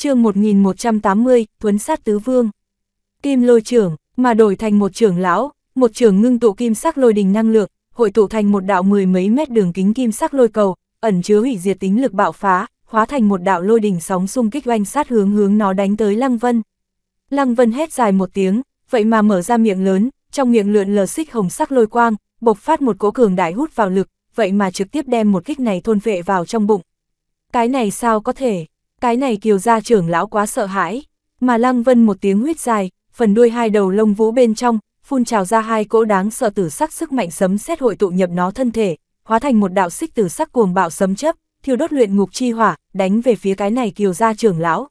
chương 1180, Tuấn sát tứ vương. Kim lôi trưởng, mà đổi thành một trưởng lão, một trưởng ngưng tụ kim sắc lôi đình năng lượng, hội tụ thành một đạo mười mấy mét đường kính kim sắc lôi cầu, ẩn chứa hủy diệt tính lực bạo phá, hóa thành một đạo lôi đình sóng xung kích oanh sát hướng hướng nó đánh tới Lăng Vân. Lăng Vân hét dài một tiếng, vậy mà mở ra miệng lớn, trong miệng lượn lờ xích hồng sắc lôi quang, bộc phát một cỗ cường đại hút vào lực, vậy mà trực tiếp đem một kích này thôn vệ vào trong bụng. Cái này sao có thể? Cái này kiều gia trưởng lão quá sợ hãi, mà lăng vân một tiếng huyết dài, phần đuôi hai đầu lông vũ bên trong, phun trào ra hai cỗ đáng sợ tử sắc sức mạnh sấm xét hội tụ nhập nó thân thể, hóa thành một đạo xích tử sắc cuồng bạo sấm chấp, thiêu đốt luyện ngục chi hỏa, đánh về phía cái này kiều gia trưởng lão.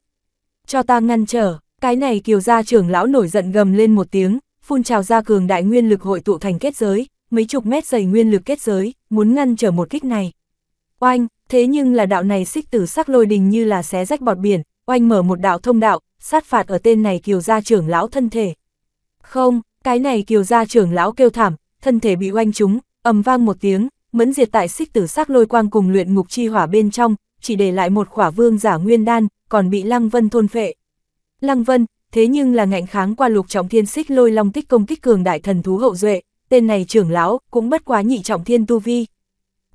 Cho ta ngăn trở, cái này kiều gia trưởng lão nổi giận gầm lên một tiếng, phun trào ra cường đại nguyên lực hội tụ thành kết giới, mấy chục mét dày nguyên lực kết giới, muốn ngăn trở một kích này. Oanh, Thế nhưng là đạo này xích tử sắc lôi đình như là xé rách bọt biển, oanh mở một đạo thông đạo, sát phạt ở tên này kiều gia trưởng lão thân thể. Không, cái này kiều gia trưởng lão kêu thảm, thân thể bị oanh trúng, ầm vang một tiếng, mẫn diệt tại xích tử sắc lôi quang cùng luyện ngục chi hỏa bên trong, chỉ để lại một khỏa vương giả nguyên đan, còn bị Lăng Vân thôn phệ. Lăng Vân, thế nhưng là ngạnh kháng qua lục trọng thiên xích lôi long tích công kích cường đại thần thú hậu duệ, tên này trưởng lão cũng bất quá nhị trọng thiên tu vi,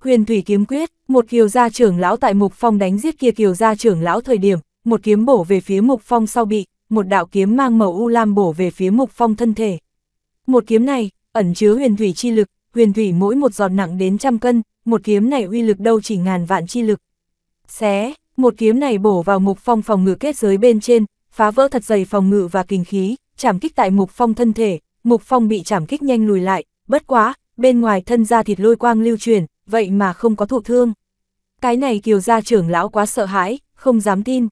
huyền thủy kiếm quyết, một kiều gia trưởng lão tại Mục Phong đánh giết kia kiều gia trưởng lão thời điểm, một kiếm bổ về phía Mục Phong sau bị, một đạo kiếm mang màu u lam bổ về phía Mục Phong thân thể. Một kiếm này, ẩn chứa huyền thủy chi lực, huyền thủy mỗi một giọt nặng đến trăm cân, một kiếm này uy lực đâu chỉ ngàn vạn chi lực. Xé, một kiếm này bổ vào Mục Phong phòng ngự kết giới bên trên, phá vỡ thật dày phòng ngự và kinh khí, chảm kích tại Mục Phong thân thể, Mục Phong bị chảm kích nhanh lùi lại, bất quá, bên ngoài thân ra thịt lôi quang lưu truyền, vậy mà không có thụ thương. Cái này kiều gia trưởng lão quá sợ hãi, không dám tin.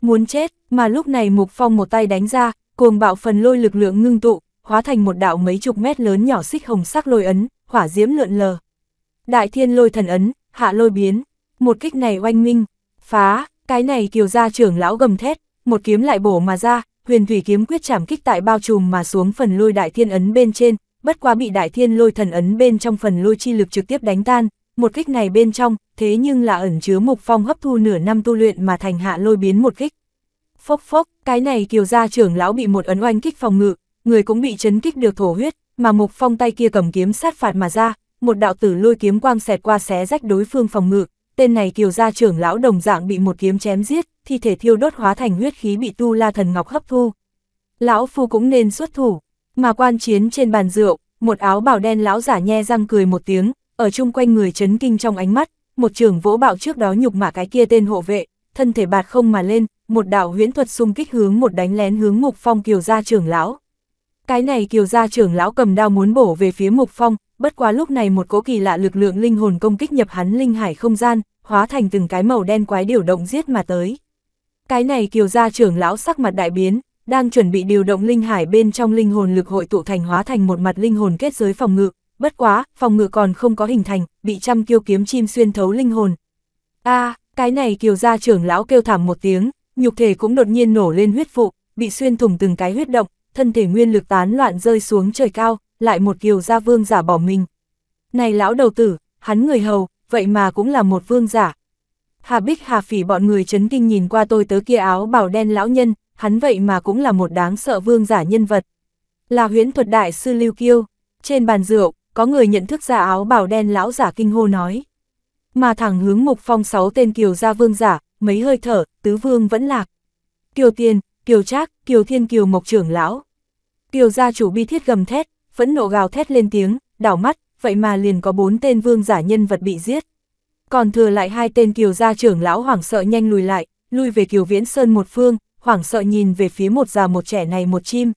Muốn chết, mà lúc này Mục Phong một tay đánh ra, cuồng bạo phần lôi lực lượng ngưng tụ, hóa thành một đạo mấy chục mét lớn nhỏ xích hồng sắc lôi ấn, hỏa diễm lượn lờ. Đại thiên lôi thần ấn, hạ lôi biến, một kích này oanh minh, phá, cái này kiều gia trưởng lão gầm thét, một kiếm lại bổ mà ra, huyền thủy kiếm quyết chảm kích tại bao trùm mà xuống phần lôi đại thiên ấn bên trên, bất quá bị đại thiên lôi thần ấn bên trong phần lôi chi lực trực tiếp đánh tan, một kích này bên trong, thế nhưng là ẩn chứa mục phong hấp thu nửa năm tu luyện mà thành hạ lôi biến một kích. Phốc phốc, cái này kiều gia trưởng lão bị một ấn oanh kích phòng ngự, người cũng bị chấn kích được thổ huyết, mà mục phong tay kia cầm kiếm sát phạt mà ra, một đạo tử lôi kiếm quang xẹt qua xé rách đối phương phòng ngự, tên này kiều gia trưởng lão đồng dạng bị một kiếm chém giết, thi thể thiêu đốt hóa thành huyết khí bị tu la thần ngọc hấp thu. Lão phu cũng nên xuất thủ. Mà quan chiến trên bàn rượu, một áo bảo đen lão giả nhe răng cười một tiếng, ở chung quanh người chấn kinh trong ánh mắt, một trưởng vỗ bạo trước đó nhục mả cái kia tên hộ vệ, thân thể bạt không mà lên, một đạo huyễn thuật xung kích hướng một đánh lén hướng Mục Phong Kiều gia trưởng lão. Cái này Kiều gia trưởng lão cầm đao muốn bổ về phía Mục Phong, bất quá lúc này một cỗ kỳ lạ lực lượng linh hồn công kích nhập hắn linh hải không gian, hóa thành từng cái màu đen quái điều động giết mà tới. Cái này Kiều gia trưởng lão sắc mặt đại biến, đang chuẩn bị điều động linh hải bên trong linh hồn lực hội tụ thành hóa thành một mặt linh hồn kết giới phòng ngự, bất quá, phòng ngự còn không có hình thành, bị trăm kiêu kiếm chim xuyên thấu linh hồn. A, à, cái này kiều gia trưởng lão kêu thảm một tiếng, nhục thể cũng đột nhiên nổ lên huyết vụ, bị xuyên thủng từng cái huyết động, thân thể nguyên lực tán loạn rơi xuống trời cao, lại một kiều gia vương giả bỏ mình. Này lão đầu tử, hắn người hầu, vậy mà cũng là một vương giả. Hà Bích Hà Phỉ bọn người chấn kinh nhìn qua tôi tớ kia áo bảo đen lão nhân, hắn vậy mà cũng là một đáng sợ vương giả nhân vật. Là huyễn thuật đại sư Lưu Kiêu, trên bàn rượu, có người nhận thức ra áo bào đen lão giả kinh hô nói. Mà thẳng hướng mục phong sáu tên kiều gia vương giả, mấy hơi thở, tứ vương vẫn lạc. Kiều Tiên, Kiều Trác, Kiều Thiên Kiều Mộc trưởng lão. Kiều gia chủ bi thiết gầm thét, phẫn nộ gào thét lên tiếng, đảo mắt, vậy mà liền có bốn tên vương giả nhân vật bị giết. Còn thừa lại hai tên Kiều gia trưởng lão hoảng sợ nhanh lùi lại, lui về Kiều Viễn Sơn một phương, hoảng sợ nhìn về phía một già một trẻ này một chim.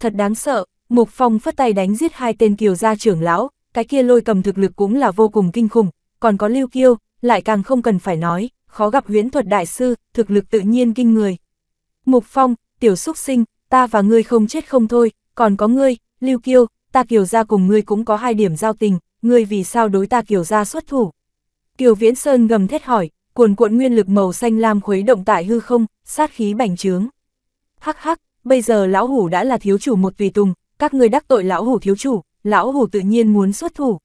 Thật đáng sợ, Mục Phong phất tay đánh giết hai tên kiều gia trưởng lão, cái kia lôi cầm thực lực cũng là vô cùng kinh khủng, còn có lưu kiêu, lại càng không cần phải nói, khó gặp huyễn thuật đại sư, thực lực tự nhiên kinh người. Mục Phong, tiểu xúc sinh, ta và ngươi không chết không thôi, còn có ngươi, lưu kiêu, ta kiều gia cùng ngươi cũng có hai điểm giao tình, ngươi vì sao đối ta kiều gia xuất thủ? Kiều Viễn Sơn gầm thét hỏi, cuồn cuộn nguyên lực màu xanh lam khuấy động tại hư không, sát khí bành trướng. Hắc hắc, bây giờ lão hủ đã là thiếu chủ một tùy tùng, các ngươi đắc tội lão hủ thiếu chủ, lão hủ tự nhiên muốn xuất thủ.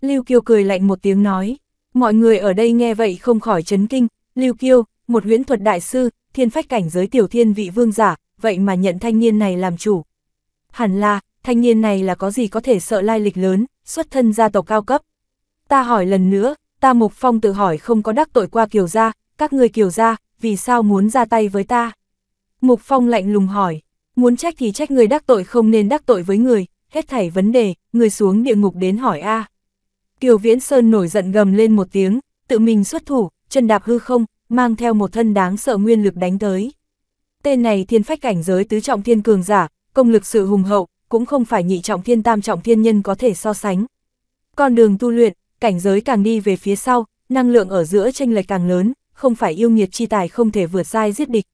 Lưu Kiêu cười lạnh một tiếng nói, mọi người ở đây nghe vậy không khỏi chấn kinh, Lưu Kiêu, một huyễn thuật đại sư, thiên phách cảnh giới tiểu thiên vị vương giả, vậy mà nhận thanh niên này làm chủ. Hẳn là, thanh niên này là có gì có thể sợ lai lịch lớn, xuất thân gia tộc cao cấp. Ta hỏi lần nữa, ta Mục Phong tự hỏi không có đắc tội qua Kiều Gia, các người Kiều Gia, vì sao muốn ra tay với ta? Mục Phong lạnh lùng hỏi, muốn trách thì trách người đắc tội không nên đắc tội với người, hết thảy vấn đề, người xuống địa ngục đến hỏi a. Kiều Viễn Sơn nổi giận gầm lên một tiếng, tự mình xuất thủ, chân đạp hư không, mang theo một thân đáng sợ nguyên lực đánh tới. Tên này thiên phách cảnh giới tứ trọng thiên cường giả, công lực sự hùng hậu, cũng không phải nhị trọng thiên tam trọng thiên nhân có thể so sánh. Con đường tu luyện, cảnh giới càng đi về phía sau, năng lượng ở giữa tranh lệch càng lớn, không phải yêu nghiệt chi tài không thể vượt sai giết địch.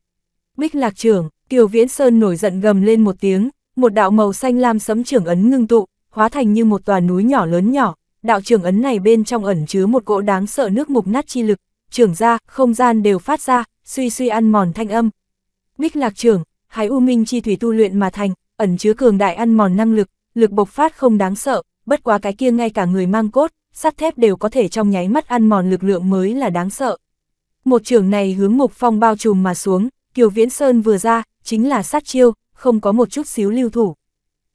Bích lạc trưởng, Kiều Viễn Sơn nổi giận gầm lên một tiếng, một đạo màu xanh lam sấm trưởng ấn ngưng tụ, hóa thành như một tòa núi nhỏ lớn nhỏ, đạo trưởng ấn này bên trong ẩn chứa một cỗ đáng sợ nước mục nát chi lực, trưởng ra, không gian đều phát ra, suy suy ăn mòn thanh âm. Bích lạc trưởng, hái u minh chi thủy tu luyện mà thành, ẩn chứa cường đại ăn mòn năng lực, lực bộc phát không đáng sợ, bất quá cái kia ngay cả người mang cốt, sắt thép đều có thể trong nháy mắt ăn mòn lực lượng mới là đáng sợ. Một trường này hướng Mục Phong bao trùm mà xuống, Kiều Viễn Sơn vừa ra, chính là sát chiêu, không có một chút xíu lưu thủ.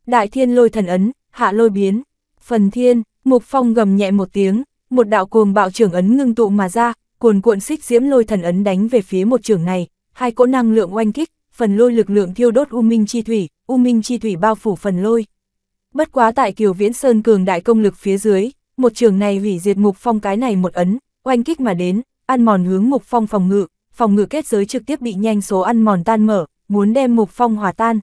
Đại thiên lôi thần ấn, hạ lôi biến, phần thiên, Mục Phong gầm nhẹ một tiếng, một đạo cuồng bạo trưởng ấn ngưng tụ mà ra, cuồn cuộn xích diễm lôi thần ấn đánh về phía một trường này, hai cỗ năng lượng oanh kích, phần lôi lực lượng thiêu đốt U Minh Chi Thủy, U Minh Chi Thủy bao phủ phần lôi. Bất quá tại Kiều Viễn Sơn cường đại công lực phía dưới, một trường này hủy diệt mục phong cái này một ấn, oanh kích mà đến, ăn mòn hướng mục phong phòng ngự, phòng ngự kết giới trực tiếp bị nhanh số ăn mòn tan mở, muốn đem mục phong hòa tan.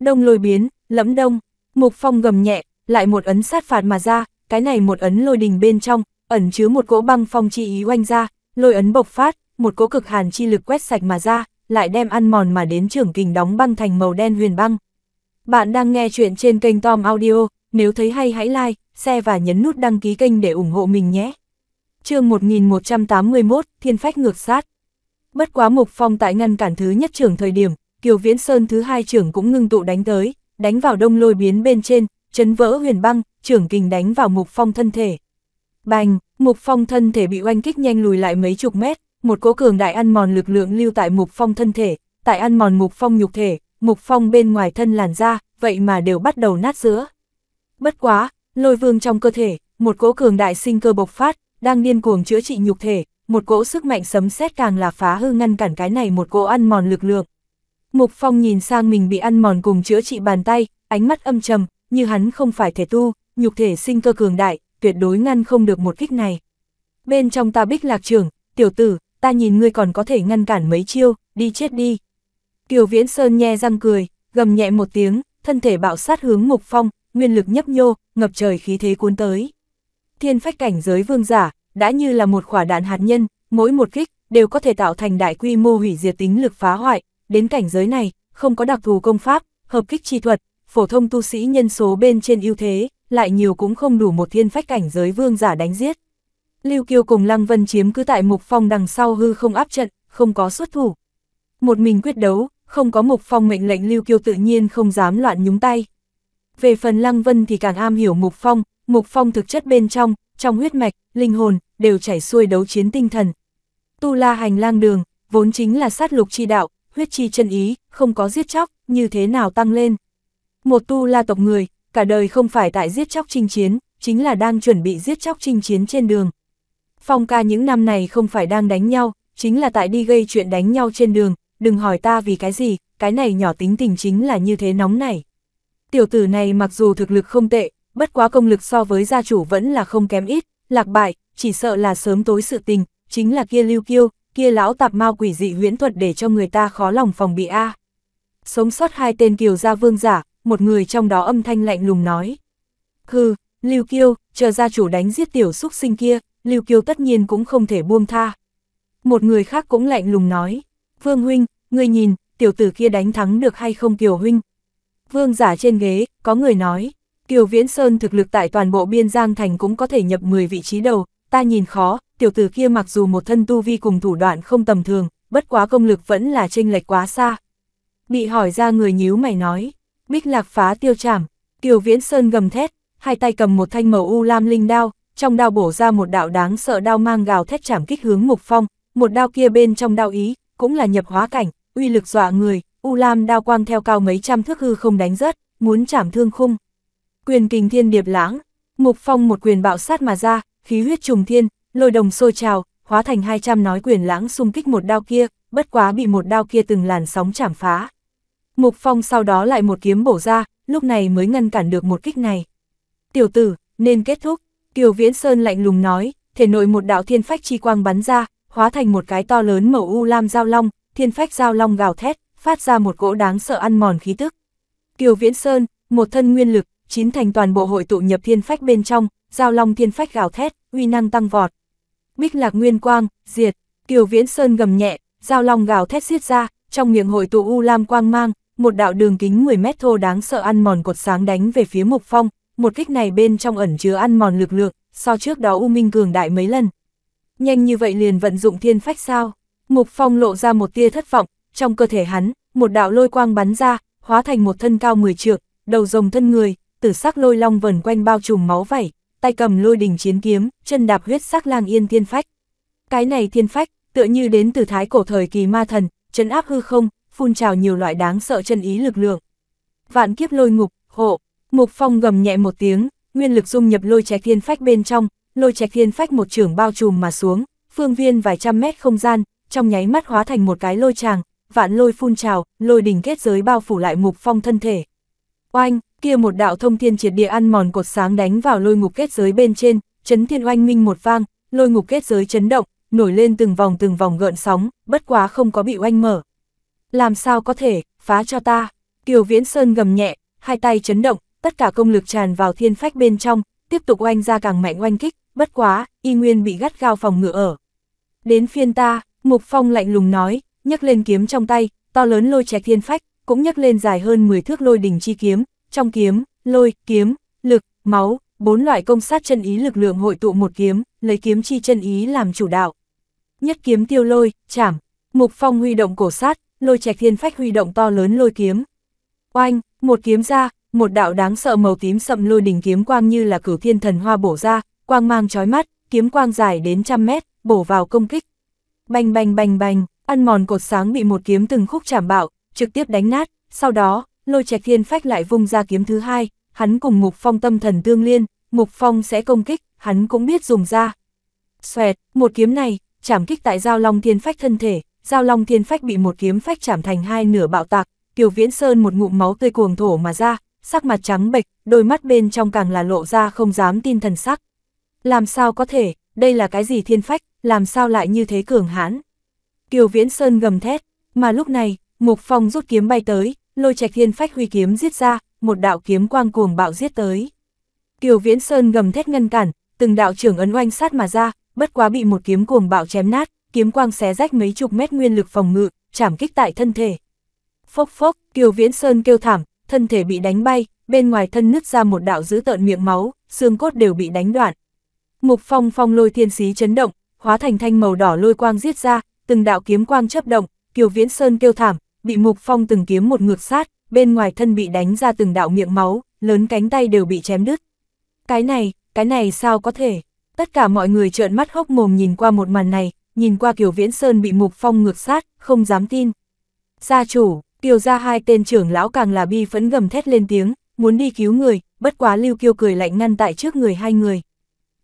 Đông lôi biến, lẫm đông, mục phong gầm nhẹ, lại một ấn sát phạt mà ra, cái này một ấn lôi đình bên trong, ẩn chứa một cỗ băng phong chi ý oanh ra, lôi ấn bộc phát, một cỗ cực hàn chi lực quét sạch mà ra, lại đem ăn mòn mà đến trưởng kình đóng băng thành màu đen huyền băng. Bạn đang nghe chuyện trên kênh Tom Audio, nếu thấy hay hãy like, xe và nhấn nút đăng ký kênh để ủng hộ mình nhé. chương 1181, Thiên Phách ngược sát. Bất quá Mục Phong tại ngăn cản thứ nhất trưởng thời điểm, Kiều Viễn Sơn thứ hai trưởng cũng ngưng tụ đánh tới, đánh vào đông lôi biến bên trên, chấn vỡ huyền băng, trưởng kình đánh vào Mục Phong thân thể. Bành, Mục Phong thân thể bị oanh kích nhanh lùi lại mấy chục mét, một cỗ cường đại ăn mòn lực lượng lưu tại Mục Phong thân thể, tại ăn mòn Mục Phong nhục thể, Mục Phong bên ngoài thân làn da, vậy mà đều bắt đầu nát giữa. Bất quá, Lôi vương trong cơ thể, một cỗ cường đại sinh cơ bộc phát, đang điên cuồng chữa trị nhục thể, một cỗ sức mạnh sấm sét càng là phá hư ngăn cản cái này một cỗ ăn mòn lực lượng. Mục Phong nhìn sang mình bị ăn mòn cùng chữa trị bàn tay, ánh mắt âm trầm, như hắn không phải thể tu, nhục thể sinh cơ cường đại, tuyệt đối ngăn không được một kích này. Bên trong ta bích lạc trưởng, tiểu tử, ta nhìn ngươi còn có thể ngăn cản mấy chiêu, đi chết đi. Kiều Viễn Sơn nhe răng cười, gầm nhẹ một tiếng, thân thể bạo sát hướng Mục Phong, nguyên lực nhấp nhô, ngập trời khí thế cuốn tới. Thiên phách cảnh giới vương giả, đã như là một quả đạn hạt nhân, mỗi một kích đều có thể tạo thành đại quy mô hủy diệt tính lực phá hoại, đến cảnh giới này, không có đặc thù công pháp, hợp kích chi thuật, phổ thông tu sĩ nhân số bên trên ưu thế, lại nhiều cũng không đủ một thiên phách cảnh giới vương giả đánh giết. Lưu Kiêu cùng Lăng Vân chiếm cứ tại Mục Phong đằng sau hư không áp trận, không có xuất thủ. Một mình quyết đấu, không có Mục Phong mệnh lệnh Lưu Kiêu tự nhiên không dám loạn nhúng tay, về phần Lăng Vân thì càng am hiểu Mục Phong, Mục Phong thực chất bên trong, trong huyết mạch, linh hồn, đều chảy xuôi đấu chiến tinh thần. Tu la hành lang đường, vốn chính là sát lục chi đạo, huyết chi chân ý, không có giết chóc, như thế nào tăng lên. Một tu la tộc người, cả đời không phải tại giết chóc chinh chiến, chính là đang chuẩn bị giết chóc chinh chiến trên đường. Phong ca những năm này không phải đang đánh nhau, chính là tại đi gây chuyện đánh nhau trên đường, đừng hỏi ta vì cái gì, cái này nhỏ tính tình chính là như thế nóng này tiểu tử này mặc dù thực lực không tệ, bất quá công lực so với gia chủ vẫn là không kém ít, lạc bại, chỉ sợ là sớm tối sự tình, chính là kia lưu kiêu, kia lão tạp mao quỷ dị huyễn thuật để cho người ta khó lòng phòng bị a. Sống sót hai tên kiều gia vương giả, một người trong đó âm thanh lạnh lùng nói. Hừ, lưu kiêu, chờ gia chủ đánh giết tiểu xúc sinh kia, lưu kiêu tất nhiên cũng không thể buông tha. Một người khác cũng lạnh lùng nói, vương huynh, người nhìn, tiểu tử kia đánh thắng được hay không kiều huynh, Vương giả trên ghế, có người nói, Kiều Viễn Sơn thực lực tại toàn bộ biên giang thành cũng có thể nhập 10 vị trí đầu, ta nhìn khó, tiểu tử kia mặc dù một thân tu vi cùng thủ đoạn không tầm thường, bất quá công lực vẫn là chênh lệch quá xa. Bị hỏi ra người nhíu mày nói, bích lạc phá tiêu trảm, Kiều Viễn Sơn gầm thét, hai tay cầm một thanh màu u lam linh đao, trong đao bổ ra một đạo đáng sợ đao mang gào thét chảm kích hướng mục phong, một đao kia bên trong đao ý, cũng là nhập hóa cảnh, uy lực dọa người, U Lam đao quang theo cao mấy trăm thước hư không đánh rớt, muốn chảm thương khung. Quyền kình thiên điệp lãng, Mục Phong một quyền bạo sát mà ra, khí huyết trùng thiên, lôi đồng sôi trào, hóa thành 200 nói quyền lãng xung kích một đao kia, bất quá bị một đao kia từng làn sóng chảm phá. Mục Phong sau đó lại một kiếm bổ ra, lúc này mới ngăn cản được một kích này. Tiểu tử, nên kết thúc, Kiều Viễn Sơn lạnh lùng nói, thể nội một đạo thiên phách chi quang bắn ra, hóa thành một cái to lớn màu u lam giao long, thiên phách giao long gào thét, phát ra một cỗ đáng sợ ăn mòn khí tức. Kiều Viễn Sơn, một thân nguyên lực, chín thành toàn bộ hội tụ nhập thiên phách bên trong, giao long thiên phách gào thét, uy năng tăng vọt. Bích lạc nguyên quang, diệt, Kiều Viễn Sơn gầm nhẹ, giao long gào thét xiết ra, trong miệng hội tụ u lam quang mang, một đạo đường kính 10 mét thô đáng sợ ăn mòn cột sáng đánh về phía Mục Phong, một kích này bên trong ẩn chứa ăn mòn lực lượng, so trước đó U Minh cường đại mấy lần. Nhanh như vậy liền vận dụng thiên phách sao? Mục Phong lộ ra một tia thất vọng, trong cơ thể hắn, một đạo lôi quang bắn ra, hóa thành một thân cao 10 trượng, đầu rồng thân người, tử sắc lôi long vần quanh bao trùm máu vảy, tay cầm lôi đình chiến kiếm, chân đạp huyết sắc lang yên thiên phách. Cái này thiên phách, tựa như đến từ thái cổ thời kỳ ma thần, chấn áp hư không, phun trào nhiều loại đáng sợ chân ý lực lượng. Vạn kiếp lôi ngục, hộ, mục phong gầm nhẹ một tiếng, nguyên lực dung nhập lôi trạch thiên phách bên trong, lôi trạch thiên phách một trường bao trùm mà xuống, phương viên vài trăm mét không gian, trong nháy mắt hóa thành một cái lôi tràng, vạn lôi phun trào, lôi đỉnh kết giới bao phủ lại mục phong thân thể. Oanh, kia một đạo thông thiên triệt địa ăn mòn cột sáng đánh vào lôi ngục kết giới bên trên, chấn thiên oanh minh một vang, lôi ngục kết giới chấn động, nổi lên từng vòng từng vòng gợn sóng, bất quá không có bị oanh mở. Làm sao có thể, phá cho ta. Kiều Viễn Sơn gầm nhẹ, hai tay chấn động, tất cả công lực tràn vào thiên phách bên trong, tiếp tục oanh ra càng mạnh oanh kích, bất quá, y nguyên bị gắt gao phòng ngựa ở. Đến phiên ta, Mục Phong lạnh lùng nói, nhấc lên kiếm trong tay, to lớn lôi trạch thiên phách, cũng nhấc lên dài hơn 10 thước lôi đỉnh chi kiếm, trong kiếm, lôi, kiếm, lực, máu, bốn loại công sát chân ý lực lượng hội tụ một kiếm, lấy kiếm chi chân ý làm chủ đạo. Nhất kiếm tiêu lôi, chảm, mục phong huy động cổ sát, lôi trạch thiên phách huy động to lớn lôi kiếm. Oanh, một kiếm ra, một đạo đáng sợ màu tím sậm lôi đỉnh kiếm quang như là cửu thiên thần hoa bổ ra, quang mang chói mắt, kiếm quang dài đến trăm mét, bổ vào công kích. Bành bành bành bành, ăn mòn cột sáng bị một kiếm từng khúc chảm bạo, trực tiếp đánh nát, sau đó, lôi trạch thiên phách lại vung ra kiếm thứ hai, hắn cùng mục phong tâm thần tương liên, mục phong sẽ công kích, hắn cũng biết dùng ra. Xoẹt, một kiếm này, chảm kích tại giao long thiên phách thân thể, giao long thiên phách bị một kiếm phách chảm thành hai nửa bạo tạc, Kiều Viễn Sơn một ngụm máu tươi cuồng thổ mà ra, sắc mặt trắng bệch, đôi mắt bên trong càng là lộ ra không dám tin thần sắc. Làm sao có thể, đây là cái gì thiên phách, làm sao lại như thế cường hãn? Kiều Viễn Sơn gầm thét, mà lúc này, Mục Phong rút kiếm bay tới, lôi trạch thiên phách huy kiếm giết ra, một đạo kiếm quang cuồng bạo giết tới. Kiều Viễn Sơn gầm thét ngăn cản, từng đạo trưởng ấn oanh sát mà ra, bất quá bị một kiếm cuồng bạo chém nát, kiếm quang xé rách mấy chục mét nguyên lực phòng ngự, chảm kích tại thân thể. Phốc phốc, Kiều Viễn Sơn kêu thảm, thân thể bị đánh bay, bên ngoài thân nứt ra một đạo dữ tợn miệng máu, xương cốt đều bị đánh đoạn. Mục Phong phong lôi thiên xí chấn động, hóa thành thanh màu đỏ lôi quang giết ra, từng đạo kiếm quang chấp động, Kiều Viễn Sơn kêu thảm, bị Mục Phong từng kiếm một ngược sát, bên ngoài thân bị đánh ra từng đạo miệng máu, lớn cánh tay đều bị chém đứt. Cái này, cái này sao có thể? Tất cả mọi người trợn mắt hốc mồm nhìn qua một màn này, nhìn qua Kiều Viễn Sơn bị Mục Phong ngược sát, không dám tin. Gia chủ, Kiều gia hai tên trưởng lão càng là bi phẫn gầm thét lên tiếng, muốn đi cứu người, bất quá Lưu Kiêu cười lạnh ngăn tại trước người hai người.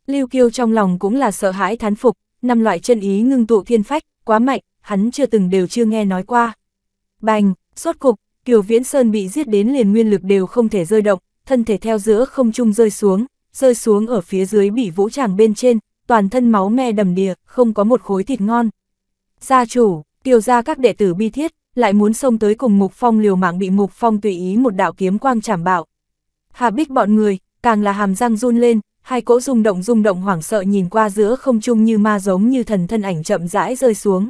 Lưu Kiêu trong lòng cũng là sợ hãi thán phục, năm loại chân ý ngưng tụ thiên phách, quá mạnh, hắn chưa từng đều chưa nghe nói qua. Bành, sốt cục, Kiều Viễn Sơn bị giết đến liền nguyên lực đều không thể rơi động, thân thể theo giữa không trung rơi xuống, rơi xuống ở phía dưới bị vũ tràng bên trên, toàn thân máu me đầm đìa, không có một khối thịt ngon. Gia chủ, tiêu gia các đệ tử bi thiết, lại muốn xông tới cùng Mục Phong liều mạng bị Mục Phong tùy ý một đạo kiếm quang chảm bạo. Hà Bích bọn người, càng là hàm răng run lên, hai cỗ rung động rung động hoảng sợ nhìn qua giữa không trung như ma giống như thần thân ảnh chậm rãi rơi xuống.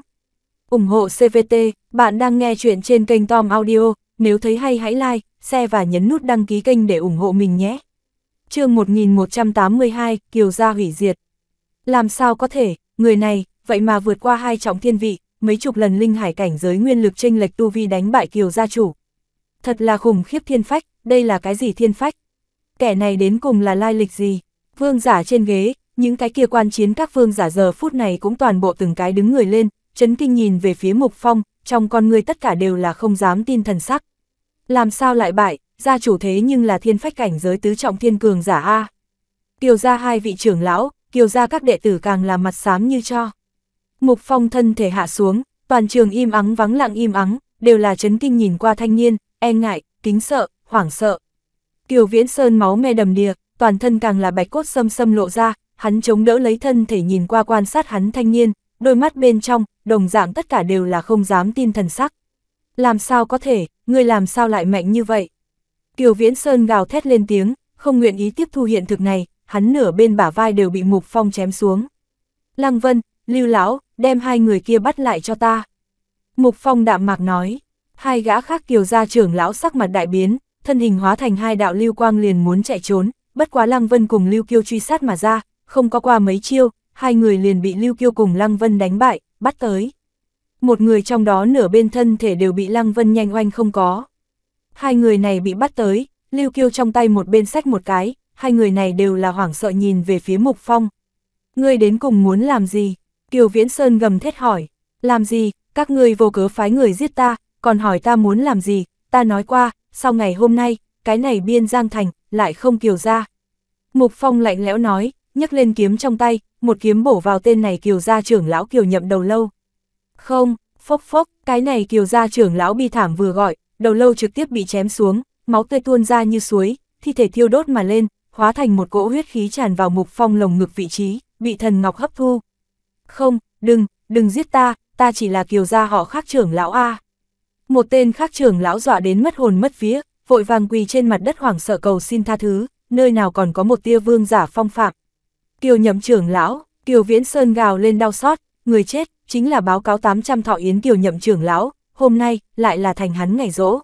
ủng hộ CVT, bạn đang nghe chuyện trên kênh Tom Audio, nếu thấy hay hãy like, share và nhấn nút đăng ký kênh để ủng hộ mình nhé. chương 1182, Kiều Gia hủy diệt. Làm sao có thể, người này, vậy mà vượt qua hai trọng thiên vị, mấy chục lần linh hải cảnh giới nguyên lực chênh lệch tu vi đánh bại Kiều gia chủ. Thật là khủng khiếp thiên phách, đây là cái gì thiên phách? Kẻ này đến cùng là lai lịch gì? Vương giả trên ghế, những cái kia quan chiến các vương giả giờ phút này cũng toàn bộ từng cái đứng người lên, chấn kinh nhìn về phía Mục Phong, trong con người tất cả đều là không dám tin thần sắc. Làm sao lại bại, gia chủ thế nhưng là thiên phách cảnh giới tứ trọng thiên cường giả A. Kiều ra hai vị trưởng lão, kiều ra các đệ tử càng là mặt xám như cho. Mục Phong thân thể hạ xuống, toàn trường im ắng vắng lặng im ắng, đều là chấn kinh nhìn qua thanh niên, e ngại, kính sợ, hoảng sợ. Kiều Viễn Sơn máu me đầm đìa, toàn thân càng là bạch cốt xâm xâm lộ ra, hắn chống đỡ lấy thân thể nhìn qua quan sát hắn thanh niên, đôi mắt bên trong, đồng dạng tất cả đều là không dám tin thần sắc. Làm sao có thể, người làm sao lại mạnh như vậy? Kiều Viễn Sơn gào thét lên tiếng, không nguyện ý tiếp thu hiện thực này, hắn nửa bên bả vai đều bị Mục Phong chém xuống. Lăng Vân, Lưu Lão, đem hai người kia bắt lại cho ta. Mục Phong đạm mạc nói, hai gã khác Kiều gia trưởng lão sắc mặt đại biến, thân hình hóa thành hai đạo lưu quang liền muốn chạy trốn, bất quá Lăng Vân cùng Lưu Kiêu truy sát mà ra, không có qua mấy chiêu, hai người liền bị Lưu Kiêu cùng Lăng Vân đánh bại, bắt tới. Một người trong đó nửa bên thân thể đều bị Lăng Vân nhanh oanh không có. Hai người này bị bắt tới, Lưu Kiêu trong tay một bên sách một cái, hai người này đều là hoảng sợ nhìn về phía Mục Phong. Ngươi đến cùng muốn làm gì? Kiều Viễn Sơn gầm thét hỏi. Làm gì? Các ngươi vô cớ phái người giết ta, còn hỏi ta muốn làm gì? Ta nói qua, sau ngày hôm nay, cái này biên giang thành, lại không kiều ra. Mục Phong lạnh lẽo nói, nhấc lên kiếm trong tay, một kiếm bổ vào tên này kiều gia trưởng lão kiều nhậm đầu lâu. Không, phốc phốc, cái này kiều gia trưởng lão bi thảm vừa gọi, đầu lâu trực tiếp bị chém xuống, máu tươi tuôn ra như suối, thi thể thiêu đốt mà lên, hóa thành một cỗ huyết khí tràn vào mục phong lồng ngực vị trí, bị thần ngọc hấp thu. Không, đừng, đừng giết ta, ta chỉ là kiều gia họ khác trưởng lão A. Một tên khác trưởng lão dọa đến mất hồn mất vía, vội vàng quỳ trên mặt đất hoảng sợ cầu xin tha thứ, nơi nào còn có một tia vương giả phong phạm. Kiều nhậm trưởng lão, Kiều Viễn Sơn gào lên đau xót, người chết, chính là báo cáo 800 thọ yến Kiều nhậm trưởng lão, hôm nay, lại là thành hắn ngày rỗ.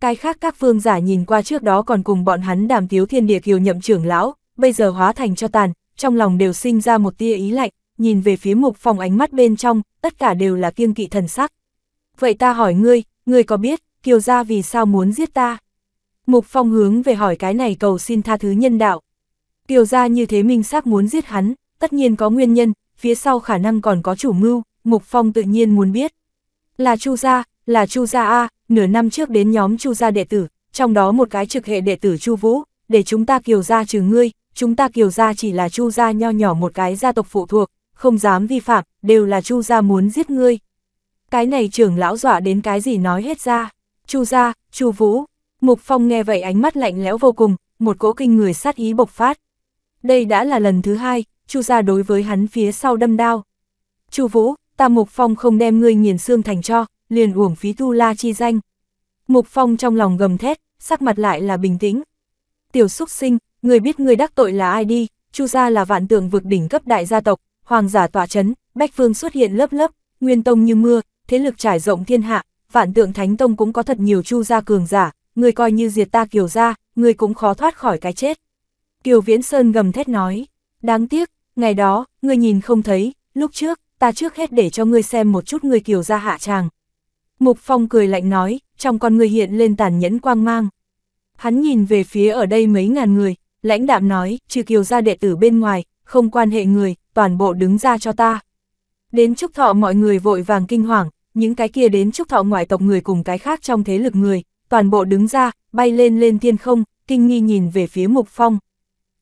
Cái khác các vương giả nhìn qua trước đó còn cùng bọn hắn đàm tiếu thiên địa Kiều nhậm trưởng lão, bây giờ hóa thành cho tàn, trong lòng đều sinh ra một tia ý lạnh, nhìn về phía mục phòng ánh mắt bên trong, tất cả đều là kiêng kỵ thần sắc. Vậy ta hỏi ngươi, ngươi có biết, Kiều gia vì sao muốn giết ta? Mục Phong hướng về hỏi cái này cầu xin tha thứ nhân đạo. Kiều ra như thế minh xác muốn giết hắn, tất nhiên có nguyên nhân, phía sau khả năng còn có chủ mưu, Mục Phong tự nhiên muốn biết. Là Chu Gia, là Chu Gia A, nửa năm trước đến nhóm Chu Gia đệ tử, trong đó một cái trực hệ đệ tử Chu Vũ, để chúng ta Kiều Gia trừ ngươi, chúng ta Kiều Gia chỉ là Chu Gia nho nhỏ một cái gia tộc phụ thuộc, không dám vi phạm, đều là Chu Gia muốn giết ngươi. Cái này trưởng lão dọa đến cái gì nói hết ra, Chu Gia, Chu Vũ, Mục Phong nghe vậy ánh mắt lạnh lẽo vô cùng, một cỗ kinh người sát ý bộc phát. Đây đã là lần thứ hai, Chu gia đối với hắn phía sau đâm đao. Chu Vũ, ta Mục Phong không đem ngươi nghiền xương thành cho, liền uổng phí tu la chi danh. Mục Phong trong lòng gầm thét, sắc mặt lại là bình tĩnh. Tiểu Súc Sinh, ngươi biết ngươi đắc tội là ai đi, Chu gia là vạn tượng vực đỉnh cấp đại gia tộc, hoàng giả tọa chấn, bách phương xuất hiện lớp lớp, nguyên tông như mưa, thế lực trải rộng thiên hạ, vạn tượng thánh tông cũng có thật nhiều Chu gia cường giả, người coi như diệt ta Kiều ra, người cũng khó thoát khỏi cái chết. Kiều Viễn Sơn gầm thét nói, đáng tiếc, ngày đó, người nhìn không thấy, lúc trước, ta trước hết để cho ngươi xem một chút người Kiều ra hạ tràng. Mục Phong cười lạnh nói, trong con người hiện lên tàn nhẫn quang mang. Hắn nhìn về phía ở đây mấy ngàn người, lãnh đạm nói, trừ Kiều ra đệ tử bên ngoài, không quan hệ người, toàn bộ đứng ra cho ta. Đến chúc thọ mọi người vội vàng kinh hoàng, những cái kia đến chúc thọ ngoại tộc người cùng cái khác trong thế lực người, toàn bộ đứng ra, bay lên lên thiên không, kinh nghi nhìn về phía Mục Phong.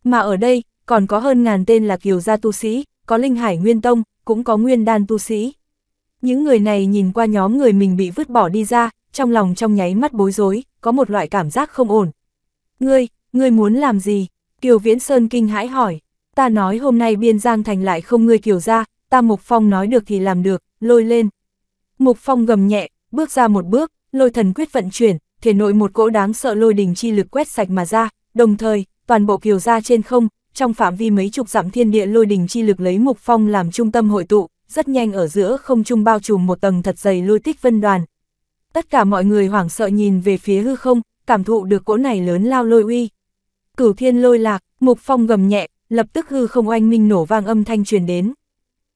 Mà ở đây, còn có hơn ngàn tên là kiều gia tu sĩ, có linh hải nguyên tông, cũng có nguyên đan tu sĩ. Những người này nhìn qua nhóm người mình bị vứt bỏ đi ra, trong lòng trong nháy mắt bối rối, có một loại cảm giác không ổn. Ngươi, ngươi muốn làm gì? Kiều Viễn Sơn kinh hãi hỏi. Ta nói hôm nay biên giang thành lại không ngươi kiều ra, ta Mục Phong nói được thì làm được, lôi lên. Mục Phong gầm nhẹ, bước ra một bước, lôi thần quyết vận chuyển, thể nội một cỗ đáng sợ lôi đình chi lực quét sạch mà ra, đồng thời, toàn bộ kiều ra trên không, trong phạm vi mấy chục dặm thiên địa lôi đình chi lực lấy mục phong làm trung tâm hội tụ, rất nhanh ở giữa không trung bao trùm một tầng thật dày lôi tích vân đoàn. Tất cả mọi người hoảng sợ nhìn về phía hư không, cảm thụ được cỗ này lớn lao lôi uy. Cửu thiên lôi lạc, mục phong gầm nhẹ, lập tức hư không oanh minh nổ vang âm thanh truyền đến.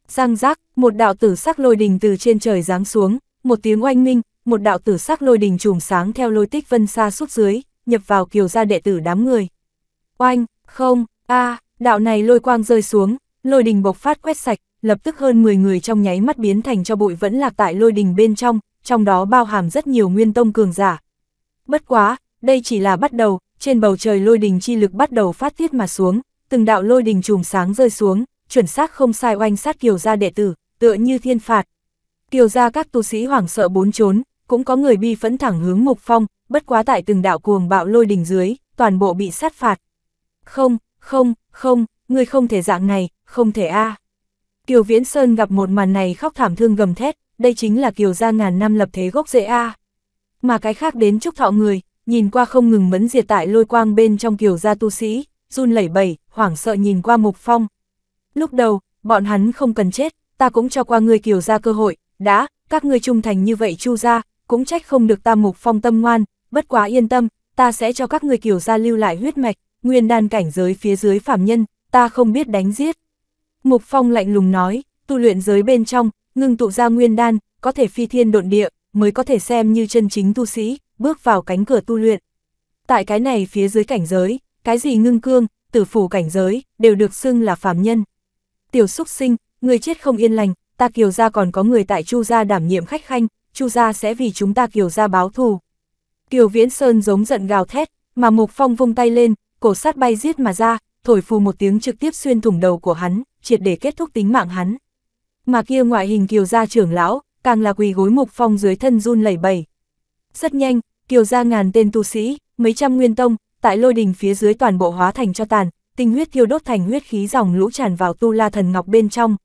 Giang giác, một đạo tử sắc lôi đình từ trên trời giáng xuống, một tiếng oanh minh, một đạo tử sắc lôi đình trùm sáng theo lôi tích vân xa suốt dưới, nhập vào kiều gia đệ tử đám người. Oanh, không, a, đạo này lôi quang rơi xuống, lôi đình bộc phát quét sạch, lập tức hơn 10 người trong nháy mắt biến thành cho bụi vẫn lạc tại lôi đình bên trong, trong đó bao hàm rất nhiều nguyên tông cường giả. Bất quá, đây chỉ là bắt đầu, trên bầu trời lôi đình chi lực bắt đầu phát tiết mà xuống, từng đạo lôi đình trùm sáng rơi xuống, chuẩn xác không sai oanh sát kiều gia đệ tử, tựa như thiên phạt. Kiều gia các tu sĩ hoảng sợ bốn trốn, cũng có người bi phẫn thẳng hướng mục phong, bất quá tại từng đạo cuồng bạo lôi đình dưới, toàn bộ bị sát phạt. Không, không, không, người không thể dạng này, không thể a. Kiều Viễn Sơn gặp một màn này khóc thảm thương gầm thét, đây chính là kiều gia ngàn năm lập thế gốc rễ a. Mà cái khác đến chúc thọ người, nhìn qua không ngừng mẫn diệt tại lôi quang bên trong kiều gia tu sĩ, run lẩy bẩy, hoảng sợ nhìn qua mục phong. Lúc đầu, bọn hắn không cần chết, ta cũng cho qua người kiều gia cơ hội, đã, các ngươi trung thành như vậy chu gia, cũng trách không được ta Mục Phong tâm ngoan, bất quá yên tâm, ta sẽ cho các người kiểu gia lưu lại huyết mạch, nguyên đan cảnh giới phía dưới phạm nhân, ta không biết đánh giết. Mục Phong lạnh lùng nói, tu luyện giới bên trong, ngưng tụ ra nguyên đan, có thể phi thiên độn địa, mới có thể xem như chân chính tu sĩ, bước vào cánh cửa tu luyện. Tại cái này phía dưới cảnh giới, cái gì ngưng cương, tử phủ cảnh giới, đều được xưng là phàm nhân. Tiểu xúc sinh, người chết không yên lành, ta kiều gia còn có người tại chu gia đảm nhiệm khách khanh, Chu gia sẽ vì chúng ta Kiều gia báo thù. Kiều Viễn Sơn giống giận gào thét, mà Mục Phong vung tay lên, cổ sát bay giết mà ra, thổi phù một tiếng trực tiếp xuyên thủng đầu của hắn, triệt để kết thúc tính mạng hắn. Mà kia ngoại hình Kiều gia trưởng lão, càng là quỳ gối Mục Phong dưới thân run lẩy bẩy. Rất nhanh, Kiều gia ngàn tên tu sĩ, mấy trăm nguyên tông, tại lôi đình phía dưới toàn bộ hóa thành cho tàn, tinh huyết thiêu đốt thành huyết khí dòng lũ tràn vào tu la thần ngọc bên trong.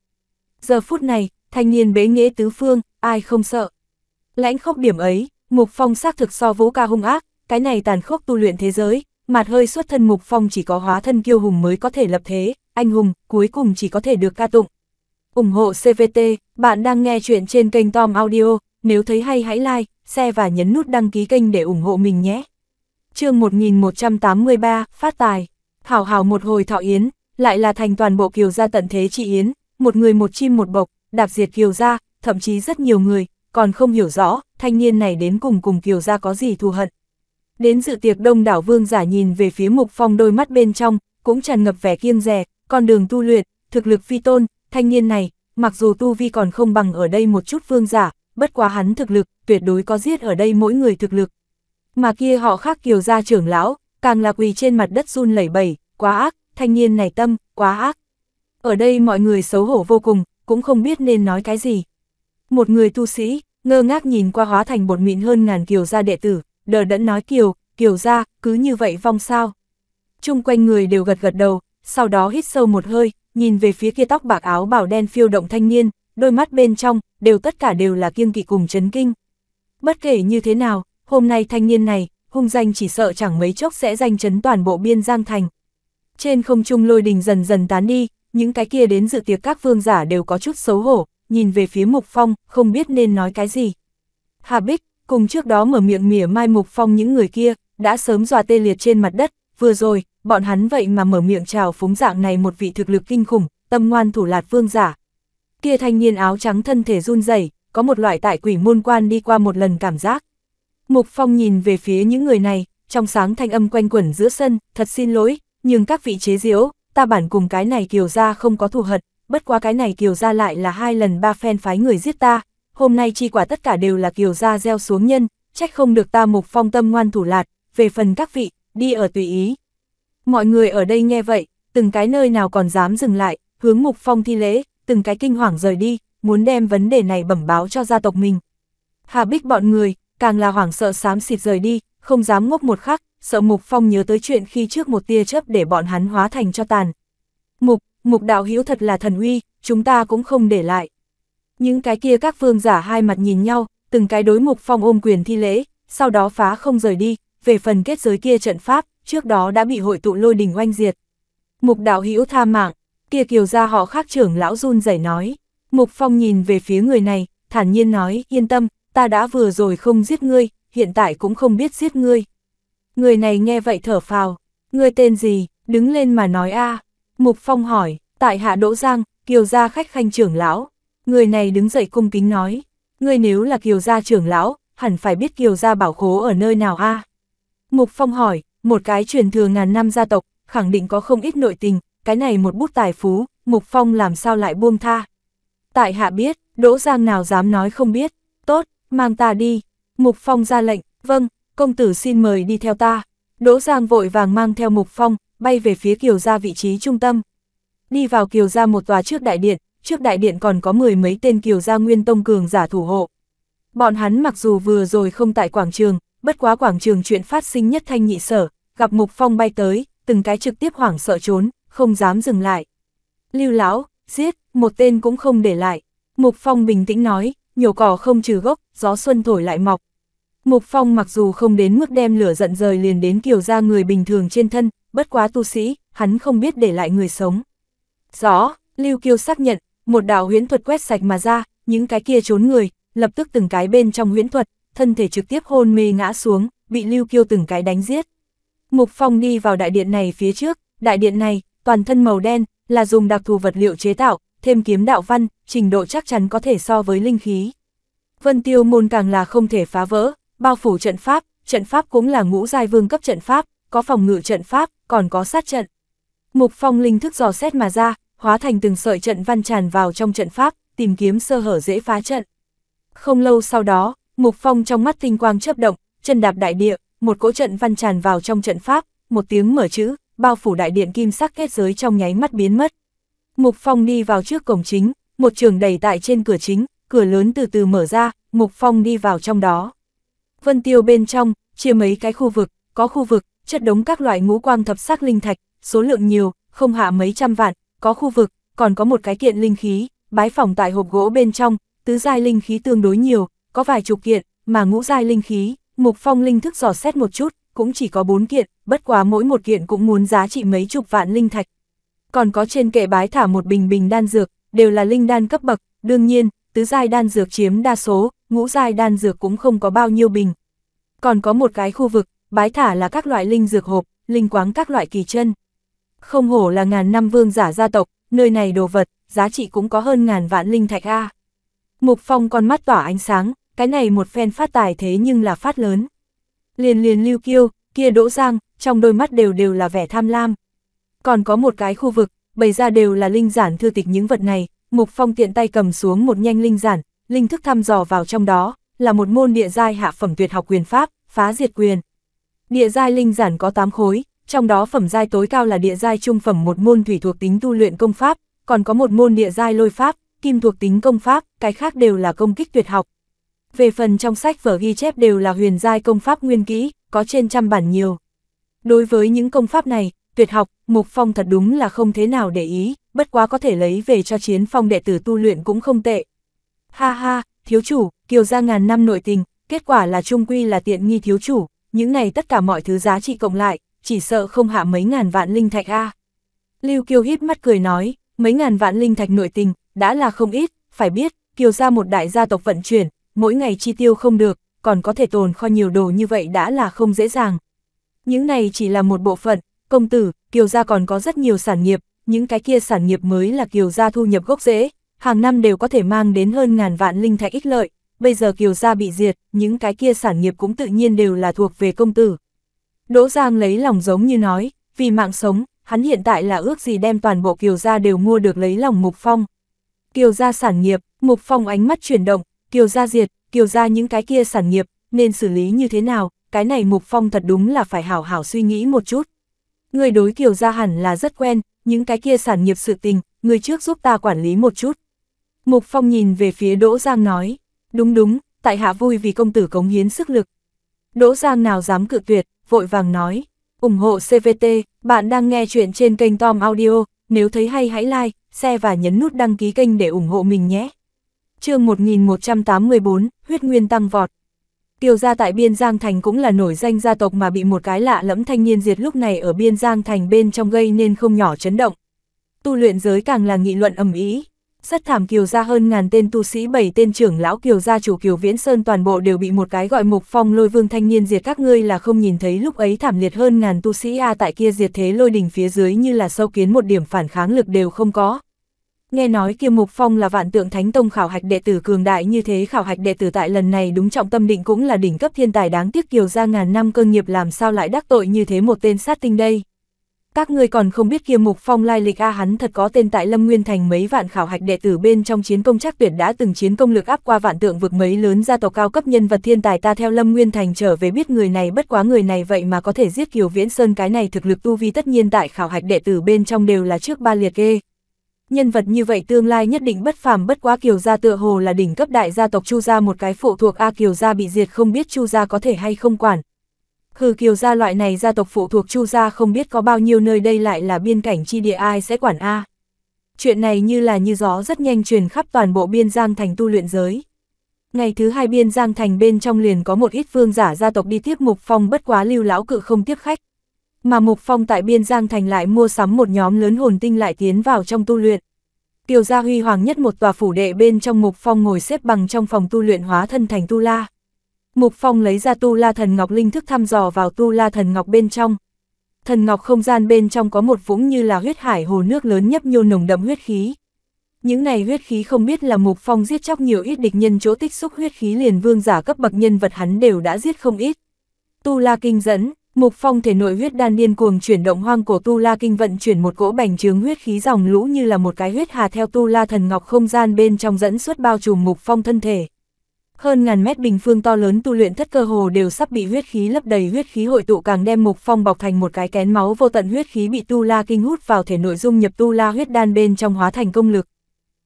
Giờ phút này, thanh niên bế nghĩa tứ phương, ai không sợ. Lãnh khốc điểm ấy, Mục Phong xác thực so Vũ Ca hung ác, cái này tàn khốc tu luyện thế giới, mạt hơi xuất thân Mục Phong chỉ có hóa thân kiêu hùng mới có thể lập thế, anh hùng, cuối cùng chỉ có thể được ca tụng. ủng hộ CVT, bạn đang nghe chuyện trên kênh Tom Audio, nếu thấy hay hãy like, share và nhấn nút đăng ký kênh để ủng hộ mình nhé. chương 1183, Phát Tài hào hào một hồi thọ yến, lại là thành toàn bộ kiều gia tận thế trị yến, một người một chim một bộc, đạp diệt kiều gia, thậm chí rất nhiều người, còn không hiểu rõ, thanh niên này đến cùng cùng Kiều gia có gì thù hận. Đến dự tiệc đông đảo vương giả nhìn về phía Mục Phong đôi mắt bên trong, cũng tràn ngập vẻ kiêng rè, con đường tu luyện, thực lực phi tôn, thanh niên này, mặc dù tu vi còn không bằng ở đây một chút vương giả, bất quá hắn thực lực, tuyệt đối có giết ở đây mỗi người thực lực. Mà kia họ khác kiều gia trưởng lão, càng là quỳ trên mặt đất run lẩy bẩy, quá ác, thanh niên này tâm, quá ác. Ở đây mọi người xấu hổ vô cùng, cũng không biết nên nói cái gì. Một người tu sĩ, ngơ ngác nhìn qua hóa thành bột mịn hơn ngàn kiều gia đệ tử, đờ đẫn nói kiều, kiều gia, cứ như vậy vong sao. Trung quanh người đều gật gật đầu, sau đó hít sâu một hơi, nhìn về phía kia tóc bạc áo bảo đen phiêu động thanh niên, đôi mắt bên trong, đều tất cả đều là kiêng kỵ cùng chấn kinh. Bất kể như thế nào, hôm nay thanh niên này, hung danh chỉ sợ chẳng mấy chốc sẽ danh chấn toàn bộ biên giang thành. Trên không trung lôi đình dần dần tán đi, những cái kia đến dự tiệc các vương giả đều có chút xấu hổ, nhìn về phía Mục Phong, không biết nên nói cái gì. Hà Bích, cùng trước đó mở miệng mỉa mai Mục Phong những người kia, đã sớm dọa tê liệt trên mặt đất, vừa rồi, bọn hắn vậy mà mở miệng chào phúng dạng này một vị thực lực kinh khủng, tâm ngoan thủ lạt vương giả. Kia thanh niên áo trắng thân thể run rẩy, có một loại tại quỷ môn quan đi qua một lần cảm giác. Mục Phong nhìn về phía những người này, trong sáng thanh âm quanh quẩn giữa sân, thật xin lỗi, nhưng các vị chế diễu, ta bản cùng cái này kiều ra không có thù hận, bất quá cái này Kiều gia lại là hai lần ba phen phái người giết ta, hôm nay chi quả tất cả đều là Kiều gia gieo xuống nhân, trách không được ta mục phong tâm ngoan thủ lạt, về phần các vị, đi ở tùy ý. Mọi người ở đây nghe vậy, từng cái nơi nào còn dám dừng lại, hướng mục phong thi lễ, từng cái kinh hoàng rời đi, muốn đem vấn đề này bẩm báo cho gia tộc mình. Hà Bích bọn người, càng là hoảng sợ xám xịt rời đi, không dám ngốc một khắc, sợ Mục Phong nhớ tới chuyện khi trước một tia chớp để bọn hắn hóa thành cho tàn. Mục, mục đạo hữu thật là thần uy, chúng ta cũng không để lại. Những cái kia các phương giả hai mặt nhìn nhau, từng cái đối mục phong ôm quyền thi lễ, sau đó phá không rời đi, về phần kết giới kia trận pháp, trước đó đã bị hội tụ lôi đình oanh diệt. Mục đạo hữu tha mạng, kia kiều ra họ khác trưởng lão run rẩy nói. Mục phong nhìn về phía người này, thản nhiên nói, yên tâm, ta đã vừa rồi không giết ngươi, hiện tại cũng không biết giết ngươi. Người này nghe vậy thở phào, ngươi tên gì, đứng lên mà nói a à. Mục Phong hỏi, tại hạ Đỗ Giang, kiều gia khách khanh trưởng lão. Người này đứng dậy cung kính nói, ngươi nếu là kiều gia trưởng lão, hẳn phải biết kiều gia bảo khố ở nơi nào a Mục Phong hỏi, một cái truyền thừa ngàn năm gia tộc, khẳng định có không ít nội tình, cái này một bút tài phú, Mục Phong làm sao lại buông tha. Tại hạ biết, Đỗ Giang nào dám nói không biết, tốt, mang ta đi. Mục Phong ra lệnh, vâng, công tử xin mời đi theo ta. Đỗ Giang vội vàng mang theo Mục Phong, bay về phía kiều gia vị trí trung tâm. Đi vào kiều gia một tòa trước đại điện, trước đại điện còn có mười mấy tên kiều gia nguyên tông cường giả thủ hộ. Bọn hắn mặc dù vừa rồi không tại quảng trường, bất quá quảng trường chuyện phát sinh nhất thanh nhị sở, gặp Mục Phong bay tới, từng cái trực tiếp hoảng sợ trốn, không dám dừng lại. Lưu lão, giết, một tên cũng không để lại. Mục Phong bình tĩnh nói, nhiều cỏ không trừ gốc, gió xuân thổi lại mọc, Mục Phong mặc dù không đến mức đem lửa giận rời liền đến kiểu ra người bình thường trên thân, bất quá tu sĩ, hắn không biết để lại người sống. Rõ, Lưu Kiêu xác nhận, một đạo huyễn thuật quét sạch mà ra, những cái kia trốn người, lập tức từng cái bên trong huyễn thuật, thân thể trực tiếp hôn mê ngã xuống, bị Lưu Kiêu từng cái đánh giết. Mục Phong đi vào đại điện này phía trước, đại điện này, toàn thân màu đen, là dùng đặc thù vật liệu chế tạo, thêm kiếm đạo văn, trình độ chắc chắn có thể so với linh khí. Vân tiêu môn càng là không thể phá vỡ, bao phủ trận pháp, trận pháp cũng là ngũ giai vương cấp trận pháp, có phòng ngự trận pháp, còn có sát trận. Mục Phong linh thức dò xét mà ra, hóa thành từng sợi trận văn tràn vào trong trận pháp, tìm kiếm sơ hở dễ phá trận. Không lâu sau đó, Mục Phong trong mắt tinh quang chớp động, chân đạp đại địa, một cỗ trận văn tràn vào trong trận pháp, một tiếng mở chữ, bao phủ đại điện kim sắc kết giới trong nháy mắt biến mất. Mục Phong đi vào trước cổng chính, một trường đầy tại trên cửa chính, cửa lớn từ từ mở ra, Mục Phong đi vào trong đó. Vân Tiêu bên trong, chia mấy cái khu vực, có khu vực, chất đống các loại ngũ quang thập sắc linh thạch, số lượng nhiều, không hạ mấy trăm vạn, có khu vực, còn có một cái kiện linh khí, bái phòng tại hộp gỗ bên trong, tứ giai linh khí tương đối nhiều, có vài chục kiện, mà ngũ giai linh khí, Mục Phong linh thức dò xét một chút, cũng chỉ có bốn kiện, bất quá mỗi một kiện cũng muốn giá trị mấy chục vạn linh thạch. Còn có trên kệ bái thả một bình bình đan dược, đều là linh đan cấp bậc, đương nhiên, tứ giai đan dược chiếm đa số, ngũ giai đan dược cũng không có bao nhiêu bình. Còn có một cái khu vực, bái thả là các loại linh dược hộp, linh quáng các loại kỳ chân. Không hổ là ngàn năm vương giả gia tộc, nơi này đồ vật, giá trị cũng có hơn ngàn vạn linh thạch A. Mục Phong con mắt tỏa ánh sáng, cái này một phen phát tài thế nhưng là phát lớn. Liền liền lưu kiêu, kia đỗ giang, trong đôi mắt đều đều là vẻ tham lam. Còn có một cái khu vực, bày ra đều là linh giản thư tịch những vật này, Mục Phong tiện tay cầm xuống một nhanh linh giản, linh thức thăm dò vào trong đó, là một môn địa giai hạ phẩm tuyệt học quyền pháp, phá diệt quyền. Địa giai linh giản có 8 khối, trong đó phẩm giai tối cao là địa giai trung phẩm một môn thủy thuộc tính tu luyện công pháp, còn có một môn địa giai lôi pháp, kim thuộc tính công pháp, cái khác đều là công kích tuyệt học. Về phần trong sách vở ghi chép đều là huyền giai công pháp nguyên kỹ, có trên trăm bản nhiều. Đối với những công pháp này, tuyệt học, Mục Phong thật đúng là không thế nào để ý, bất quá có thể lấy về cho chiến phong đệ tử tu luyện cũng không tệ. Ha ha, thiếu chủ, kiều ra ngàn năm nội tình, kết quả là trung quy là tiện nghi thiếu chủ, những này tất cả mọi thứ giá trị cộng lại, chỉ sợ không hạ mấy ngàn vạn linh thạch a. Lưu Kiều hít mắt cười nói, mấy ngàn vạn linh thạch nội tình, đã là không ít, phải biết, Kiều gia một đại gia tộc vận chuyển, mỗi ngày chi tiêu không được, còn có thể tồn kho nhiều đồ như vậy đã là không dễ dàng. Những này chỉ là một bộ phận, công tử, Kiều gia còn có rất nhiều sản nghiệp, những cái kia sản nghiệp mới là Kiều gia thu nhập gốc dễ hàng năm đều có thể mang đến hơn ngàn vạn linh thạch ích lợi, bây giờ Kiều gia bị diệt, những cái kia sản nghiệp cũng tự nhiên đều là thuộc về công tử. Đỗ Giang lấy lòng giống như nói, vì mạng sống, hắn hiện tại là ước gì đem toàn bộ Kiều gia đều mua được lấy lòng Mục Phong. Kiều gia sản nghiệp, Mục Phong ánh mắt chuyển động, Kiều gia diệt, Kiều gia những cái kia sản nghiệp, nên xử lý như thế nào, cái này Mục Phong thật đúng là phải hảo hảo suy nghĩ một chút. Người đối Kiều gia hẳn là rất quen, những cái kia sản nghiệp sự tình, người trước giúp ta quản lý một chút. Mục Phong nhìn về phía Đỗ Giang nói, đúng đúng, tại hạ vui vì công tử cống hiến sức lực. Đỗ Giang nào dám cự tuyệt, vội vàng nói, ủng hộ CVT, bạn đang nghe chuyện trên kênh Tom Audio, nếu thấy hay hãy like, share và nhấn nút đăng ký kênh để ủng hộ mình nhé. chương 1184, huyết nguyên tăng vọt. Tiêu gia tại Biên Giang Thành cũng là nổi danh gia tộc mà bị một cái lạ lẫm thanh niên diệt lúc này ở Biên Giang Thành bên trong gây nên không nhỏ chấn động. Tu luyện giới càng là nghị luận ầm ý, sắt thảm kiều gia hơn ngàn tên tu sĩ bảy tên trưởng lão kiều gia chủ kiều viễn sơn toàn bộ đều bị một cái gọi mục phong lôi vương thanh niên diệt các ngươi là không nhìn thấy lúc ấy thảm liệt hơn ngàn tu sĩ a tại kia diệt thế lôi đỉnh phía dưới như là sâu kiến một điểm phản kháng lực đều không có nghe nói kia mục phong là vạn tượng thánh tông khảo hạch đệ tử cường đại như thế khảo hạch đệ tử tại lần này đúng trọng tâm định cũng là đỉnh cấp thiên tài đáng tiếc kiều gia ngàn năm cơ nghiệp làm sao lại đắc tội như thế một tên sát tinh đây các ngươi còn không biết kia mục phong lai lịch A hắn thật có tên tại Lâm Nguyên Thành mấy vạn khảo hạch đệ tử bên trong chiến công chắc tuyệt đã từng chiến công lực áp qua vạn tượng vực mấy lớn gia tộc cao cấp nhân vật thiên tài ta theo Lâm Nguyên Thành trở về biết người này bất quá người này vậy mà có thể giết Kiều Viễn Sơn cái này thực lực tu vi tất nhiên tại khảo hạch đệ tử bên trong đều là trước ba liệt kê. Nhân vật như vậy tương lai nhất định bất phàm bất quá Kiều gia tựa hồ là đỉnh cấp đại gia tộc Chu gia một cái phụ thuộc A Kiều gia bị diệt không biết Chu gia có thể hay không quản, Hừ kiều gia loại này gia tộc phụ thuộc Chu gia không biết có bao nhiêu nơi đây lại là biên cảnh chi địa ai sẽ quản A. Chuyện này như là như gió rất nhanh truyền khắp toàn bộ biên giang thành tu luyện giới. Ngày thứ hai biên giang thành bên trong liền có một ít vương giả gia tộc đi tiếp Mục Phong bất quá lưu lão cự không tiếp khách. Mà Mục Phong tại biên giang thành lại mua sắm một nhóm lớn hồn tinh lại tiến vào trong tu luyện. Kiều gia huy hoàng nhất một tòa phủ đệ bên trong Mục Phong ngồi xếp bằng trong phòng tu luyện hóa thân thành tu la. Mục Phong lấy ra tu la thần ngọc linh thức thăm dò vào tu la thần ngọc bên trong. Thần ngọc không gian bên trong có một vũng như là huyết hải hồ nước lớn nhấp nhô nồng đậm huyết khí. Những này huyết khí không biết là Mục Phong giết chóc nhiều ít địch nhân chỗ tích xúc huyết khí liền vương giả cấp bậc nhân vật hắn đều đã giết không ít. Tu La Kinh dẫn, Mục Phong thể nội huyết đan điên cuồng chuyển động hoang cổ Tu La Kinh vận chuyển một cỗ bành trướng huyết khí dòng lũ như là một cái huyết hà theo Tu La thần ngọc không gian bên trong dẫn suốt bao trùm Mục Phong thân thể. Hơn ngàn mét bình phương to lớn tu luyện thất cơ hồ đều sắp bị huyết khí lấp đầy huyết khí hội tụ càng đem mục phong bọc thành một cái kén máu vô tận huyết khí bị tu la kinh hút vào thể nội dung nhập tu la huyết đan bên trong hóa thành công lực.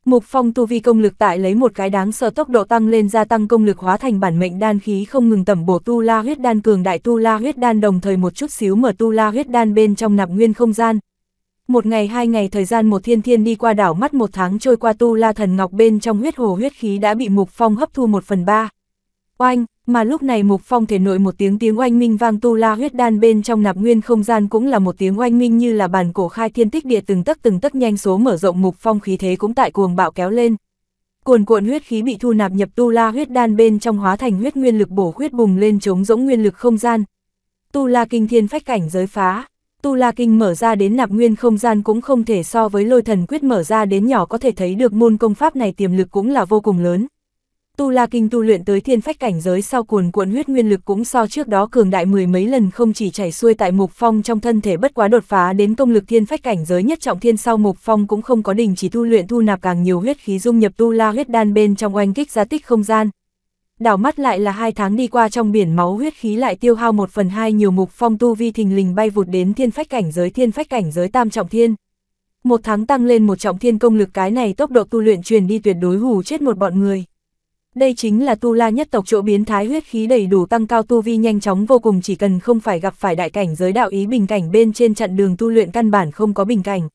Mục phong tu vi công lực tại lấy một cái đáng sợ tốc độ tăng lên gia tăng công lực hóa thành bản mệnh đan khí không ngừng tẩm bổ tu la huyết đan cường đại tu la huyết đan đồng thời một chút xíu mở tu la huyết đan bên trong nạp nguyên không gian, một ngày hai ngày thời gian một thiên thiên đi qua đảo mắt một tháng trôi qua tu la thần ngọc bên trong huyết hồ huyết khí đã bị mục phong hấp thu một phần ba. Oanh, mà lúc này mục phong thể nội một tiếng tiếng oanh minh vang tu la huyết đan bên trong nạp nguyên không gian cũng là một tiếng oanh minh như là bàn cổ khai thiên tích địa từng tấc từng tấc nhanh số mở rộng mục phong khí thế cũng tại cuồng bạo kéo lên. Cuồn cuộn huyết khí bị thu nạp nhập tu la huyết đan bên trong hóa thành huyết nguyên lực bổ huyết bùng lên chống rỗng nguyên lực không gian. Tu la kinh thiên phách cảnh giới phá. Tu La Kinh mở ra đến nạp nguyên không gian cũng không thể so với lôi thần quyết mở ra đến nhỏ có thể thấy được môn công pháp này tiềm lực cũng là vô cùng lớn. Tu La Kinh tu luyện tới thiên phách cảnh giới sau cuồn cuộn huyết nguyên lực cũng so trước đó cường đại mười mấy lần không chỉ chảy xuôi tại Mục Phong trong thân thể bất quá đột phá đến công lực thiên phách cảnh giới nhất trọng thiên sau Mục Phong cũng không có đình chỉ tu luyện thu nạp càng nhiều huyết khí dung nhập Tu La huyết đan bên trong oanh kích giá tích không gian đảo mắt lại là hai tháng đi qua trong biển máu huyết khí lại tiêu hao một phần hai nhiều mục phong tu vi thình lình bay vụt đến thiên phách cảnh giới thiên phách cảnh giới tam trọng thiên. Một tháng tăng lên một trọng thiên công lực cái này tốc độ tu luyện truyền đi tuyệt đối hù chết một bọn người. Đây chính là tu la nhất tộc chỗ biến thái huyết khí đầy đủ tăng cao tu vi nhanh chóng vô cùng chỉ cần không phải gặp phải đại cảnh giới đạo ý bình cảnh bên trên chặn đường tu luyện căn bản không có bình cảnh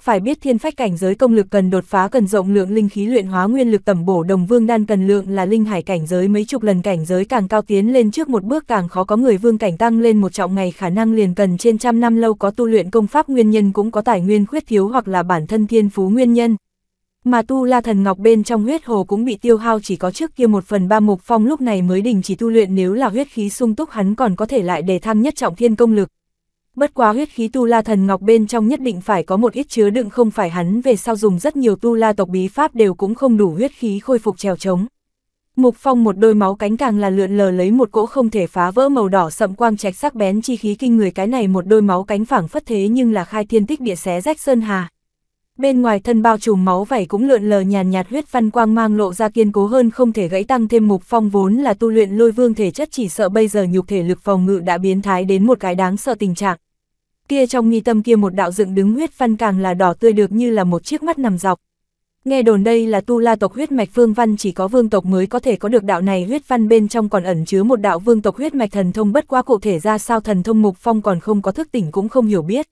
phải biết thiên phách cảnh giới công lực cần đột phá cần rộng lượng linh khí luyện hóa nguyên lực tẩm bổ đồng vương đan cần lượng là linh hải cảnh giới mấy chục lần cảnh giới càng cao tiến lên trước một bước càng khó có người vương cảnh tăng lên một trọng ngày khả năng liền cần trên trăm năm lâu có tu luyện công pháp nguyên nhân cũng có tài nguyên khuyết thiếu hoặc là bản thân thiên phú nguyên nhân. Mà tu la thần ngọc bên trong huyết hồ cũng bị tiêu hao chỉ có trước kia một phần ba mục phong lúc này mới đình chỉ tu luyện nếu là huyết khí sung túc hắn còn có thể lại đề thăng nhất trọng thiên công lực. Bất quá huyết khí tu la thần ngọc bên trong nhất định phải có một ít chứa đựng không phải hắn về sau dùng rất nhiều tu la tộc bí pháp đều cũng không đủ huyết khí khôi phục trèo trống. Mục phong một đôi máu cánh càng là lượn lờ lấy một cỗ không thể phá vỡ màu đỏ sậm quang trạch sắc bén chi khí kinh người cái này một đôi máu cánh phảng phất thế nhưng là khai thiên tích địa xé rách sơn hà bên ngoài thân bao trùm máu vảy cũng lượn lờ nhàn nhạt, huyết văn quang mang lộ ra kiên cố hơn không thể gãy tăng thêm mục phong vốn là tu luyện lôi vương thể chất chỉ sợ bây giờ nhục thể lực phòng ngự đã biến thái đến một cái đáng sợ tình trạng. Kia trong nghi tâm kia một đạo dựng đứng huyết văn càng là đỏ tươi được như là một chiếc mắt nằm dọc. Nghe đồn đây là tu la tộc huyết mạch vương văn chỉ có vương tộc mới có thể có được đạo này huyết văn bên trong còn ẩn chứa một đạo vương tộc huyết mạch thần thông bất qua cụ thể ra sao thần thông mục phong còn không có thức tỉnh cũng không hiểu biết.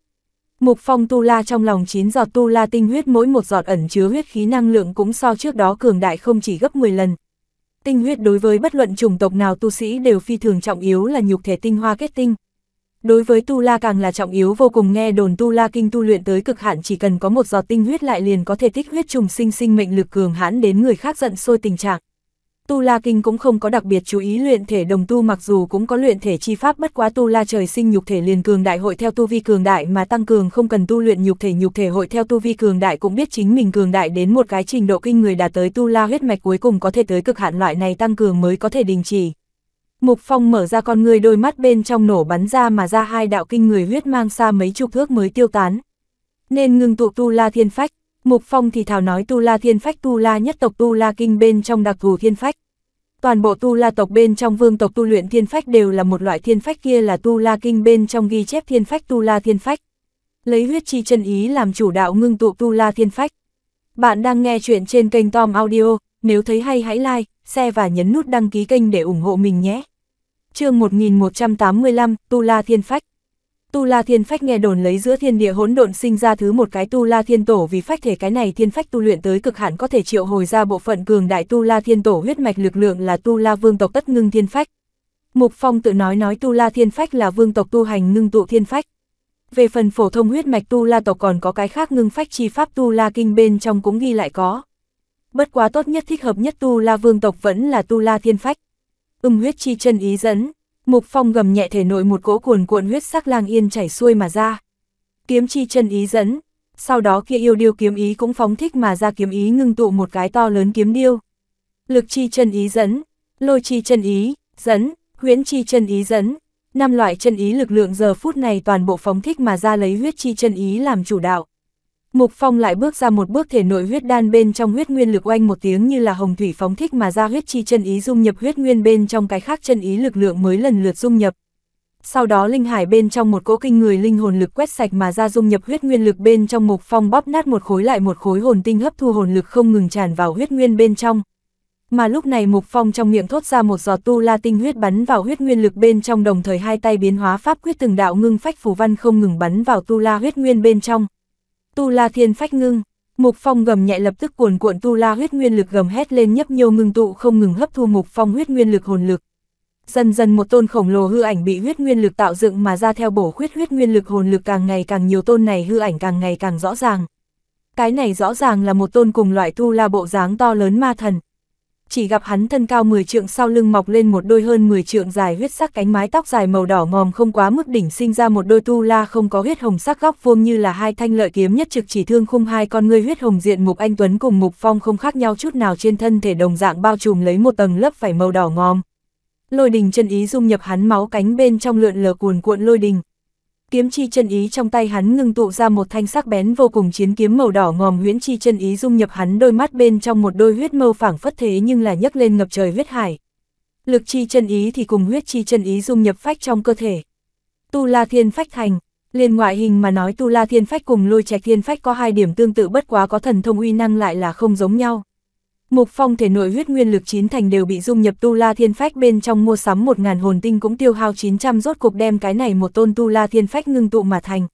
Mục phong tu la trong lòng 9 giọt tu la tinh huyết mỗi một giọt ẩn chứa huyết khí năng lượng cũng so trước đó cường đại không chỉ gấp 10 lần. Tinh huyết đối với bất luận chủng tộc nào tu sĩ đều phi thường trọng yếu là nhục thể tinh hoa kết tinh. Đối với tu la càng là trọng yếu vô cùng nghe đồn tu la kinh tu luyện tới cực hạn chỉ cần có một giọt tinh huyết lại liền có thể tích huyết trùng sinh sinh mệnh lực cường hãn đến người khác giận sôi tình trạng. Tu La Kinh cũng không có đặc biệt chú ý luyện thể đồng tu mặc dù cũng có luyện thể chi pháp bất quá Tu La trời sinh nhục thể liền cường đại hội theo tu vi cường đại mà tăng cường không cần tu luyện nhục thể nhục thể hội theo tu vi cường đại cũng biết chính mình cường đại đến một cái trình độ kinh người đạt tới Tu La huyết mạch cuối cùng có thể tới cực hạn loại này tăng cường mới có thể đình chỉ. Mục Phong mở ra con người đôi mắt bên trong nổ bắn ra mà ra hai đạo kinh người huyết mang xa mấy chục thước mới tiêu tán. Nên ngừng tụ Tu La Thiên Phách, Mục Phong thì thảo nói Tu La Thiên Phách Tu La nhất tộc Tu La Kinh bên trong đặc thù Thiên Phách. Toàn bộ Tu La tộc bên trong vương tộc tu luyện Thiên Phách đều là một loại Thiên Phách kia là Tu La Kinh bên trong ghi chép Thiên Phách Tu La Thiên Phách. Lấy huyết chi chân ý làm chủ đạo ngưng tụ Tu La Thiên Phách. Bạn đang nghe chuyện trên kênh Tom Audio, nếu thấy hay hãy like, share và nhấn nút đăng ký kênh để ủng hộ mình nhé. chương 1185, Tu La Thiên Phách Tu La Thiên Phách nghe đồn lấy giữa thiên địa hỗn độn sinh ra thứ một cái Tu La Thiên Tổ vì phách thể cái này thiên phách tu luyện tới cực hạn có thể triệu hồi ra bộ phận cường đại Tu La Thiên Tổ huyết mạch lực lượng là Tu La Vương tộc tất ngưng thiên phách. Mục Phong tự nói nói Tu La Thiên Phách là vương tộc tu hành ngưng tụ thiên phách. Về phần phổ thông huyết mạch Tu La tộc còn có cái khác ngưng phách chi pháp Tu La Kinh bên trong cũng ghi lại có. Bất quá tốt nhất thích hợp nhất Tu La Vương tộc vẫn là Tu La Thiên Phách. Ưm huyết chi chân ý dẫn, Mục Phong gầm nhẹ thể nội một cỗ cuồn cuộn huyết sắc lang yên chảy xuôi mà ra. Kiếm chi chân ý dẫn, sau đó kia yêu điêu kiếm ý cũng phóng thích mà ra kiếm ý ngưng tụ một cái to lớn kiếm điêu. Lực chi chân ý dẫn, lôi chi chân ý, dẫn, huyễn chi chân ý dẫn, năm loại chân ý lực lượng giờ phút này toàn bộ phóng thích mà ra lấy huyết chi chân ý làm chủ đạo, Mục Phong lại bước ra một bước thể nội huyết đan bên trong huyết nguyên lực oanh một tiếng như là hồng thủy phóng thích mà ra huyết chi chân ý dung nhập huyết nguyên bên trong cái khác chân ý lực lượng mới lần lượt dung nhập. Sau đó linh hải bên trong một cỗ kinh người linh hồn lực quét sạch mà ra dung nhập huyết nguyên lực bên trong Mục Phong bóp nát một khối lại một khối hồn tinh hấp thu hồn lực không ngừng tràn vào huyết nguyên bên trong. Mà lúc này Mục Phong trong miệng thốt ra một giọt tu la tinh huyết bắn vào huyết nguyên lực bên trong đồng thời hai tay biến hóa pháp quyết từng đạo ngưng phách phù văn không ngừng bắn vào tu la huyết nguyên bên trong. Tu La Thiên Phách ngưng, Mục Phong gầm nhẹ lập tức cuồn cuộn Tu La huyết nguyên lực gầm hét lên nhấp nhô ngưng tụ không ngừng hấp thu Mục Phong huyết nguyên lực hồn lực. Dần dần một tôn khổng lồ hư ảnh bị huyết nguyên lực tạo dựng mà ra theo bổ khuyết huyết nguyên lực hồn lực càng ngày càng nhiều tôn này hư ảnh càng ngày càng rõ ràng. Cái này rõ ràng là một tôn cùng loại Tu La bộ dáng to lớn ma thần, chỉ gặp hắn thân cao 10 trượng sau lưng mọc lên một đôi hơn 10 trượng dài huyết sắc cánh mái tóc dài màu đỏ ngòm không quá mức đỉnh sinh ra một đôi tu la không có huyết hồng sắc góc vuông như là hai thanh lợi kiếm nhất trực chỉ thương khung hai con ngươi huyết hồng diện mục anh tuấn cùng mục phong không khác nhau chút nào trên thân thể đồng dạng bao trùm lấy một tầng lớp phải màu đỏ ngòm. Lôi đình chân ý dung nhập hắn máu cánh bên trong lượn lờ cuồn cuộn lôi đình, Kiếm chi chân ý trong tay hắn ngưng tụ ra một thanh sắc bén vô cùng chiến kiếm màu đỏ ngòm Nguyễn chi chân ý dung nhập hắn đôi mắt bên trong một đôi huyết mâu phảng phất thế nhưng là nhấc lên ngập trời huyết hải. Lực chi chân ý thì cùng huyết chi chân ý dung nhập phách trong cơ thể. Tu La Thiên Phách Thành, liền ngoại hình mà nói Tu La Thiên Phách cùng Lôi Trạch Thiên Phách có hai điểm tương tự bất quá có thần thông uy năng lại là không giống nhau. Mục phong thể nội huyết nguyên lực chín thành đều bị dung nhập tu la thiên phách bên trong mua sắm 1.000 hồn tinh cũng tiêu hao 900 rốt cục đem cái này một tôn tu la thiên phách ngưng tụ mà thành.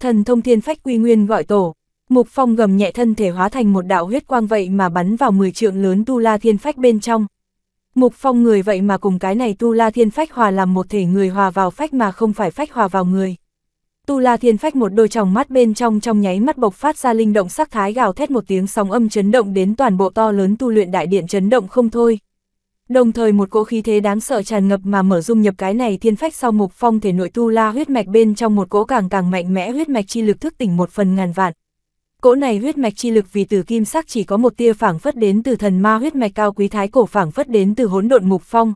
Thần thông thiên phách quy nguyên gọi tổ, mục phong gầm nhẹ thân thể hóa thành một đạo huyết quang vậy mà bắn vào 10 trượng lớn tu la thiên phách bên trong. Mục phong người vậy mà cùng cái này tu la thiên phách hòa làm một thể người hòa vào phách mà không phải phách hòa vào người. Tu La Thiên Phách một đôi tròng mắt bên trong trong nháy mắt bộc phát ra linh động sắc thái gào thét một tiếng sóng âm chấn động đến toàn bộ to lớn tu luyện đại điện chấn động không thôi. Đồng thời một cỗ khí thế đáng sợ tràn ngập mà mở dung nhập cái này thiên phách sau mục phong thể nội tu la huyết mạch bên trong một cỗ càng càng mạnh mẽ huyết mạch chi lực thức tỉnh một phần ngàn vạn. Cỗ này huyết mạch chi lực vì từ kim sắc chỉ có một tia phảng phất đến từ thần ma huyết mạch cao quý thái cổ phảng phất đến từ hỗn độn mục phong,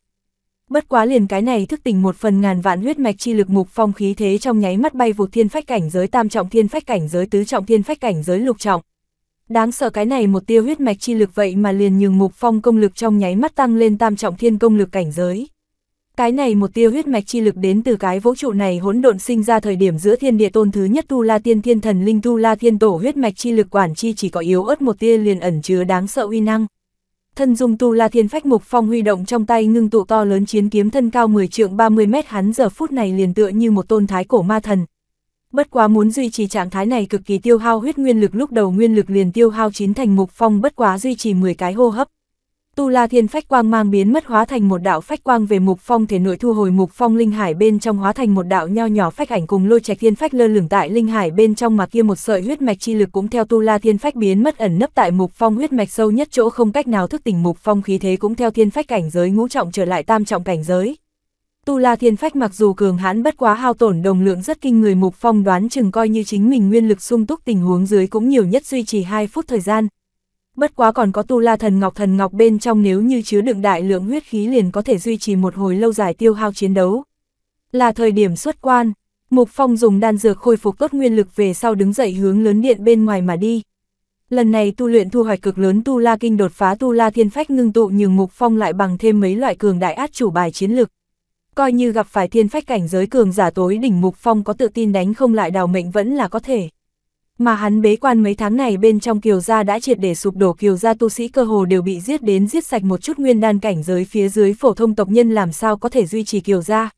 Bất quá liền cái này thức tỉnh một phần ngàn vạn huyết mạch chi lực mục phong khí thế trong nháy mắt bay vụt thiên phách cảnh giới tam trọng thiên phách cảnh giới tứ trọng thiên phách cảnh giới lục trọng. Đáng sợ cái này một tiêu huyết mạch chi lực vậy mà liền nhường mục phong công lực trong nháy mắt tăng lên tam trọng thiên công lực cảnh giới. Cái này một tiêu huyết mạch chi lực đến từ cái vũ trụ này hỗn độn sinh ra thời điểm giữa thiên địa tôn thứ nhất Tu La Tiên Thiên Thần Linh Tu La Thiên Tổ huyết mạch chi lực quản chi chỉ có yếu ớt một tia liền ẩn chứa đáng sợ uy năng thân dung tu la thiên phách mục phong huy động trong tay ngưng tụ to lớn chiến kiếm thân cao 10 trượng 30 mét hắn giờ phút này liền tựa như một tôn thái cổ ma thần. Bất quá muốn duy trì trạng thái này cực kỳ tiêu hao huyết nguyên lực lúc đầu nguyên lực liền tiêu hao chín thành mục phong bất quá duy trì 10 cái hô hấp. Tu La Thiên Phách Quang mang biến mất hóa thành một đạo phách quang về Mục Phong thể nội thu hồi Mục Phong linh hải bên trong hóa thành một đạo nho nhỏ phách ảnh cùng lôi trạch thiên phách lơ lửng tại linh hải bên trong mà kia một sợi huyết mạch chi lực cũng theo Tu La Thiên Phách biến mất ẩn nấp tại Mục Phong huyết mạch sâu nhất chỗ không cách nào thức tỉnh Mục Phong khí thế cũng theo thiên phách cảnh giới ngũ trọng trở lại tam trọng cảnh giới. Tu La Thiên Phách mặc dù cường hãn bất quá hao tổn đồng lượng rất kinh người Mục Phong đoán chừng coi như chính mình nguyên lực sung túc tình huống dưới cũng nhiều nhất duy trì hai phút thời gian, bất quá còn có tu la thần ngọc thần ngọc bên trong nếu như chứa đựng đại lượng huyết khí liền có thể duy trì một hồi lâu dài tiêu hao chiến đấu. Là thời điểm xuất quan, Mục Phong dùng đan dược khôi phục tốt nguyên lực về sau đứng dậy hướng lớn điện bên ngoài mà đi. Lần này tu luyện thu hoạch cực lớn tu la kinh đột phá tu la thiên phách ngưng tụ nhưng Mục Phong lại bằng thêm mấy loại cường đại át chủ bài chiến lực. Coi như gặp phải thiên phách cảnh giới cường giả tối đỉnh Mục Phong có tự tin đánh không lại đào mệnh vẫn là có thể. Mà hắn bế quan mấy tháng này bên trong kiều gia đã triệt để sụp đổ kiều gia tu sĩ cơ hồ đều bị giết đến giết sạch một chút nguyên đan cảnh giới phía dưới phổ thông tộc nhân làm sao có thể duy trì kiều gia.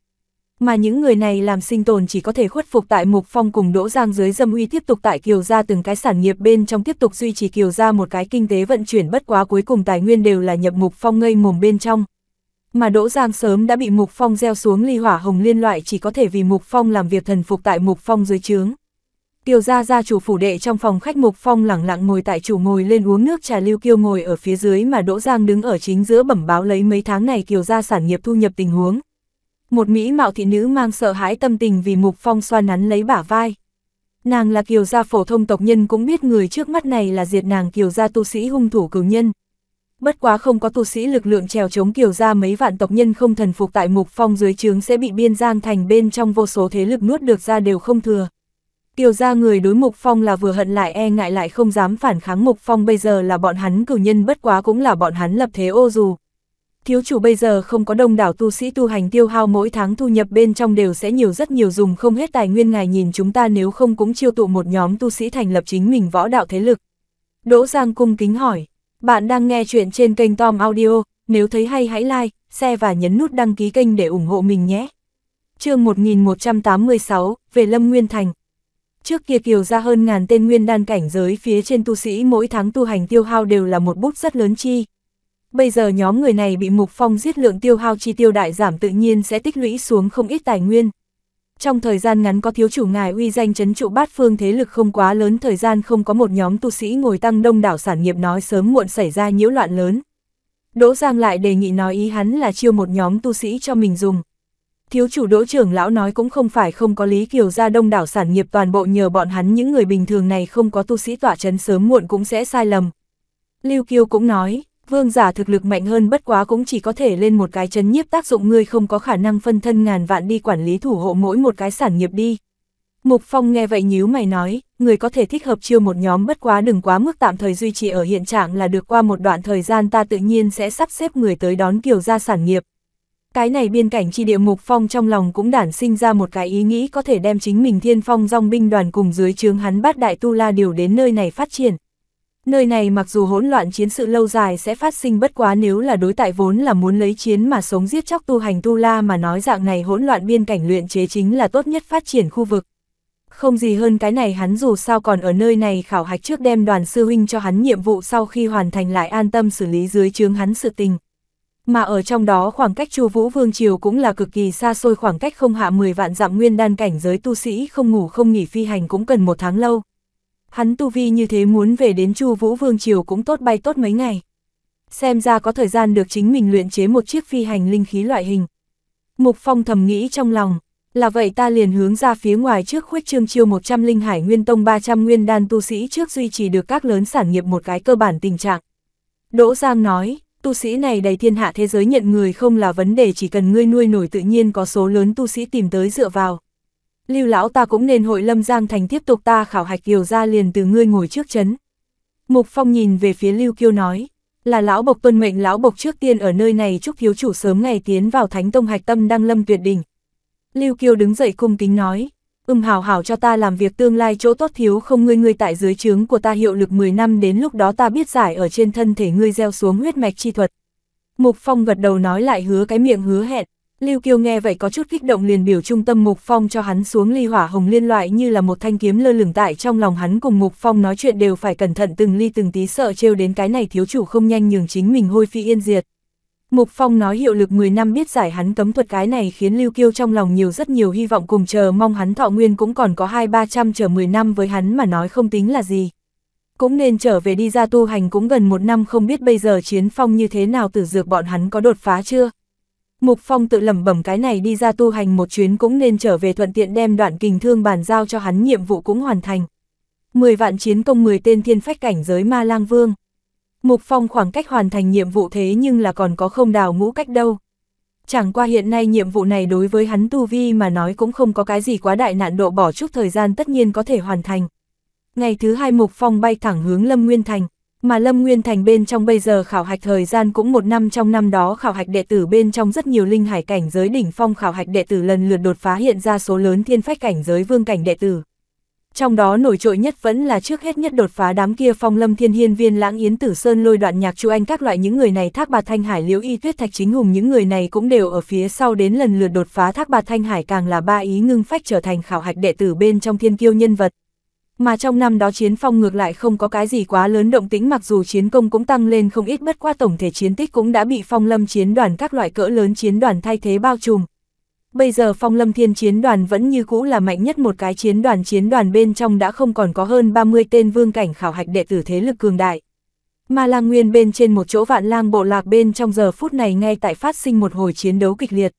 Mà những người này làm sinh tồn chỉ có thể khuất phục tại mục phong cùng đỗ giang dưới dâm uy tiếp tục tại kiều gia từng cái sản nghiệp bên trong tiếp tục duy trì kiều gia một cái kinh tế vận chuyển bất quá cuối cùng tài nguyên đều là nhập mục phong ngây mồm bên trong. Mà Đỗ Giang sớm đã bị Mục Phong gieo xuống ly hỏa hồng liên loại chỉ có thể vì Mục Phong làm việc thần phục tại Mục Phong dưới trướng. Kiều gia gia chủ phủ đệ trong phòng khách Mục Phong lẳng lặng ngồi tại chủ ngồi lên uống nước trà Lưu Kiêu ngồi ở phía dưới mà Đỗ Giang đứng ở chính giữa bẩm báo lấy mấy tháng này Kiều gia sản nghiệp thu nhập tình huống. Một mỹ mạo thị nữ mang sợ hãi tâm tình vì Mục Phong xoa nắn lấy bả vai. Nàng là Kiều gia phổ thông tộc nhân cũng biết người trước mắt này là diệt nàng Kiều gia tu sĩ hung thủ cửu nhân. Bất quá không có tu sĩ lực lượng trèo chống Kiều gia mấy vạn tộc nhân không thần phục tại Mục Phong dưới trướng sẽ bị biên giang thành bên trong vô số thế lực nuốt được ra đều không thừa. Tiêu gia người đối Mục Phong là vừa hận lại e ngại lại không dám phản kháng Mục Phong bây giờ là bọn hắn cử nhân bất quá cũng là bọn hắn lập thế ô dù. Thiếu chủ bây giờ không có đông đảo tu sĩ tu hành tiêu hao mỗi tháng thu nhập bên trong đều sẽ nhiều rất nhiều dùng không hết tài nguyên ngài nhìn chúng ta nếu không cũng chiêu tụ một nhóm tu sĩ thành lập chính mình võ đạo thế lực. Đỗ Giang cung kính hỏi, bạn đang nghe chuyện trên kênh Tom Audio, nếu thấy hay hãy like, share và nhấn nút đăng ký kênh để ủng hộ mình nhé. chương 1186, về Lâm Nguyên Thành Trước kia kiều ra hơn ngàn tên nguyên đan cảnh giới phía trên tu sĩ mỗi tháng tu hành tiêu hao đều là một bút rất lớn chi. Bây giờ nhóm người này bị mục phong giết lượng tiêu hao chi tiêu đại giảm tự nhiên sẽ tích lũy xuống không ít tài nguyên. Trong thời gian ngắn có thiếu chủ ngài uy danh chấn trụ bát phương thế lực không quá lớn thời gian không có một nhóm tu sĩ ngồi tăng đông đảo sản nghiệp nói sớm muộn xảy ra nhiễu loạn lớn. Đỗ Giang lại đề nghị nói ý hắn là chiêu một nhóm tu sĩ cho mình dùng, Thiếu chủ đỗ trưởng lão nói cũng không phải không có lý kiều ra đông đảo sản nghiệp toàn bộ nhờ bọn hắn những người bình thường này không có tu sĩ tỏa chấn sớm muộn cũng sẽ sai lầm. Lưu Kiêu cũng nói, vương giả thực lực mạnh hơn bất quá cũng chỉ có thể lên một cái chấn nhiếp tác dụng người không có khả năng phân thân ngàn vạn đi quản lý thủ hộ mỗi một cái sản nghiệp đi. Mục Phong nghe vậy nhíu mày nói, người có thể thích hợp chiêu một nhóm bất quá đừng quá mức tạm thời duy trì ở hiện trạng là được qua một đoạn thời gian ta tự nhiên sẽ sắp xếp người tới đón kiều gia sản nghiệp. Cái này biên cảnh chi địa mục phong trong lòng cũng đản sinh ra một cái ý nghĩ có thể đem chính mình thiên phong dòng binh đoàn cùng dưới trướng hắn bát đại tu la điều đến nơi này phát triển. Nơi này mặc dù hỗn loạn chiến sự lâu dài sẽ phát sinh bất quá nếu là đối tại vốn là muốn lấy chiến mà sống giết chóc tu hành tu la mà nói dạng này hỗn loạn biên cảnh luyện chế chính là tốt nhất phát triển khu vực. Không gì hơn cái này hắn dù sao còn ở nơi này khảo hạch trước đem đoàn sư huynh cho hắn nhiệm vụ sau khi hoàn thành lại an tâm xử lý dưới chướng hắn sự tình mà ở trong đó khoảng cách Chu Vũ Vương triều cũng là cực kỳ xa xôi khoảng cách không hạ 10 vạn dặm nguyên đan cảnh giới tu sĩ không ngủ không nghỉ phi hành cũng cần một tháng lâu. Hắn tu vi như thế muốn về đến Chu Vũ Vương triều cũng tốt bay tốt mấy ngày. Xem ra có thời gian được chính mình luyện chế một chiếc phi hành linh khí loại hình. Mục Phong thầm nghĩ trong lòng, là vậy ta liền hướng ra phía ngoài trước khuếch trương chiêu 100 linh hải nguyên tông 300 nguyên đan tu sĩ trước duy trì được các lớn sản nghiệp một cái cơ bản tình trạng. Đỗ Giang nói, tu sĩ này đầy thiên hạ thế giới nhận người không là vấn đề chỉ cần ngươi nuôi nổi tự nhiên có số lớn tu sĩ tìm tới dựa vào. Lưu lão ta cũng nên hội lâm giang thành tiếp tục ta khảo hạch kiều ra liền từ ngươi ngồi trước chấn. Mục Phong nhìn về phía Lưu Kiêu nói, là lão bộc tuân mệnh lão bộc trước tiên ở nơi này chúc thiếu chủ sớm ngày tiến vào thánh tông hạch tâm đăng lâm tuyệt đỉnh. Lưu Kiêu đứng dậy cung kính nói, Ưm hào hào cho ta làm việc tương lai chỗ tốt thiếu không ngươi ngươi tại dưới trướng của ta hiệu lực 10 năm đến lúc đó ta biết giải ở trên thân thể ngươi gieo xuống huyết mạch chi thuật. Mục Phong gật đầu nói lại hứa cái miệng hứa hẹn, Lưu Kiêu nghe vậy có chút kích động liền biểu trung tâm Mục Phong cho hắn xuống ly hỏa hồng liên loại như là một thanh kiếm lơ lửng tại trong lòng hắn cùng Mục Phong nói chuyện đều phải cẩn thận từng ly từng tí sợ trêu đến cái này thiếu chủ không nhanh nhường chính mình hôi phi yên diệt. Mục Phong nói hiệu lực 10 năm biết giải hắn cấm thuật cái này khiến Lưu Kiêu trong lòng nhiều rất nhiều hy vọng cùng chờ mong hắn thọ nguyên cũng còn có hai ba trăm chờ 10 năm với hắn mà nói không tính là gì. Cũng nên trở về đi ra tu hành cũng gần một năm không biết bây giờ chiến phong như thế nào tử dược bọn hắn có đột phá chưa. Mục Phong tự lẩm bẩm cái này đi ra tu hành một chuyến cũng nên trở về thuận tiện đem đoạn kình thương bàn giao cho hắn nhiệm vụ cũng hoàn thành. 10 vạn chiến công 10 tên thiên phách cảnh giới ma lang vương. Mục Phong khoảng cách hoàn thành nhiệm vụ thế nhưng là còn có không đào ngũ cách đâu. Chẳng qua hiện nay nhiệm vụ này đối với hắn Tu Vi mà nói cũng không có cái gì quá đại nạn độ bỏ chút thời gian tất nhiên có thể hoàn thành. Ngày thứ hai Mục Phong bay thẳng hướng Lâm Nguyên Thành, mà Lâm Nguyên Thành bên trong bây giờ khảo hạch thời gian cũng một năm trong năm đó khảo hạch đệ tử bên trong rất nhiều linh hải cảnh giới đỉnh phong khảo hạch đệ tử lần lượt đột phá hiện ra số lớn thiên phách cảnh giới vương cảnh đệ tử. Trong đó nổi trội nhất vẫn là trước hết nhất đột phá đám kia phong lâm thiên hiên viên lãng yến tử sơn lôi đoạn nhạc chu anh các loại những người này thác bà thanh hải liễu y tuyết thạch chính hùng những người này cũng đều ở phía sau đến lần lượt đột phá thác bà thanh hải càng là ba ý ngưng phách trở thành khảo hạch đệ tử bên trong thiên kiêu nhân vật. Mà trong năm đó chiến phong ngược lại không có cái gì quá lớn động tĩnh mặc dù chiến công cũng tăng lên không ít bất qua tổng thể chiến tích cũng đã bị phong lâm chiến đoàn các loại cỡ lớn chiến đoàn thay thế bao trùm, Bây giờ phong lâm thiên chiến đoàn vẫn như cũ là mạnh nhất một cái chiến đoàn chiến đoàn bên trong đã không còn có hơn 30 tên vương cảnh khảo hạch đệ tử thế lực cường đại. Mà lang nguyên bên trên một chỗ vạn lang bộ lạc bên trong giờ phút này ngay tại phát sinh một hồi chiến đấu kịch liệt.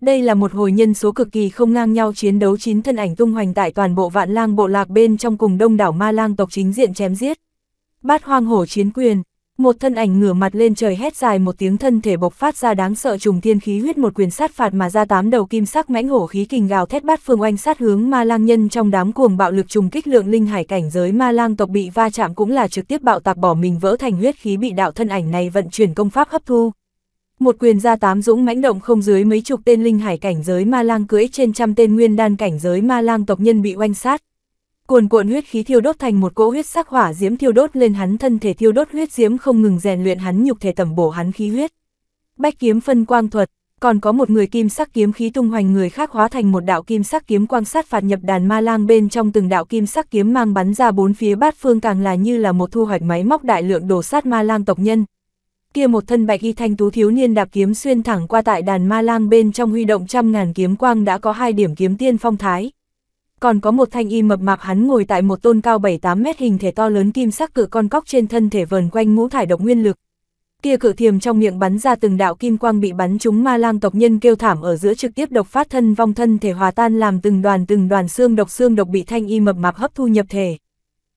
Đây là một hồi nhân số cực kỳ không ngang nhau chiến đấu chín thân ảnh tung hoành tại toàn bộ vạn lang bộ lạc bên trong cùng đông đảo ma lang tộc chính diện chém giết. Bát hoang hổ chiến quyền, một thân ảnh ngửa mặt lên trời hét dài một tiếng thân thể bộc phát ra đáng sợ trùng thiên khí huyết một quyền sát phạt mà ra tám đầu kim sắc mãnh hổ khí kình gào thét bát phương oanh sát hướng ma lang nhân trong đám cuồng bạo lực trùng kích lượng linh hải cảnh giới ma lang tộc bị va chạm cũng là trực tiếp bạo tạc bỏ mình vỡ thành huyết khí bị đạo thân ảnh này vận chuyển công pháp hấp thu. Một quyền ra tám dũng mãnh động không dưới mấy chục tên linh hải cảnh giới ma lang cưỡi trên trăm tên nguyên đan cảnh giới ma lang tộc nhân bị oanh sát. Cuồn cuộn huyết khí thiêu đốt thành một cỗ huyết sắc hỏa diễm thiêu đốt lên hắn thân thể thiêu đốt huyết diễm không ngừng rèn luyện hắn nhục thể tẩm bổ hắn khí huyết. Bách kiếm phân quang thuật, còn có một người kim sắc kiếm khí tung hoành người khác hóa thành một đạo kim sắc kiếm quang sát phạt nhập đàn ma lang bên trong từng đạo kim sắc kiếm mang bắn ra bốn phía bát phương càng là như là một thu hoạch máy móc đại lượng đồ sát ma lang tộc nhân. Kia một thân bạch y thanh tú thiếu niên đạp kiếm xuyên thẳng qua tại đàn ma lang bên trong huy động trăm ngàn kiếm quang đã có hai điểm kiếm tiên phong thái còn có một thanh y mập mạp hắn ngồi tại một tôn cao 7-8 mét hình thể to lớn kim sắc cự con cóc trên thân thể vờn quanh ngũ thải độc nguyên lực. Kia cự thiềm trong miệng bắn ra từng đạo kim quang bị bắn chúng ma lang tộc nhân kêu thảm ở giữa trực tiếp độc phát thân vong thân thể hòa tan làm từng đoàn từng đoàn xương độc xương độc bị thanh y mập mạp hấp thu nhập thể.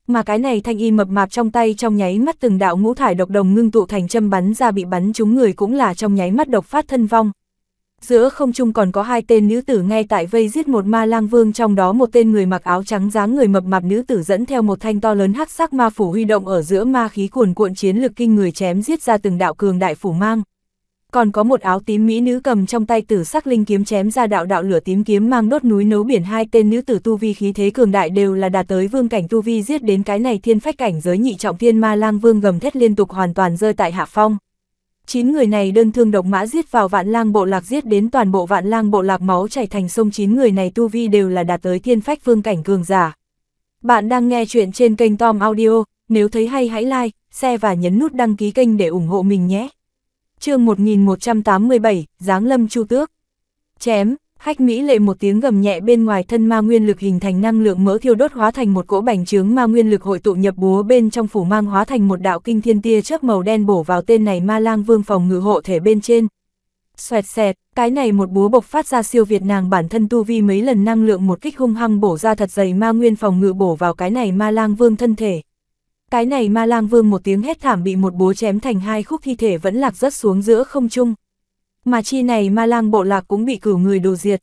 Mà cái này thanh y mập mạp trong tay trong nháy mắt từng đạo ngũ thải độc đồng ngưng tụ thành châm bắn ra bị bắn chúng người cũng là trong nháy mắt độc phát thân vong, giữa không trung còn có hai tên nữ tử ngay tại vây giết một ma lang vương trong đó một tên người mặc áo trắng dáng người mập mạp nữ tử dẫn theo một thanh to lớn hắc sắc ma phủ huy động ở giữa ma khí cuồn cuộn chiến lực kinh người chém giết ra từng đạo cường đại phủ mang. Còn có một áo tím mỹ nữ cầm trong tay tử sắc linh kiếm chém ra đạo đạo lửa tím kiếm mang đốt núi nấu biển hai tên nữ tử tu vi khí thế cường đại đều là đạt tới vương cảnh tu vi giết đến cái này thiên phách cảnh giới nhị trọng thiên ma lang vương gầm thét liên tục hoàn toàn rơi tại hạ phong. 9 người này đơn thương độc mã giết vào vạn lang bộ lạc giết đến toàn bộ vạn lang bộ lạc máu chảy thành sông 9 người này tu vi đều là đạt tới thiên phách vương cảnh cường giả. Bạn đang nghe chuyện trên kênh Tom Audio, nếu thấy hay hãy like, share và nhấn nút đăng ký kênh để ủng hộ mình nhé. chương 1187, Giáng Lâm Chu Tước Chém Hách Mỹ lệ một tiếng gầm nhẹ bên ngoài thân ma nguyên lực hình thành năng lượng mỡ thiêu đốt hóa thành một cỗ bành trướng ma nguyên lực hội tụ nhập búa bên trong phủ mang hóa thành một đạo kinh thiên tia chớp màu đen bổ vào tên này ma lang vương phòng ngự hộ thể bên trên. Xoẹt xẹt, cái này một búa bộc phát ra siêu việt nàng bản thân tu vi mấy lần năng lượng một kích hung hăng bổ ra thật dày ma nguyên phòng ngự bổ vào cái này ma lang vương thân thể. Cái này ma lang vương một tiếng hét thảm bị một búa chém thành hai khúc thi thể vẫn lạc rớt xuống giữa không trung mà chi này ma lang bộ lạc cũng bị cửu người đồ diệt.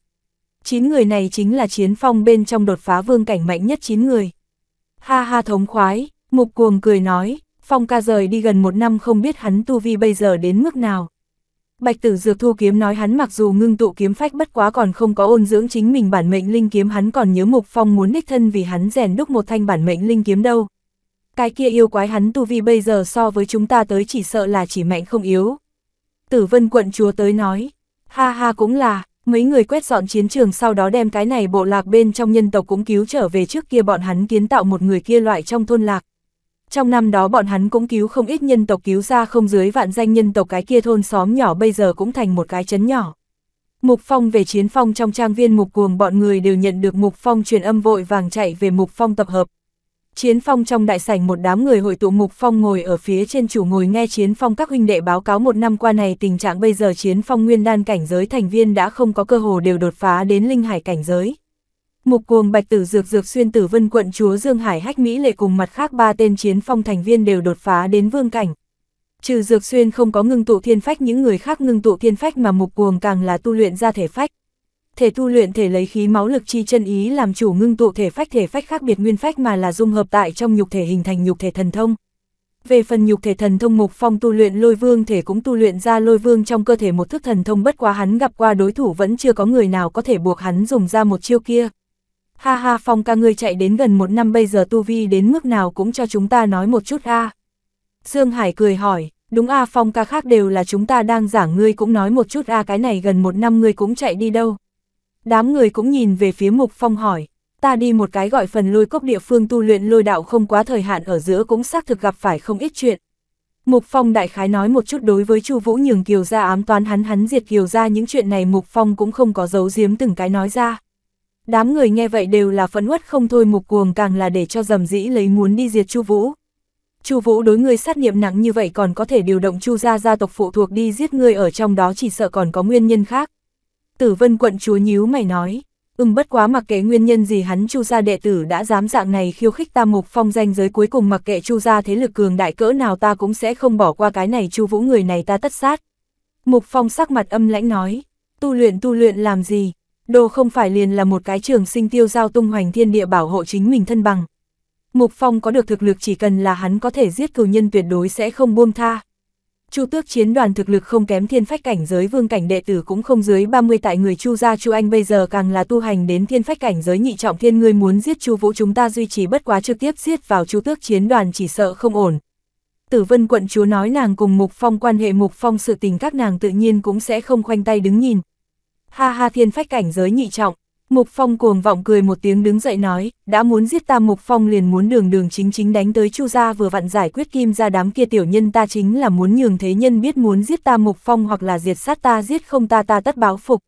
chín người này chính là chiến phong bên trong đột phá vương cảnh mạnh nhất chín người. Ha ha thống khoái, mục cuồng cười nói, phong ca rời đi gần một năm không biết hắn tu vi bây giờ đến mức nào. Bạch tử dược thu kiếm nói hắn mặc dù ngưng tụ kiếm phách bất quá còn không có ôn dưỡng chính mình bản mệnh linh kiếm hắn còn nhớ mục phong muốn đích thân vì hắn rèn đúc một thanh bản mệnh linh kiếm đâu. Cái kia yêu quái hắn tu vi bây giờ so với chúng ta tới chỉ sợ là chỉ mạnh không yếu, tử vân quận chúa tới nói. Ha ha cũng là, mấy người quét dọn chiến trường sau đó đem cái này bộ lạc bên trong nhân tộc cũng cứu trở về trước kia bọn hắn kiến tạo một người kia loại trong thôn lạc. Trong năm đó bọn hắn cũng cứu không ít nhân tộc cứu ra không dưới vạn danh nhân tộc cái kia thôn xóm nhỏ bây giờ cũng thành một cái chấn nhỏ. Mục Phong về chiến phong trong trang viên mục cuồng bọn người đều nhận được Mục Phong truyền âm vội vàng chạy về Mục Phong tập hợp, Chiến phong trong đại sảnh một đám người hội tụ mục phong ngồi ở phía trên chủ ngồi nghe chiến phong các huynh đệ báo cáo một năm qua này tình trạng bây giờ chiến phong nguyên đan cảnh giới thành viên đã không có cơ hội đều đột phá đến linh hải cảnh giới. Mục cuồng bạch tử dược dược xuyên tử vân quận chúa Dương Hải hách Mỹ lệ cùng mặt khác ba tên chiến phong thành viên đều đột phá đến vương cảnh. Trừ dược xuyên không có ngưng tụ thiên phách những người khác ngưng tụ thiên phách mà mục cuồng càng là tu luyện ra thể phách thể tu luyện thể lấy khí máu lực chi chân ý làm chủ ngưng tụ thể phách thể phách khác biệt nguyên phách mà là dung hợp tại trong nhục thể hình thành nhục thể thần thông. Về phần nhục thể thần thông Mục Phong tu luyện lôi vương thể cũng tu luyện ra lôi vương trong cơ thể một thức thần thông bất quá hắn gặp qua đối thủ vẫn chưa có người nào có thể buộc hắn dùng ra một chiêu kia. Ha ha Phong ca ngươi chạy đến gần một năm bây giờ tu vi đến mức nào cũng cho chúng ta nói một chút a. À. Dương Hải cười hỏi, đúng a Phong ca khác đều là chúng ta đang giảng ngươi cũng nói một chút a cái này gần một năm ngươi cũng chạy đi đâu. Đám người cũng nhìn về phía Mục Phong hỏi, ta đi một cái gọi phần lôi cốc địa phương tu luyện lôi đạo không quá thời hạn ở giữa cũng xác thực gặp phải không ít chuyện. Mục Phong đại khái nói một chút đối với Chu Vũ nhường Kiều gia ám toán hắn hắn diệt Kiều gia những chuyện này Mục Phong cũng không có giấu giếm từng cái nói ra. Đám người nghe vậy đều là phẫn uất không thôi mục cuồng càng là để cho dầm dĩ lấy muốn đi diệt Chu Vũ. Chu Vũ đối người sát niệm nặng như vậy còn có thể điều động Chu gia gia tộc phụ thuộc đi giết người ở trong đó chỉ sợ còn có nguyên nhân khác. Tử vân quận chúa nhíu mày nói, ừm bất quá mặc kệ nguyên nhân gì hắn chu gia đệ tử đã dám dạng này khiêu khích ta mục phong danh giới cuối cùng mặc kệ chu gia thế lực cường đại cỡ nào ta cũng sẽ không bỏ qua cái này chu vũ người này ta tất sát. Mục phong sắc mặt âm lãnh nói, tu luyện tu luyện làm gì, đồ không phải liền là một cái trường sinh tiêu giao tung hoành thiên địa bảo hộ chính mình thân bằng. Mục phong có được thực lực chỉ cần là hắn có thể giết cừu nhân tuyệt đối sẽ không buông tha. Chu Tước chiến đoàn thực lực không kém thiên phách cảnh giới vương cảnh đệ tử cũng không dưới 30 tại người Chu gia Chu Anh bây giờ càng là tu hành đến thiên phách cảnh giới nhị trọng thiên người muốn giết Chu Vũ chúng ta duy trì bất quá trực tiếp giết vào Chu Tước chiến đoàn chỉ sợ không ổn. Tử Vân quận chúa nói nàng cùng Mục Phong quan hệ Mục Phong sự tình các nàng tự nhiên cũng sẽ không khoanh tay đứng nhìn. Ha ha thiên phách cảnh giới nhị trọng, Mục Phong cuồng vọng cười một tiếng đứng dậy nói, đã muốn giết ta Mục Phong liền muốn đường đường chính chính đánh tới Chu gia vừa vặn giải quyết kim ra đám kia tiểu nhân ta chính là muốn nhường thế nhân biết muốn giết ta Mục Phong hoặc là diệt sát ta giết không ta ta tất báo phục.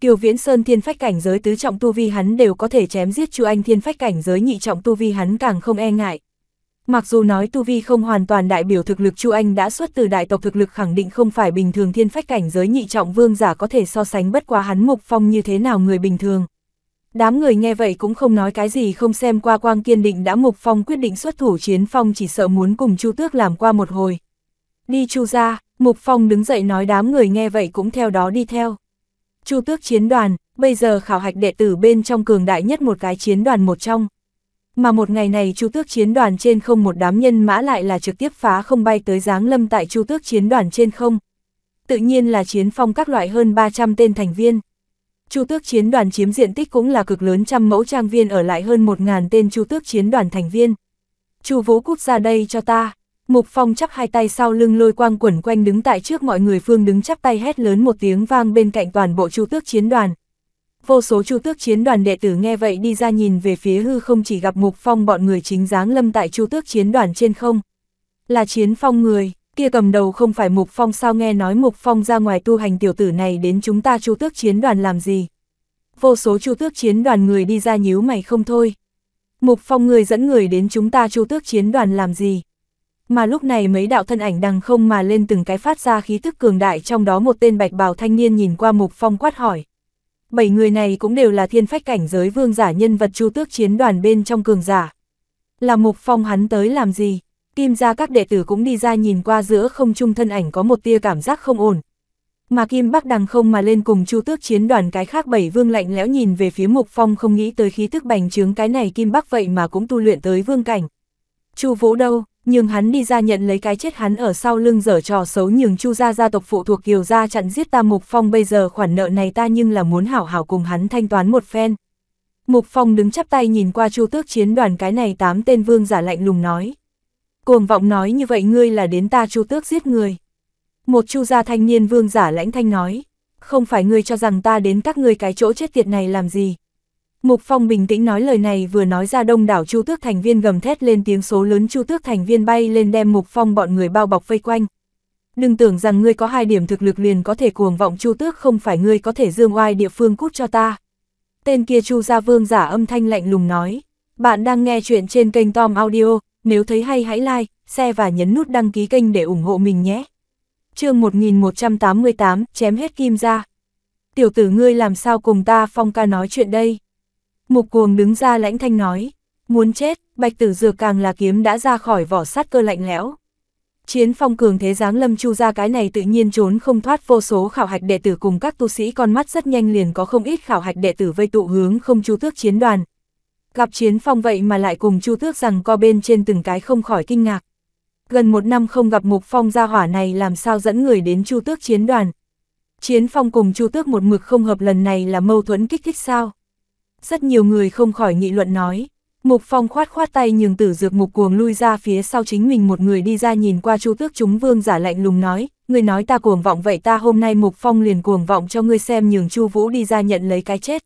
Kiều Viễn Sơn thiên phách cảnh giới tứ trọng tu vi hắn đều có thể chém giết Chu Anh thiên phách cảnh giới nhị trọng tu vi hắn càng không e ngại. Mặc dù nói tu vi không hoàn toàn đại biểu thực lực Chu Anh đã xuất từ đại tộc thực lực khẳng định không phải bình thường thiên phách cảnh giới nhị trọng vương giả có thể so sánh bất quá hắn Mục Phong như thế nào người bình thường. Đám người nghe vậy cũng không nói cái gì không xem qua Quang Kiên Định đã mục phong quyết định xuất thủ chiến phong chỉ sợ muốn cùng Chu Tước làm qua một hồi. Đi Chu ra, mục phong đứng dậy nói đám người nghe vậy cũng theo đó đi theo. Chu Tước chiến đoàn, bây giờ khảo hạch đệ tử bên trong cường đại nhất một cái chiến đoàn một trong. Mà một ngày này Chu Tước chiến đoàn trên không một đám nhân mã lại là trực tiếp phá không bay tới giáng lâm tại Chu Tước chiến đoàn trên không. Tự nhiên là chiến phong các loại hơn 300 tên thành viên. Chu tước chiến đoàn chiếm diện tích cũng là cực lớn trăm mẫu trang viên ở lại hơn một ngàn tên chu tước chiến đoàn thành viên. Chu vũ cút ra đây cho ta. Mục Phong chắp hai tay sau lưng lôi quang quẩn quanh đứng tại trước mọi người phương đứng chắp tay hét lớn một tiếng vang bên cạnh toàn bộ chu tước chiến đoàn. Vô số chu tước chiến đoàn đệ tử nghe vậy đi ra nhìn về phía hư không chỉ gặp Mục Phong bọn người chính dáng lâm tại chu tước chiến đoàn trên không. Là chiến phong người kia cầm đầu không phải Mục Phong sao nghe nói Mục Phong ra ngoài tu hành tiểu tử này đến chúng ta chu tước chiến đoàn làm gì. Vô số chu tước chiến đoàn người đi ra nhíu mày không thôi. Mục Phong người dẫn người đến chúng ta chu tước chiến đoàn làm gì. Mà lúc này mấy đạo thân ảnh đằng không mà lên từng cái phát ra khí thức cường đại trong đó một tên bạch bào thanh niên nhìn qua Mục Phong quát hỏi. Bảy người này cũng đều là thiên phách cảnh giới vương giả nhân vật chu tước chiến đoàn bên trong cường giả. Là Mục Phong hắn tới làm gì? Kim gia các đệ tử cũng đi ra nhìn qua giữa không trung thân ảnh có một tia cảm giác không ổn. Mà Kim Bắc đằng không mà lên cùng Chu Tước chiến đoàn cái khác bảy vương lạnh lẽo nhìn về phía Mục Phong không nghĩ tới khí tức bành trướng cái này Kim Bắc vậy mà cũng tu luyện tới vương cảnh. Chu Vũ đâu, nhưng hắn đi ra nhận lấy cái chết hắn ở sau lưng dở trò xấu nhường Chu gia gia tộc phụ thuộc Kiều gia chặn giết ta Mục Phong bây giờ khoản nợ này ta nhưng là muốn hảo hảo cùng hắn thanh toán một phen. Mục Phong đứng chắp tay nhìn qua Chu Tước chiến đoàn cái này tám tên vương giả lạnh lùng nói cuồng vọng nói như vậy ngươi là đến ta chu tước giết người. Một chu gia thanh niên vương giả lãnh thanh nói, không phải ngươi cho rằng ta đến các ngươi cái chỗ chết tiệt này làm gì. Mục Phong bình tĩnh nói lời này vừa nói ra đông đảo chu tước thành viên gầm thét lên tiếng số lớn chu tước thành viên bay lên đem Mục Phong bọn người bao bọc vây quanh. Đừng tưởng rằng ngươi có hai điểm thực lực liền có thể cuồng vọng chu tước không phải ngươi có thể dương oai địa phương cút cho ta. Tên kia chu gia vương giả âm thanh lạnh lùng nói. Bạn đang nghe chuyện trên kênh Tom Audio, nếu thấy hay hãy like, share và nhấn nút đăng ký kênh để ủng hộ mình nhé. chương 1188, chém hết kim ra. Tiểu tử ngươi làm sao cùng ta phong ca nói chuyện đây? Mục cuồng đứng ra lãnh thanh nói, muốn chết, bạch tử dược càng là kiếm đã ra khỏi vỏ sát cơ lạnh lẽo. Chiến phong cường thế giáng lâm chu ra cái này tự nhiên trốn không thoát vô số khảo hạch đệ tử cùng các tu sĩ con mắt rất nhanh liền có không ít khảo hạch đệ tử vây tụ hướng không chu tước chiến đoàn, Gặp chiến phong vậy mà lại cùng Chu Tước rằng co bên trên từng cái không khỏi kinh ngạc. Gần một năm không gặp mục phong gia hỏa này làm sao dẫn người đến Chu Tước chiến đoàn. Chiến phong cùng Chu Tước một mực không hợp lần này là mâu thuẫn kích thích sao. Rất nhiều người không khỏi nghị luận nói. Mục phong khoát khoát tay nhường tử dược mục cuồng lui ra phía sau chính mình một người đi ra nhìn qua Chu Tước chúng vương giả lạnh lùng nói. Người nói ta cuồng vọng vậy ta hôm nay mục phong liền cuồng vọng cho ngươi xem nhường Chu Vũ đi ra nhận lấy cái chết.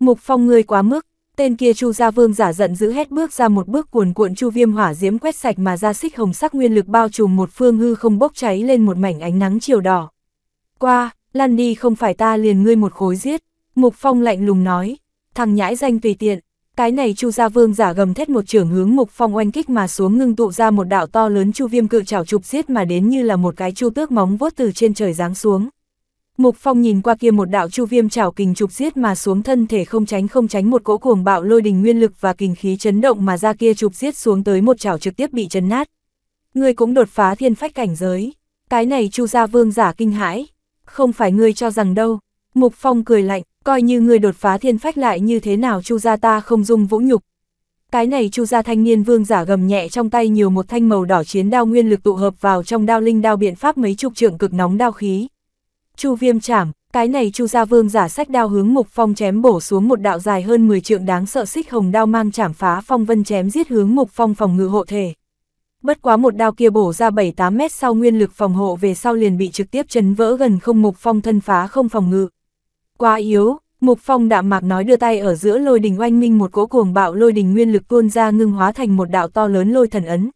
Mục phong ngươi quá mức, Tên kia Chu Gia Vương giả giận dữ hét bước ra một bước cuồn cuộn Chu Viêm hỏa diễm quét sạch mà ra xích hồng sắc nguyên lực bao trùm một phương hư không bốc cháy lên một mảnh ánh nắng chiều đỏ. Qua, lăn đi không phải ta liền ngươi một khối giết, Mục Phong lạnh lùng nói, thằng nhãi danh tùy tiện, cái này Chu Gia Vương giả gầm thét một trưởng hướng Mục Phong oanh kích mà xuống ngưng tụ ra một đạo to lớn Chu Viêm cự trảo chụp giết mà đến như là một cái chu tước móng vuốt từ trên trời giáng xuống. Mục Phong nhìn qua kia một đạo chu viêm chảo kình trục giết mà xuống thân thể không tránh không tránh một cỗ cuồng bạo lôi đình nguyên lực và kình khí chấn động mà ra kia trục giết xuống tới một chảo trực tiếp bị chấn nát. Ngươi cũng đột phá thiên phách cảnh giới, cái này Chu gia vương giả kinh hãi, không phải ngươi cho rằng đâu. Mục Phong cười lạnh, coi như ngươi đột phá thiên phách lại như thế nào Chu gia ta không dung vũ nhục. Cái này Chu gia thanh niên vương giả gầm nhẹ trong tay nhiều một thanh màu đỏ chiến đao nguyên lực tụ hợp vào trong đao linh đao biện pháp mấy chục trượng cực nóng đao khí Chu viêm chảm, cái này Chu gia vương giả sách đao hướng Mục Phong chém bổ xuống một đạo dài hơn 10 trượng đáng sợ xích hồng đao mang chảm phá phong vân chém giết hướng Mục Phong phòng ngự hộ thể. Bất quá một đao kia bổ ra 7-8 mét sau nguyên lực phòng hộ về sau liền bị trực tiếp chấn vỡ gần không Mục Phong thân phá không phòng ngự. Quá yếu, Mục Phong đạm mạc nói đưa tay ở giữa lôi đình oanh minh một cỗ cuồng bạo lôi đình nguyên lực tuôn ra ngưng hóa thành một đạo to lớn lôi thần ấn.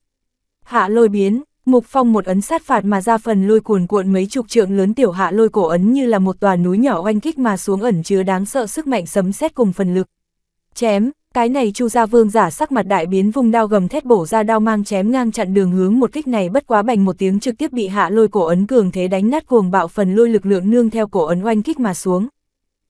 Hạ lôi biến, Mục Phong một ấn sát phạt mà ra phần lôi cuồn cuộn mấy chục trượng lớn tiểu hạ lôi cổ ấn như là một tòa núi nhỏ oanh kích mà xuống ẩn chứa đáng sợ sức mạnh sấm sét cùng phần lực. Chém, cái này Chu Gia Vương giả sắc mặt đại biến vùng đao gầm thét bổ ra đao mang chém ngang chặn đường hướng một kích này bất quá bành một tiếng trực tiếp bị hạ lôi cổ ấn cường thế đánh nát cuồng bạo phần lôi lực lượng nương theo cổ ấn oanh kích mà xuống.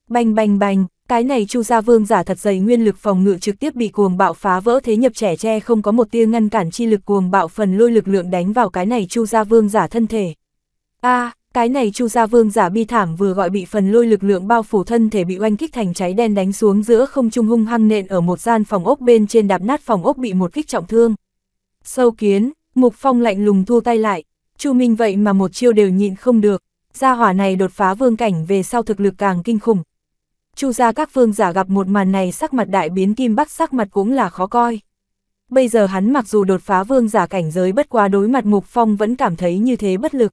Bành bành bành, cái này Chu Gia Vương giả thật dày nguyên lực phòng ngự trực tiếp bị cuồng bạo phá vỡ thế nhập trẻ tre không có một tia ngăn cản chi lực cuồng bạo phần lôi lực lượng đánh vào cái này Chu Gia Vương giả thân thể. A, à, cái này Chu Gia Vương giả bi thảm vừa gọi bị phần lôi lực lượng bao phủ thân thể bị oanh kích thành cháy đen đánh xuống giữa không trung hung hăng nện ở một gian phòng ốc bên trên đạp nát phòng ốc bị một kích trọng thương. Sâu kiến, Mục Phong lạnh lùng thu tay lại, Chu Minh vậy mà một chiêu đều nhịn không được, gia hỏa này đột phá vương cảnh về sau thực lực càng kinh khủng, Chu gia các vương giả gặp một màn này sắc mặt đại biến kim bắc sắc mặt cũng là khó coi. Bây giờ hắn mặc dù đột phá vương giả cảnh giới bất quá đối mặt Mục Phong vẫn cảm thấy như thế bất lực.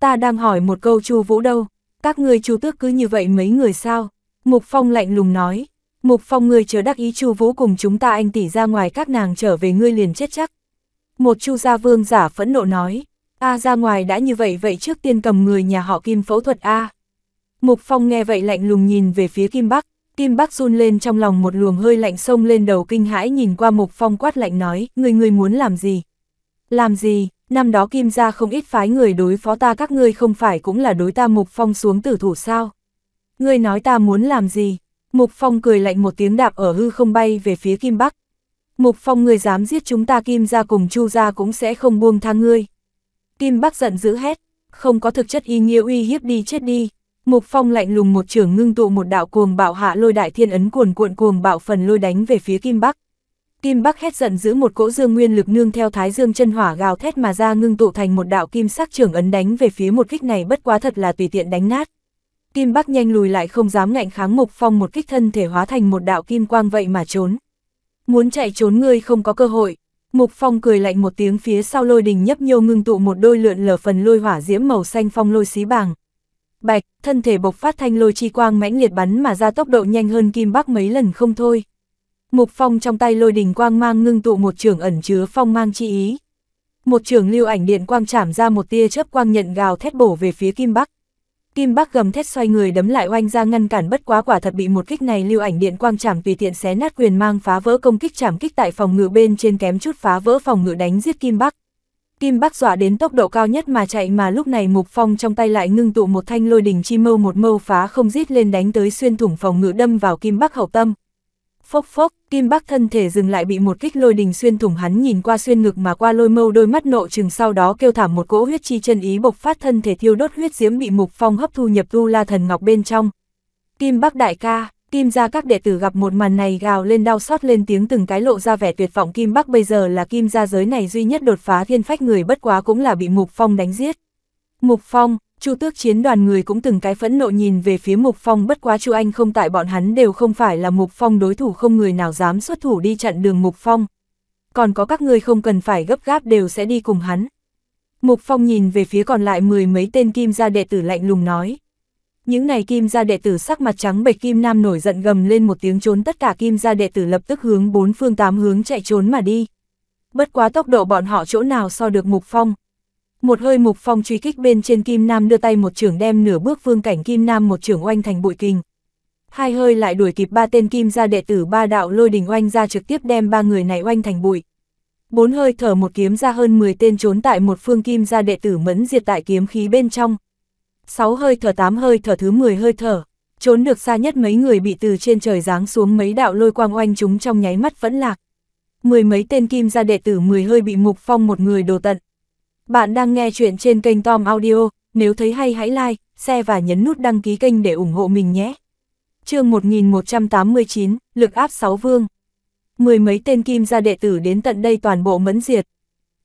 Ta đang hỏi một câu Chu Vũ đâu, các ngươi Chu Tước cứ như vậy mấy người sao? Mục Phong lạnh lùng nói, Mục Phong ngươi chớ đắc ý Chu Vũ cùng chúng ta anh tỷ ra ngoài các nàng trở về ngươi liền chết chắc. Một Chu gia vương giả phẫn nộ nói, a ra ngoài đã như vậy vậy trước tiên cầm người nhà họ Kim phẫu thuật a. Mục Phong nghe vậy lạnh lùng nhìn về phía Kim Bắc, Kim Bắc run lên trong lòng một luồng hơi lạnh sông lên đầu kinh hãi nhìn qua Mục Phong quát lạnh nói, người người muốn làm gì? Làm gì? Năm đó Kim gia không ít phái người đối phó ta các ngươi không phải cũng là đối ta Mục Phong xuống tử thủ sao? Ngươi nói ta muốn làm gì? Mục Phong cười lạnh một tiếng đạp ở hư không bay về phía Kim Bắc. Mục Phong người dám giết chúng ta Kim gia cùng Chu gia cũng sẽ không buông tha ngươi. Kim Bắc giận dữ hét, không có thực chất ý nghĩa uy hiếp đi chết đi, Mục Phong lạnh lùng một trường ngưng tụ một đạo cuồng bạo hạ lôi đại thiên ấn cuồn cuộn cuồng bạo phần lôi đánh về phía Kim Bắc. Kim Bắc hét giận giữ một cỗ dương nguyên lực nương theo thái dương chân hỏa gào thét mà ra ngưng tụ thành một đạo kim sắc trường ấn đánh về phía một kích này bất quá thật là tùy tiện đánh nát. Kim Bắc nhanh lùi lại không dám ngạnh kháng Mục Phong một kích thân thể hóa thành một đạo kim quang vậy mà trốn. Muốn chạy trốn ngươi không có cơ hội. Mục Phong cười lạnh một tiếng phía sau lôi đình nhấp nhô ngưng tụ một đôi lượn lờ phần lôi hỏa diễm màu xanh phong lôi xí bàng bạch, thân thể bộc phát thanh lôi chi quang mãnh liệt bắn mà ra tốc độ nhanh hơn kim bắc mấy lần không thôi. Mục phong trong tay lôi đình quang mang ngưng tụ một trường ẩn chứa phong mang chi ý. Một trường lưu ảnh điện quang chảm ra một tia chớp quang nhận gào thét bổ về phía kim bắc. Kim Bắc gầm thét xoay người đấm lại oanh ra ngăn cản bất quá quả thật bị một kích này lưu ảnh điện quang chảm tùy tiện xé nát quyền mang phá vỡ công kích chảm kích tại phòng ngự bên trên kém chút phá vỡ phòng ngự đánh giết Kim Bắc. Kim Bắc dọa đến tốc độ cao nhất mà chạy mà lúc này Mục Phong trong tay lại ngưng tụ một thanh lôi đỉnh chi mâu một mâu phá không rít lên đánh tới xuyên thủng phòng ngự đâm vào Kim Bắc hậu tâm. Phốc phốc, Kim Bắc thân thể dừng lại bị một kích lôi đình xuyên thủng hắn nhìn qua xuyên ngực mà qua lôi mâu đôi mắt nộ chừng sau đó kêu thảm một cỗ huyết chi chân ý bộc phát thân thể thiêu đốt huyết diễm bị Mục Phong hấp thu nhập tu la thần ngọc bên trong. Kim Bắc đại ca, Kim gia các đệ tử gặp một màn này gào lên đau xót lên tiếng từng cái lộ ra vẻ tuyệt vọng Kim Bắc bây giờ là Kim gia giới này duy nhất đột phá thiên phách người bất quá cũng là bị Mục Phong đánh giết. Mục Phong, Chu Tước chiến đoàn người cũng từng cái phẫn nộ nhìn về phía Mục Phong bất quá Chu Anh không tại bọn hắn đều không phải là Mục Phong đối thủ không người nào dám xuất thủ đi chặn đường Mục Phong. Còn có các ngươi không cần phải gấp gáp đều sẽ đi cùng hắn. Mục Phong nhìn về phía còn lại mười mấy tên Kim gia đệ tử lạnh lùng nói, những này kim gia đệ tử sắc mặt trắng bệch kim nam nổi giận gầm lên một tiếng trốn tất cả kim gia đệ tử lập tức hướng bốn phương tám hướng chạy trốn mà đi. Bất quá tốc độ bọn họ chỗ nào so được mục phong. Một hơi mục phong truy kích bên trên kim nam đưa tay một trưởng đem nửa bước phương cảnh kim nam một trưởng oanh thành bụi kinh. Hai hơi lại đuổi kịp ba tên kim gia đệ tử ba đạo lôi đình oanh ra trực tiếp đem ba người này oanh thành bụi. Bốn hơi thở một kiếm ra hơn 10 tên trốn tại một phương kim gia đệ tử mẫn diệt tại kiếm khí bên trong, 6 hơi thở 8 hơi thở thứ 10 hơi thở, trốn được xa nhất mấy người bị từ trên trời giáng xuống mấy đạo lôi quang oanh chúng trong nháy mắt vẫn lạc. Mười mấy tên kim gia đệ tử 10 hơi bị mục phong một người đồ tận. Bạn đang nghe chuyện trên kênh Tom Audio, nếu thấy hay hãy like, share và nhấn nút đăng ký kênh để ủng hộ mình nhé. chương 1189, lực áp 6 vương. Mười mấy tên kim gia đệ tử đến tận đây toàn bộ mẫn diệt,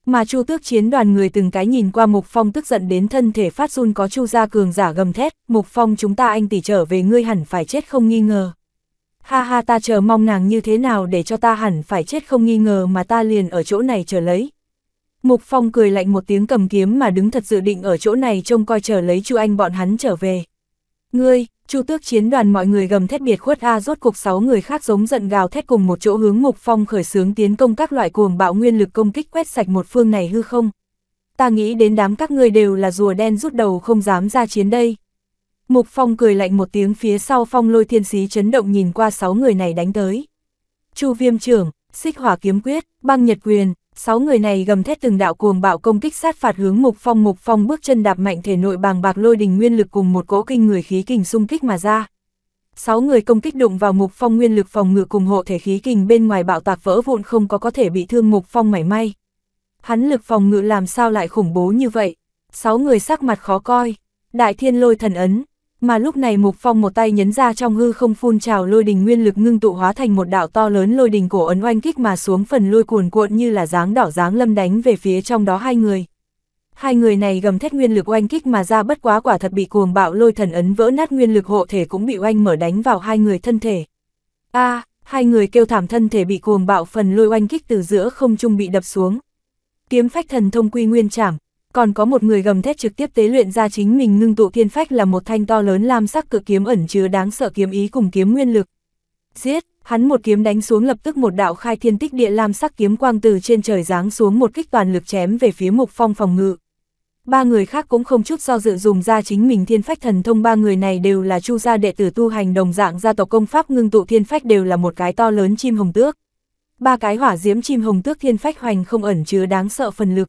mà Chu Tước chiến đoàn người từng cái nhìn qua Mục Phong tức giận đến thân thể phát run có Chu gia cường giả gầm thét, Mục Phong chúng ta anh tỷ trở về ngươi hẳn phải chết không nghi ngờ. Ha ha ta chờ mong nàng như thế nào để cho ta hẳn phải chết không nghi ngờ mà ta liền ở chỗ này chờ lấy. Mục Phong cười lạnh một tiếng cầm kiếm mà đứng thật dự định ở chỗ này trông coi chờ lấy Chu Anh bọn hắn trở về. Ngươi, Chu tước chiến đoàn mọi người gầm thét biệt khuất A rốt cuộc 6 người khác giống giận gào thét cùng một chỗ hướng mục phong khởi xướng tiến công các loại cuồng bạo nguyên lực công kích quét sạch một phương này hư không. Ta nghĩ đến đám các ngươi đều là rùa đen rút đầu không dám ra chiến đây. Mục phong cười lạnh một tiếng phía sau phong lôi thiên sĩ chấn động nhìn qua 6 người này đánh tới. Chu viêm trưởng, xích hỏa kiếm quyết, băng nhật quyền, sáu người này gầm thét từng đạo cuồng bạo công kích sát phạt hướng Mục Phong, Mục Phong bước chân đạp mạnh thể nội bàng bạc lôi đình nguyên lực cùng một cỗ kinh người khí kình xung kích mà ra. Sáu người công kích đụng vào Mục Phong nguyên lực phòng ngự cùng hộ thể khí kình bên ngoài bạo tạc vỡ vụn không có có thể bị thương Mục Phong mảy may. Hắn lực phòng ngự làm sao lại khủng bố như vậy? Sáu người sắc mặt khó coi. Đại Thiên Lôi Thần Ấn, mà lúc này Mục Phong một tay nhấn ra trong hư không phun trào lôi đình nguyên lực ngưng tụ hóa thành một đạo to lớn lôi đình cổ ấn oanh kích mà xuống phần lôi cuồn cuộn như là dáng đỏ dáng lâm đánh về phía trong đó hai người. Hai người này gầm thét nguyên lực oanh kích mà ra bất quá quả thật bị cuồng bạo lôi thần ấn vỡ nát nguyên lực hộ thể cũng bị oanh mở đánh vào hai người thân thể. a à, hai người kêu thảm thân thể bị cuồng bạo phần lôi oanh kích từ giữa không trung bị đập xuống. Kiếm phách thần thông quy nguyên trảm, còn có một người gầm thét trực tiếp tế luyện ra chính mình ngưng tụ thiên phách là một thanh to lớn lam sắc cự kiếm ẩn chứa đáng sợ kiếm ý cùng kiếm nguyên lực. Giết, hắn một kiếm đánh xuống lập tức một đạo khai thiên tích địa lam sắc kiếm quang từ trên trời giáng xuống một kích toàn lực chém về phía mục phong phòng ngự. Ba người khác cũng không chút do dự dùng ra chính mình thiên phách thần thông ba người này đều là chu gia đệ tử tu hành đồng dạng gia tộc công pháp ngưng tụ thiên phách đều là một cái to lớn chim hồng tước. Ba cái hỏa diễm chim hồng tước thiên phách hoành không ẩn chứa đáng sợ phần lực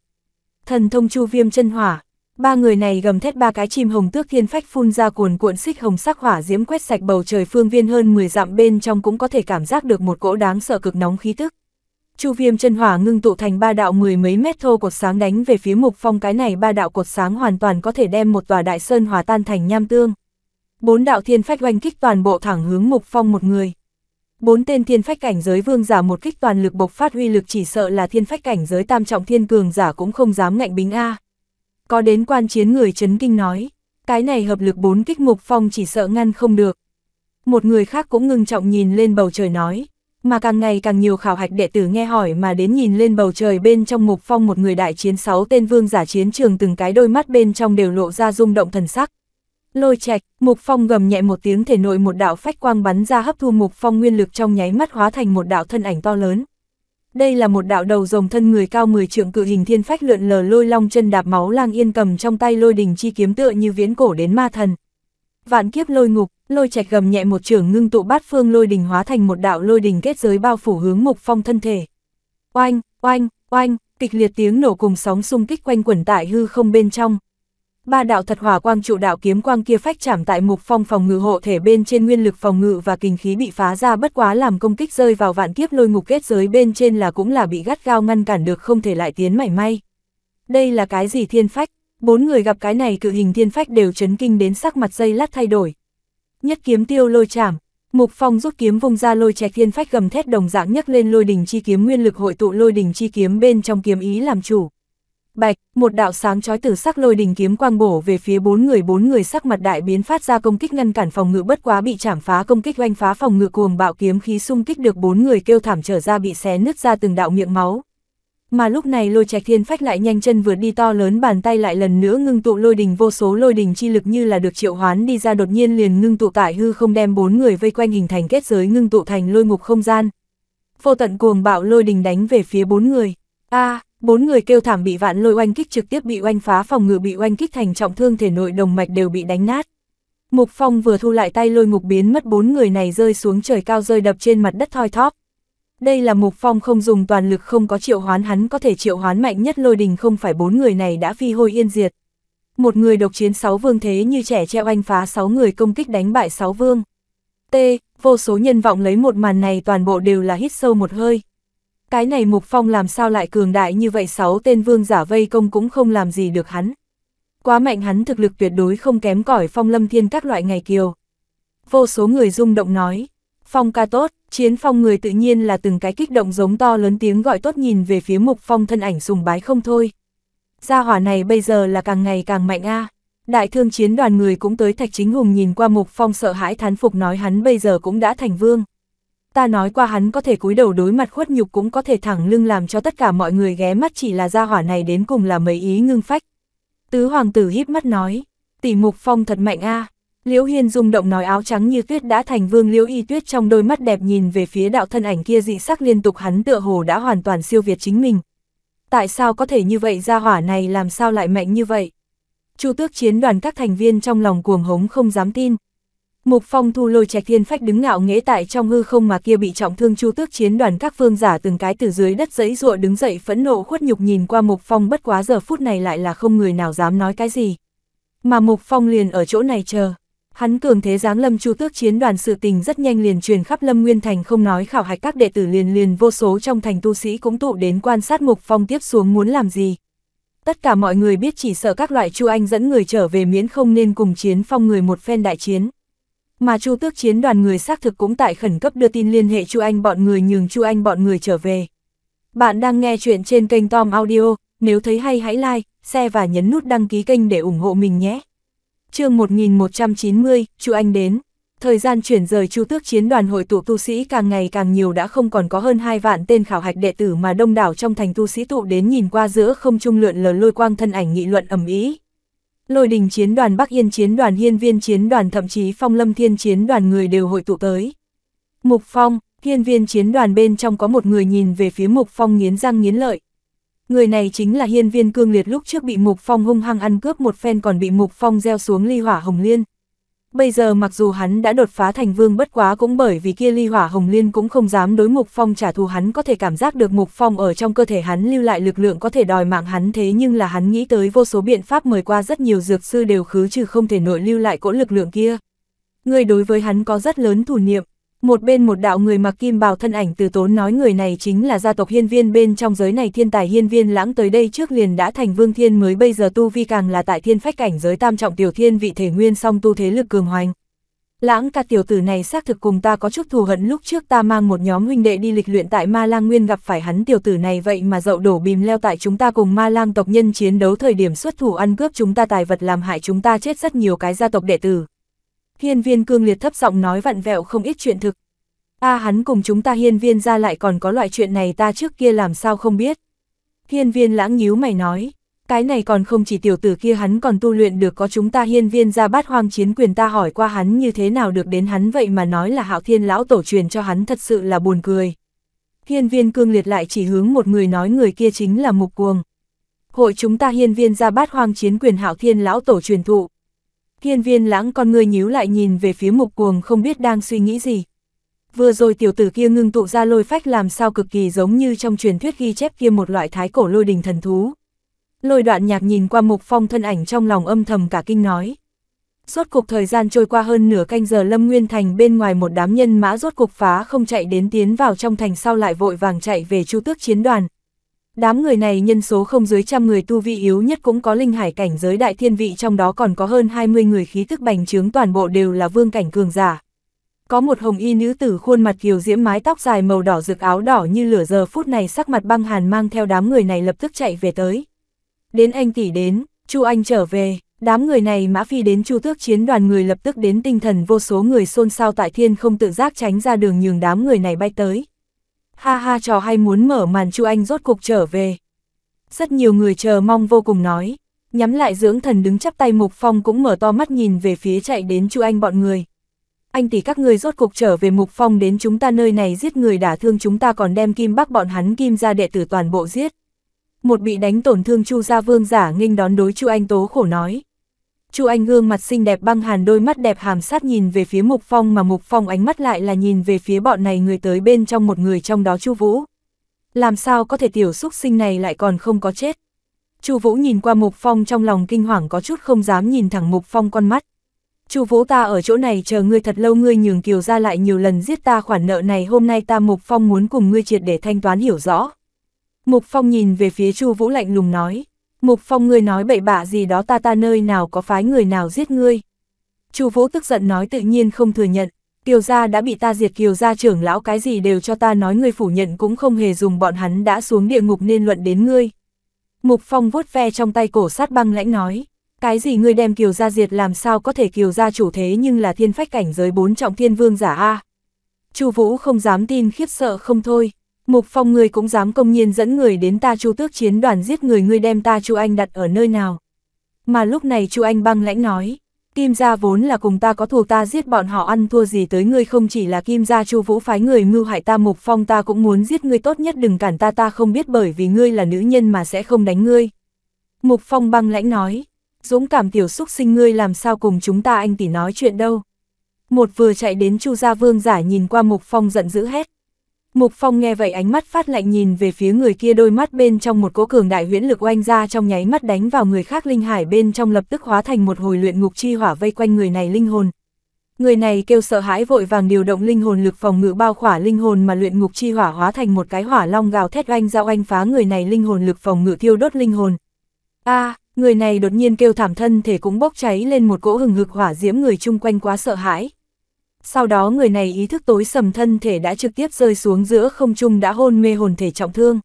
thần thông chu viêm chân hỏa. Ba người này gầm thét ba cái chim hồng tước thiên phách phun ra cuồn cuộn xích hồng sắc hỏa diễm quét sạch bầu trời phương viên hơn 10 dặm bên trong cũng có thể cảm giác được một cỗ đáng sợ cực nóng khí tức. Chu viêm chân hỏa ngưng tụ thành ba đạo mười mấy mét thô cột sáng đánh về phía mục phong cái này ba đạo cột sáng hoàn toàn có thể đem một tòa đại sơn hòa tan thành nham tương. Bốn đạo thiên phách oanh kích toàn bộ thẳng hướng mục phong một người. Bốn tên thiên phách cảnh giới vương giả một kích toàn lực bộc phát huy lực chỉ sợ là thiên phách cảnh giới tam trọng thiên cường giả cũng không dám ngạnh bính A. Có đến quan chiến người chấn kinh nói, cái này hợp lực bốn kích mục phong chỉ sợ ngăn không được. Một người khác cũng ngưng trọng nhìn lên bầu trời nói, mà càng ngày càng nhiều khảo hạch đệ tử nghe hỏi mà đến nhìn lên bầu trời bên trong mục phong một người đại chiến sáu tên vương giả chiến trường từng cái đôi mắt bên trong đều lộ ra rung động thần sắc. Lôi Trạch, Mục Phong gầm nhẹ một tiếng thể nội một đạo phách quang bắn ra hấp thu Mục Phong nguyên lực trong nháy mắt hóa thành một đạo thân ảnh to lớn. Đây là một đạo đầu rồng thân người cao 10 trượng cự hình thiên phách lượn lờ lôi long chân đạp máu lang yên cầm trong tay lôi đình chi kiếm tựa như viễn cổ đến ma thần. Vạn kiếp lôi ngục, lôi trạch gầm nhẹ một trường ngưng tụ bát phương lôi đình hóa thành một đạo lôi đình kết giới bao phủ hướng Mục Phong thân thể. Oanh, oanh, oanh, kịch liệt tiếng nổ cùng sóng xung kích quanh quẩn tại hư không bên trong, ba đạo thật hỏa quang trụ đạo kiếm quang kia phách chạm tại mục phong phòng ngự hộ thể bên trên nguyên lực phòng ngự và kinh khí bị phá ra bất quá làm công kích rơi vào vạn kiếp lôi ngục kết giới bên trên là cũng là bị gắt gao ngăn cản được không thể lại tiến mảy may. Đây là cái gì thiên phách? Bốn người gặp cái này cự hình thiên phách đều chấn kinh đến sắc mặt dây lát thay đổi. Nhất kiếm tiêu lôi chạm, Mục Phong rút kiếm vung ra lôi chạch thiên phách gầm thét đồng dạng nhấc lên lôi đỉnh chi kiếm nguyên lực hội tụ lôi đỉnh chi kiếm bên trong kiếm ý làm chủ. Bạch, một đạo sáng chói tử sắc lôi đình kiếm quang bổ về phía bốn người bốn người sắc mặt đại biến phát ra công kích ngăn cản phòng ngự bất quá bị chảm phá công kích oanh phá phòng ngự cuồng bạo kiếm khí xung kích được bốn người kêu thảm trở ra bị xé nứt ra từng đạo miệng máu. Mà lúc này lôi trạch thiên phách lại nhanh chân vượt đi to lớn bàn tay lại lần nữa ngưng tụ lôi đình vô số lôi đình chi lực như là được triệu hoán đi ra đột nhiên liền ngưng tụ tại hư không đem bốn người vây quanh hình thành kết giới ngưng tụ thành lôi ngục không gian. Vô tận cuồng bạo lôi đình đánh về phía bốn người. a à, Bốn người kêu thảm bị vạn lôi oanh kích trực tiếp bị oanh phá phòng ngự bị oanh kích thành trọng thương thể nội đồng mạch đều bị đánh nát. Mục Phong vừa thu lại tay lôi ngục biến mất bốn người này rơi xuống trời cao rơi đập trên mặt đất thoi thóp. Đây là Mục Phong không dùng toàn lực không có triệu hoán hắn có thể triệu hoán mạnh nhất lôi đình không phải bốn người này đã phi hôi yên diệt. Một người độc chiến sáu vương thế như trẻ treo oanh phá sáu người công kích đánh bại sáu vương. T, vô số nhân vọng lấy một màn này toàn bộ đều là hít sâu một hơi. Cái này Mục Phong làm sao lại cường đại như vậy sáu tên vương giả vây công cũng không làm gì được hắn. Quá mạnh hắn thực lực tuyệt đối không kém cỏi Phong Lâm Thiên các loại ngày kiều. Vô số người rung động nói, Phong ca tốt, chiến phong người tự nhiên là từng cái kích động giống to lớn tiếng gọi tốt nhìn về phía Mục Phong thân ảnh sùng bái không thôi. Gia hỏa này bây giờ là càng ngày càng mạnh a. Đại thương chiến đoàn người cũng tới Thạch Chính Hùng nhìn qua Mục Phong sợ hãi thán phục nói hắn bây giờ cũng đã thành vương ta nói qua hắn có thể cúi đầu đối mặt khuất nhục cũng có thể thẳng lưng làm cho tất cả mọi người ghé mắt chỉ là gia hỏa này đến cùng là mấy ý ngưng phách. Tứ hoàng tử híp mắt nói, tỷ mục phong thật mạnh a. Liễu Hiên rung động nói áo trắng như tuyết đã thành vương Liễu Y Tuyết trong đôi mắt đẹp nhìn về phía đạo thân ảnh kia dị sắc liên tục hắn tựa hồ đã hoàn toàn siêu việt chính mình. Tại sao có thể như vậy gia hỏa này làm sao lại mạnh như vậy? Chu Tước chiến đoàn các thành viên trong lòng cuồng hống không dám tin, Mục Phong thu lôi trạch thiên phách đứng ngạo nghễ tại trong hư không mà kia bị trọng thương chu tước chiến đoàn các phương giả từng cái từ dưới đất dẫy ruộ đứng dậy phẫn nộ khuất nhục nhìn qua Mục Phong bất quá giờ phút này lại là không người nào dám nói cái gì. Mà Mục Phong liền ở chỗ này chờ. Hắn cường thế giáng lâm chu tước chiến đoàn sự tình rất nhanh liền truyền khắp lâm nguyên thành không nói khảo hạch các đệ tử liền liền vô số trong thành tu sĩ cũng tụ đến quan sát Mục Phong tiếp xuống muốn làm gì. Tất cả mọi người biết chỉ sợ các loại chu anh dẫn người trở về miễn không nên cùng chiến phong người một phen đại chiến mà Chu Tước chiến đoàn người xác thực cũng tại khẩn cấp đưa tin liên hệ Chu Anh bọn người nhường Chu Anh bọn người trở về. Bạn đang nghe chuyện trên kênh Tom Audio, nếu thấy hay hãy like, share và nhấn nút đăng ký kênh để ủng hộ mình nhé. chương 1190, Chu Anh đến. Thời gian chuyển rời Chu Tước chiến đoàn hội tụ tu sĩ càng ngày càng nhiều đã không còn có hơn hai vạn tên khảo hạch đệ tử mà đông đảo trong thành tu sĩ tụ đến nhìn qua giữa không trung lượn lờ lôi quang thân ảnh nghị luận ầm ĩ lôi đình chiến đoàn Bắc Yên chiến đoàn hiên viên chiến đoàn thậm chí phong lâm thiên chiến đoàn người đều hội tụ tới. Mục Phong, hiên viên chiến đoàn bên trong có một người nhìn về phía Mục Phong nghiến răng nghiến lợi. Người này chính là hiên viên cương liệt lúc trước bị Mục Phong hung hăng ăn cướp một phen còn bị Mục Phong gieo xuống ly hỏa hồng liên. Bây giờ mặc dù hắn đã đột phá thành vương bất quá cũng bởi vì kia ly hỏa hồng liên cũng không dám đối mục phong trả thù hắn có thể cảm giác được mục phong ở trong cơ thể hắn lưu lại lực lượng có thể đòi mạng hắn thế nhưng là hắn nghĩ tới vô số biện pháp mời qua rất nhiều dược sư đều khứ trừ không thể nội lưu lại cỗ lực lượng kia. Người đối với hắn có rất lớn thủ niệm, một bên một đạo người mặc kim bào thân ảnh từ tốn nói người này chính là gia tộc hiên viên bên trong giới này thiên tài hiên viên lãng tới đây trước liền đã thành vương thiên mới bây giờ tu vi càng là tại thiên phách cảnh giới tam trọng tiểu thiên vị thể nguyên song tu thế lực cường hoành. Lãng ca tiểu tử này xác thực cùng ta có chút thù hận lúc trước ta mang một nhóm huynh đệ đi lịch luyện tại Ma Lang Nguyên gặp phải hắn tiểu tử này vậy mà dậu đổ bìm leo tại chúng ta cùng Ma Lang tộc nhân chiến đấu thời điểm xuất thủ ăn cướp chúng ta tài vật làm hại chúng ta chết rất nhiều cái gia tộc đệ tử hiên viên cương liệt thấp giọng nói vặn vẹo không ít chuyện thực. a hắn cùng chúng ta hiên viên ra lại còn có loại chuyện này ta trước kia làm sao không biết. Hiên viên lãng nhíu mày nói, cái này còn không chỉ tiểu tử kia hắn còn tu luyện được có chúng ta hiên viên ra bát hoang chiến quyền ta hỏi qua hắn như thế nào được đến hắn vậy mà nói là hạo thiên lão tổ truyền cho hắn thật sự là buồn cười. Hiên viên cương liệt lại chỉ hướng một người nói người kia chính là mục cuồng. Hội chúng ta hiên viên ra bát hoang chiến quyền hạo thiên lão tổ truyền thụ, Hiên viên lãng con người nhíu lại nhìn về phía mục cuồng không biết đang suy nghĩ gì. Vừa rồi tiểu tử kia ngưng tụ ra lôi phách làm sao cực kỳ giống như trong truyền thuyết ghi chép kia một loại thái cổ lôi đình thần thú. Lôi đoạn nhạc nhìn qua mục phong thân ảnh trong lòng âm thầm cả kinh nói. Rốt cuộc thời gian trôi qua hơn nửa canh giờ Lâm Nguyên Thành bên ngoài một đám nhân mã rốt cuộc phá không chạy đến tiến vào trong thành sau lại vội vàng chạy về chu tước chiến đoàn, Đám người này nhân số không dưới trăm người tu vi yếu nhất cũng có linh hải cảnh giới đại thiên vị trong đó còn có hơn 20 người khí thức bành trướng toàn bộ đều là vương cảnh cường giả. Có một hồng y nữ tử khuôn mặt kiều diễm mái tóc dài màu đỏ rực áo đỏ như lửa giờ phút này sắc mặt băng hàn mang theo đám người này lập tức chạy về tới. Đến anh tỷ đến, chu anh trở về, đám người này mã phi đến chu tước chiến đoàn người lập tức đến tinh thần vô số người xôn xao tại thiên không tự giác tránh ra đường nhường đám người này bay tới ha ha trò hay muốn mở màn Chu Anh rốt cục trở về. Rất nhiều người chờ mong vô cùng nói, nhắm lại dưỡng thần đứng chắp tay Mục Phong cũng mở to mắt nhìn về phía chạy đến Chu Anh bọn người. Anh tỷ các người rốt cục trở về Mục Phong đến chúng ta nơi này giết người đả thương chúng ta còn đem kim bác bọn hắn kim ra đệ tử toàn bộ giết. Một bị đánh tổn thương Chu Gia Vương giả nghênh đón đối Chu Anh tố khổ nói. Chu Anh gương mặt xinh đẹp băng hàn đôi mắt đẹp hàm sát nhìn về phía Mục Phong mà Mục Phong ánh mắt lại là nhìn về phía bọn này người tới bên trong một người trong đó Chu Vũ. Làm sao có thể tiểu xúc sinh này lại còn không có chết? Chu Vũ nhìn qua Mục Phong trong lòng kinh hoàng có chút không dám nhìn thẳng Mục Phong con mắt. Chu Vũ ta ở chỗ này chờ ngươi thật lâu ngươi nhường kiều ra lại nhiều lần giết ta khoản nợ này hôm nay ta Mục Phong muốn cùng ngươi triệt để thanh toán hiểu rõ. Mục Phong nhìn về phía Chu Vũ lạnh lùng nói. Mục Phong ngươi nói bậy bạ gì đó ta ta nơi nào có phái người nào giết ngươi. Chu Vũ tức giận nói tự nhiên không thừa nhận, Kiều gia đã bị ta diệt Kiều gia trưởng lão cái gì đều cho ta nói ngươi phủ nhận cũng không hề dùng bọn hắn đã xuống địa ngục nên luận đến ngươi. Mục Phong vuốt ve trong tay cổ sát băng lãnh nói, cái gì ngươi đem Kiều gia diệt làm sao có thể Kiều gia chủ thế nhưng là thiên phách cảnh giới bốn trọng thiên vương giả a. Chu Vũ không dám tin khiếp sợ không thôi, Mục Phong người cũng dám công nhiên dẫn người đến ta Chu Tước chiến đoàn giết người ngươi đem ta Chu Anh đặt ở nơi nào. Mà lúc này Chu Anh băng lãnh nói, Kim gia vốn là cùng ta có thù ta giết bọn họ ăn thua gì tới ngươi không chỉ là Kim gia Chu Vũ phái người mưu hại ta Mục Phong ta cũng muốn giết ngươi tốt nhất đừng cản ta ta không biết bởi vì ngươi là nữ nhân mà sẽ không đánh ngươi. Mục Phong băng lãnh nói, dũng cảm tiểu xúc sinh ngươi làm sao cùng chúng ta anh tỷ nói chuyện đâu. Một vừa chạy đến Chu gia vương giả nhìn qua Mục Phong giận dữ hét, Mục Phong nghe vậy ánh mắt phát lạnh nhìn về phía người kia đôi mắt bên trong một cỗ cường đại huyễn lực oanh ra trong nháy mắt đánh vào người khác linh hải bên trong lập tức hóa thành một hồi luyện ngục chi hỏa vây quanh người này linh hồn. Người này kêu sợ hãi vội vàng điều động linh hồn lực phòng ngự bao khỏa linh hồn mà luyện ngục chi hỏa hóa thành một cái hỏa long gào thét oanh ra oanh phá người này linh hồn lực phòng ngự thiêu đốt linh hồn. A, người này đột nhiên kêu thảm thân thể cũng bốc cháy lên một cỗ hừng hực hỏa diễm người chung quanh quá sợ hãi sau đó người này ý thức tối sầm thân thể đã trực tiếp rơi xuống giữa không trung đã hôn mê hồn thể trọng thương.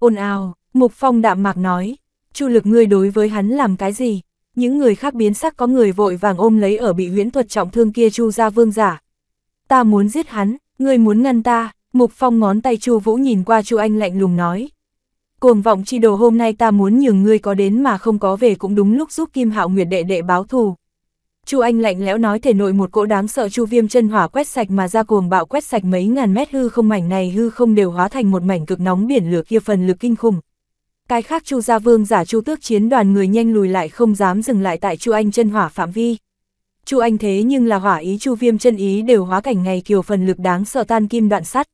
Ôn ào, Mục Phong đạm mạc nói, chu lực ngươi đối với hắn làm cái gì? Những người khác biến sắc có người vội vàng ôm lấy ở bị huyễn thuật trọng thương kia chu ra vương giả. Ta muốn giết hắn, ngươi muốn ngăn ta, Mục Phong ngón tay chu vũ nhìn qua chu anh lạnh lùng nói. Cuồng vọng chi đồ hôm nay ta muốn nhường ngươi có đến mà không có về cũng đúng lúc giúp Kim Hạo Nguyệt đệ đệ báo thù, Chu Anh lạnh lẽo nói thể nội một cỗ đáng sợ Chu Viêm chân hỏa quét sạch mà ra cuồng bạo quét sạch mấy ngàn mét hư không mảnh này hư không đều hóa thành một mảnh cực nóng biển lửa kia phần lực kinh khủng. Cái khác Chu gia vương giả Chu Tước chiến đoàn người nhanh lùi lại không dám dừng lại tại Chu Anh chân hỏa phạm vi. Chu Anh thế nhưng là hỏa ý Chu Viêm chân ý đều hóa cảnh ngày kiều phần lực đáng sợ tan kim đoạn sắt.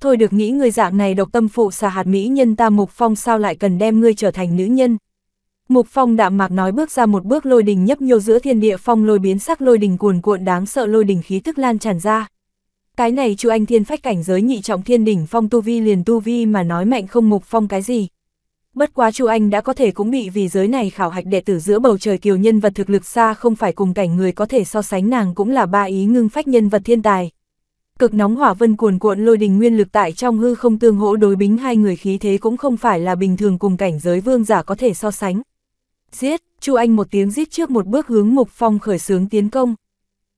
Thôi được nghĩ người dạng này độc tâm phụ xà hạt mỹ nhân ta mục phong sao lại cần đem ngươi trở thành nữ nhân. Mục phong đạm mạc nói bước ra một bước lôi đình nhấp nhô giữa thiên địa phong lôi biến sắc lôi đình cuồn cuộn đáng sợ lôi đình khí tức lan tràn ra. Cái này chú anh thiên phách cảnh giới nhị trọng thiên đỉnh phong tu vi liền tu vi mà nói mạnh không mục phong cái gì. Bất quá chú anh đã có thể cũng bị vì giới này khảo hạch đệ tử giữa bầu trời kiều nhân vật thực lực xa không phải cùng cảnh người có thể so sánh nàng cũng là ba ý ngưng phách nhân vật thiên tài. Cực nóng hỏa vân cuồn cuộn lôi đình nguyên lực tại trong hư không tương hỗ đối bính hai người khí thế cũng không phải là bình thường cùng cảnh giới vương giả có thể so sánh. Giết, Chu Anh một tiếng giết trước một bước hướng Mục Phong khởi xướng tiến công.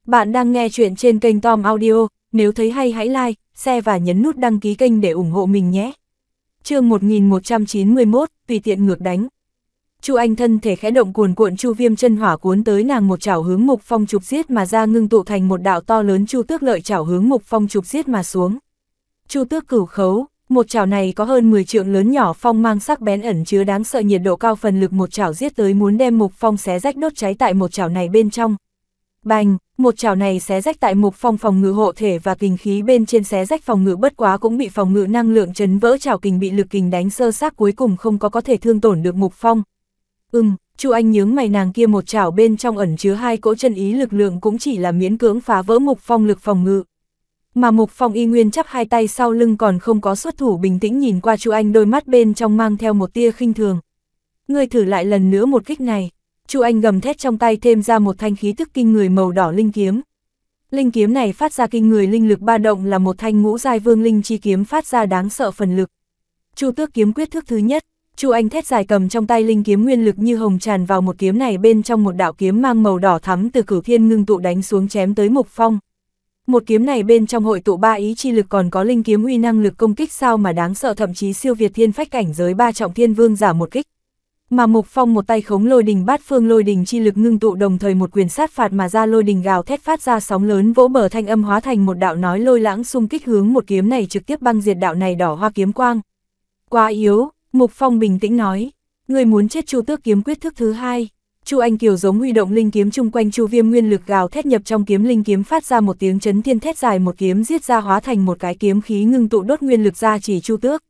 Bạn đang nghe chuyện trên kênh Tom Audio, nếu thấy hay hãy like, share và nhấn nút đăng ký kênh để ủng hộ mình nhé. chương 1191, tùy tiện ngược đánh. Chu Anh thân thể khẽ động cuồn cuộn Chu Viêm chân hỏa cuốn tới nàng một chảo hướng Mục Phong chụp giết mà ra ngưng tụ thành một đạo to lớn Chu Tước lợi chảo hướng Mục Phong chụp giết mà xuống. Chu Tước cửu khấu, một chảo này có hơn 10 trượng lớn nhỏ phong mang sắc bén ẩn chứa đáng sợ nhiệt độ cao phần lực một chảo giết tới muốn đem mục phong xé rách đốt cháy tại một chảo này bên trong. Bành, một chảo này xé rách tại mục phong phòng ngự hộ thể và kình khí bên trên xé rách phòng ngự bất quá cũng bị phòng ngự năng lượng chấn vỡ chảo kình bị lực kình đánh sơ xác cuối cùng không có có thể thương tổn được mục phong. Ừm, Chu Anh nhướng mày nàng kia một chảo bên trong ẩn chứa hai cỗ chân ý lực lượng cũng chỉ là miễn cưỡng phá vỡ mục phong lực phòng ngự. Mà Mục Phong y nguyên chắp hai tay sau lưng còn không có xuất thủ bình tĩnh nhìn qua Chu Anh đôi mắt bên trong mang theo một tia khinh thường. Ngươi thử lại lần nữa một kích này. Chu Anh gầm thét trong tay thêm ra một thanh khí tức kinh người màu đỏ linh kiếm. Linh kiếm này phát ra kinh người linh lực ba động là một thanh ngũ giai vương linh chi kiếm phát ra đáng sợ phần lực. Chu Tước kiếm quyết thức thứ nhất, Chu Anh thét dài cầm trong tay linh kiếm nguyên lực như hồng tràn vào một kiếm này bên trong một đạo kiếm mang màu đỏ thắm từ cửu thiên ngưng tụ đánh xuống chém tới Mục Phong một kiếm này bên trong hội tụ ba ý chi lực còn có linh kiếm uy năng lực công kích sao mà đáng sợ thậm chí siêu việt thiên phách cảnh giới ba trọng thiên vương giả một kích. Mà Mục Phong một tay khống lôi đình bát phương lôi đình chi lực ngưng tụ đồng thời một quyền sát phạt mà ra lôi đình gào thét phát ra sóng lớn vỗ bờ thanh âm hóa thành một đạo nói lôi lãng xung kích hướng một kiếm này trực tiếp băng diệt đạo này đỏ hoa kiếm quang. Quá yếu, Mục Phong bình tĩnh nói, người muốn chết chu tước kiếm quyết thức thứ hai. Chu Anh Kiều giống huy động linh kiếm chung quanh Chu Viêm nguyên lực gào thét nhập trong kiếm linh kiếm phát ra một tiếng chấn thiên thét dài một kiếm giết ra hóa thành một cái kiếm khí ngưng tụ đốt nguyên lực ra chỉ Chu Tước.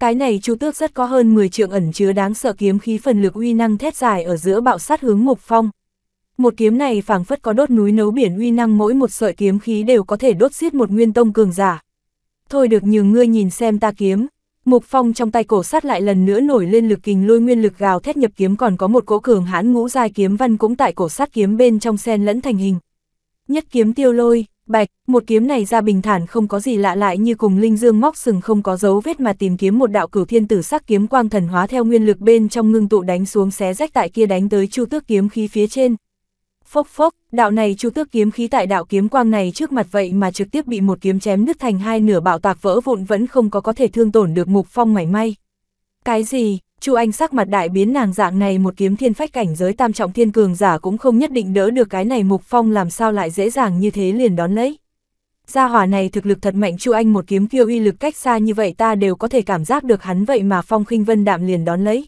Cái này Chu Tước rất có hơn 10 trượng ẩn chứa đáng sợ kiếm khí phần lực uy năng thét dài ở giữa bạo sát hướng Mục Phong. Một kiếm này phảng phất có đốt núi nấu biển uy năng mỗi một sợi kiếm khí đều có thể đốt giết một nguyên tông cường giả. Thôi được nhường ngươi nhìn xem ta kiếm, Mục Phong trong tay cổ sát lại lần nữa nổi lên lực kình lôi nguyên lực gào thét nhập kiếm còn có một cỗ cường hãn ngũ giai kiếm văn cũng tại cổ sát kiếm bên trong sen lẫn thành hình. Nhất kiếm tiêu lôi, bạch, một kiếm này ra bình thản không có gì lạ lại như cùng linh dương móc sừng không có dấu vết mà tìm kiếm một đạo cửu thiên tử sắc kiếm quang thần hóa theo nguyên lực bên trong ngưng tụ đánh xuống xé rách tại kia đánh tới chu tước kiếm khí phía trên, Phốc phốc, đạo này chu tước kiếm khí tại đạo kiếm quang này trước mặt vậy mà trực tiếp bị một kiếm chém nứt thành hai nửa bạo tạc vỡ vụn vẫn không có có thể thương tổn được Mục Phong mảy may. Cái gì? Chu Anh sắc mặt đại biến nàng dạng này một kiếm thiên phách cảnh giới tam trọng thiên cường giả cũng không nhất định đỡ được cái này Mục Phong làm sao lại dễ dàng như thế liền đón lấy. Gia hỏa này thực lực thật mạnh Chu Anh một kiếm kiêu uy lực cách xa như vậy ta đều có thể cảm giác được hắn vậy mà Phong khinh Vân đạm liền đón lấy.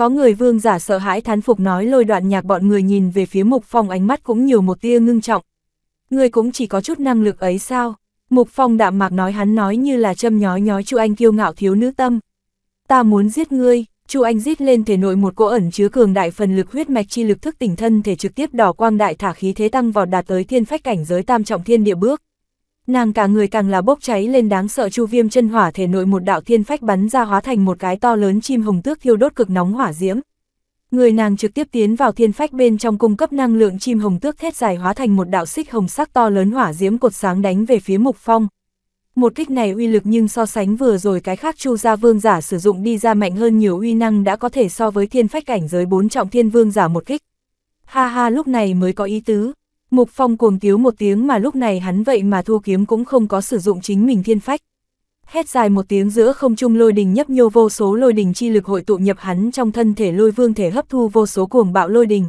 Có người vương giả sợ hãi thán phục nói lôi đoạn nhạc bọn người nhìn về phía Mục Phong ánh mắt cũng nhiều một tia ngưng trọng. Người cũng chỉ có chút năng lực ấy sao? Mục Phong đạm mạc nói hắn nói như là châm nhói nhói Chu Anh kiêu ngạo thiếu nữ tâm. Ta muốn giết ngươi, Chu Anh giết lên thể nội một cỗ ẩn chứa cường đại phần lực huyết mạch chi lực thức tỉnh thân thể trực tiếp đỏ quang đại thả khí thế tăng vọt đạt tới thiên phách cảnh giới tam trọng thiên địa bước. Nàng cả người càng là bốc cháy lên đáng sợ chu viêm chân hỏa thể nội một đạo thiên phách bắn ra hóa thành một cái to lớn chim hồng tước thiêu đốt cực nóng hỏa diễm. Người nàng trực tiếp tiến vào thiên phách bên trong cung cấp năng lượng chim hồng tước thét dài hóa thành một đạo xích hồng sắc to lớn hỏa diễm cột sáng đánh về phía Mục Phong. Một kích này uy lực nhưng so sánh vừa rồi cái khác Chu gia vương giả sử dụng đi ra mạnh hơn nhiều uy năng đã có thể so với thiên phách cảnh giới bốn trọng thiên vương giả một kích. Ha ha lúc này mới có ý tứ, Mục Phong cuồng tiếu một tiếng mà lúc này hắn vậy mà thu kiếm cũng không có sử dụng chính mình thiên phách. Hét dài một tiếng giữa không trung lôi đình nhấp nhô vô số lôi đình chi lực hội tụ nhập hắn trong thân thể lôi vương thể hấp thu vô số cuồng bạo lôi đình.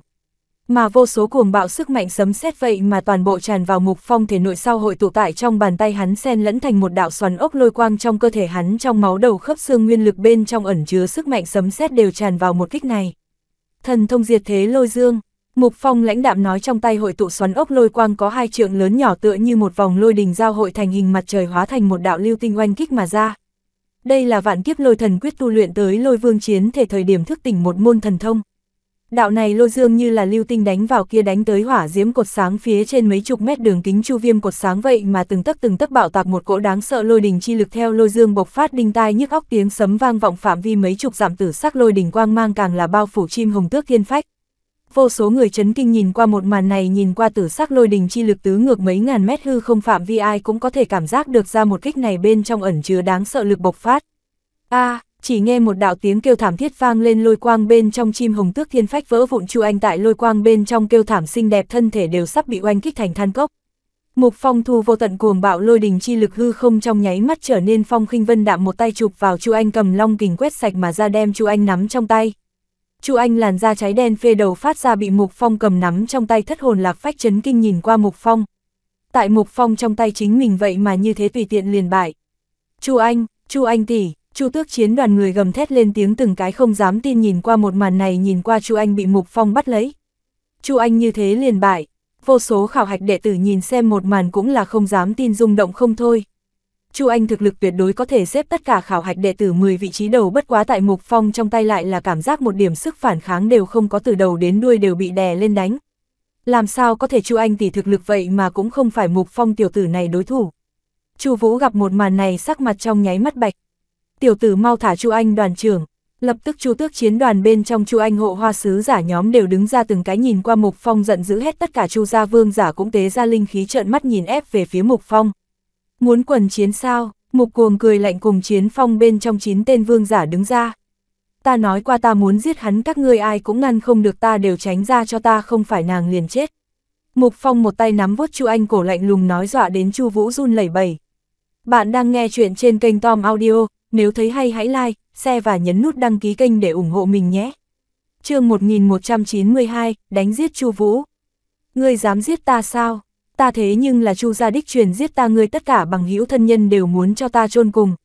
Mà vô số cuồng bạo sức mạnh sấm sét vậy mà toàn bộ tràn vào mục phong thể nội sau hội tụ tại trong bàn tay hắn xen lẫn thành một đạo xoắn ốc lôi quang trong cơ thể hắn trong máu đầu khớp xương nguyên lực bên trong ẩn chứa sức mạnh sấm sét đều tràn vào một kích này. Thần thông diệt thế lôi dương Mục Phong lãnh đạm nói trong tay hội tụ xoắn ốc lôi quang có hai trượng lớn nhỏ tựa như một vòng lôi đình giao hội thành hình mặt trời hóa thành một đạo lưu tinh oanh kích mà ra. Đây là vạn kiếp lôi thần quyết tu luyện tới lôi vương chiến thể thời điểm thức tỉnh một môn thần thông. Đạo này lôi dương như là lưu tinh đánh vào kia đánh tới hỏa diễm cột sáng phía trên mấy chục mét đường kính chu viêm cột sáng vậy mà từng tấc từng tấc bạo tạc một cỗ đáng sợ lôi đình chi lực theo lôi dương bộc phát đinh tai nhức óc tiếng sấm vang vọng phạm vi mấy chục giảm tử sắc lôi đình quang mang càng là bao phủ chim hồng tước thiên phách vô số người chấn kinh nhìn qua một màn này nhìn qua tử sắc lôi đình chi lực tứ ngược mấy ngàn mét hư không phạm vi ai cũng có thể cảm giác được ra một kích này bên trong ẩn chứa đáng sợ lực bộc phát. a à, chỉ nghe một đạo tiếng kêu thảm thiết vang lên lôi quang bên trong chim hồng tước thiên phách vỡ vụn chu anh tại lôi quang bên trong kêu thảm xinh đẹp thân thể đều sắp bị oanh kích thành than cốc. Mục phong thu vô tận cuồng bạo lôi đình chi lực hư không trong nháy mắt trở nên phong khinh vân đạm một tay chụp vào chu anh cầm long kình quét sạch mà ra đem chu anh nắm trong tay. Chu Anh làn da cháy đen phê đầu phát ra bị Mục Phong cầm nắm trong tay thất hồn lạc phách chấn kinh nhìn qua Mục Phong. Tại Mục Phong trong tay chính mình vậy mà như thế tùy tiện liền bại. Chu Anh, Chu Anh tỷ, Chu Tước chiến đoàn người gầm thét lên tiếng từng cái không dám tin nhìn qua một màn này nhìn qua Chu Anh bị Mục Phong bắt lấy. Chu Anh như thế liền bại, vô số khảo hạch đệ tử nhìn xem một màn cũng là không dám tin rung động không thôi. Chu Anh thực lực tuyệt đối có thể xếp tất cả khảo hạch đệ tử 10 vị trí đầu bất quá tại Mục Phong trong tay lại là cảm giác một điểm sức phản kháng đều không có từ đầu đến đuôi đều bị đè lên đánh. Làm sao có thể Chu Anh tỷ thực lực vậy mà cũng không phải Mục Phong tiểu tử này đối thủ. Chu Vũ gặp một màn này sắc mặt trong nháy mắt bạch. Tiểu tử mau thả Chu Anh đoàn trưởng, lập tức Chu Tước chiến đoàn bên trong Chu Anh hộ hoa sứ giả nhóm đều đứng ra từng cái nhìn qua Mục Phong giận dữ hết tất cả Chu gia vương giả cũng tế ra linh khí trợn mắt nhìn ép về phía Mục Phong. Muốn quần chiến sao, mục cuồng cười lạnh cùng chiến phong bên trong chín tên vương giả đứng ra. Ta nói qua ta muốn giết hắn các ngươi ai cũng ngăn không được ta đều tránh ra cho ta không phải nàng liền chết. Mục phong một tay nắm vốt chu anh cổ lạnh lùng nói dọa đến chu vũ run lẩy bẩy. Bạn đang nghe chuyện trên kênh Tom Audio, nếu thấy hay hãy like, share và nhấn nút đăng ký kênh để ủng hộ mình nhé. chương 1192, đánh giết Chu Vũ. Ngươi dám giết ta sao? ta thế nhưng là chu gia đích truyền giết ta ngươi tất cả bằng hữu thân nhân đều muốn cho ta chôn cùng.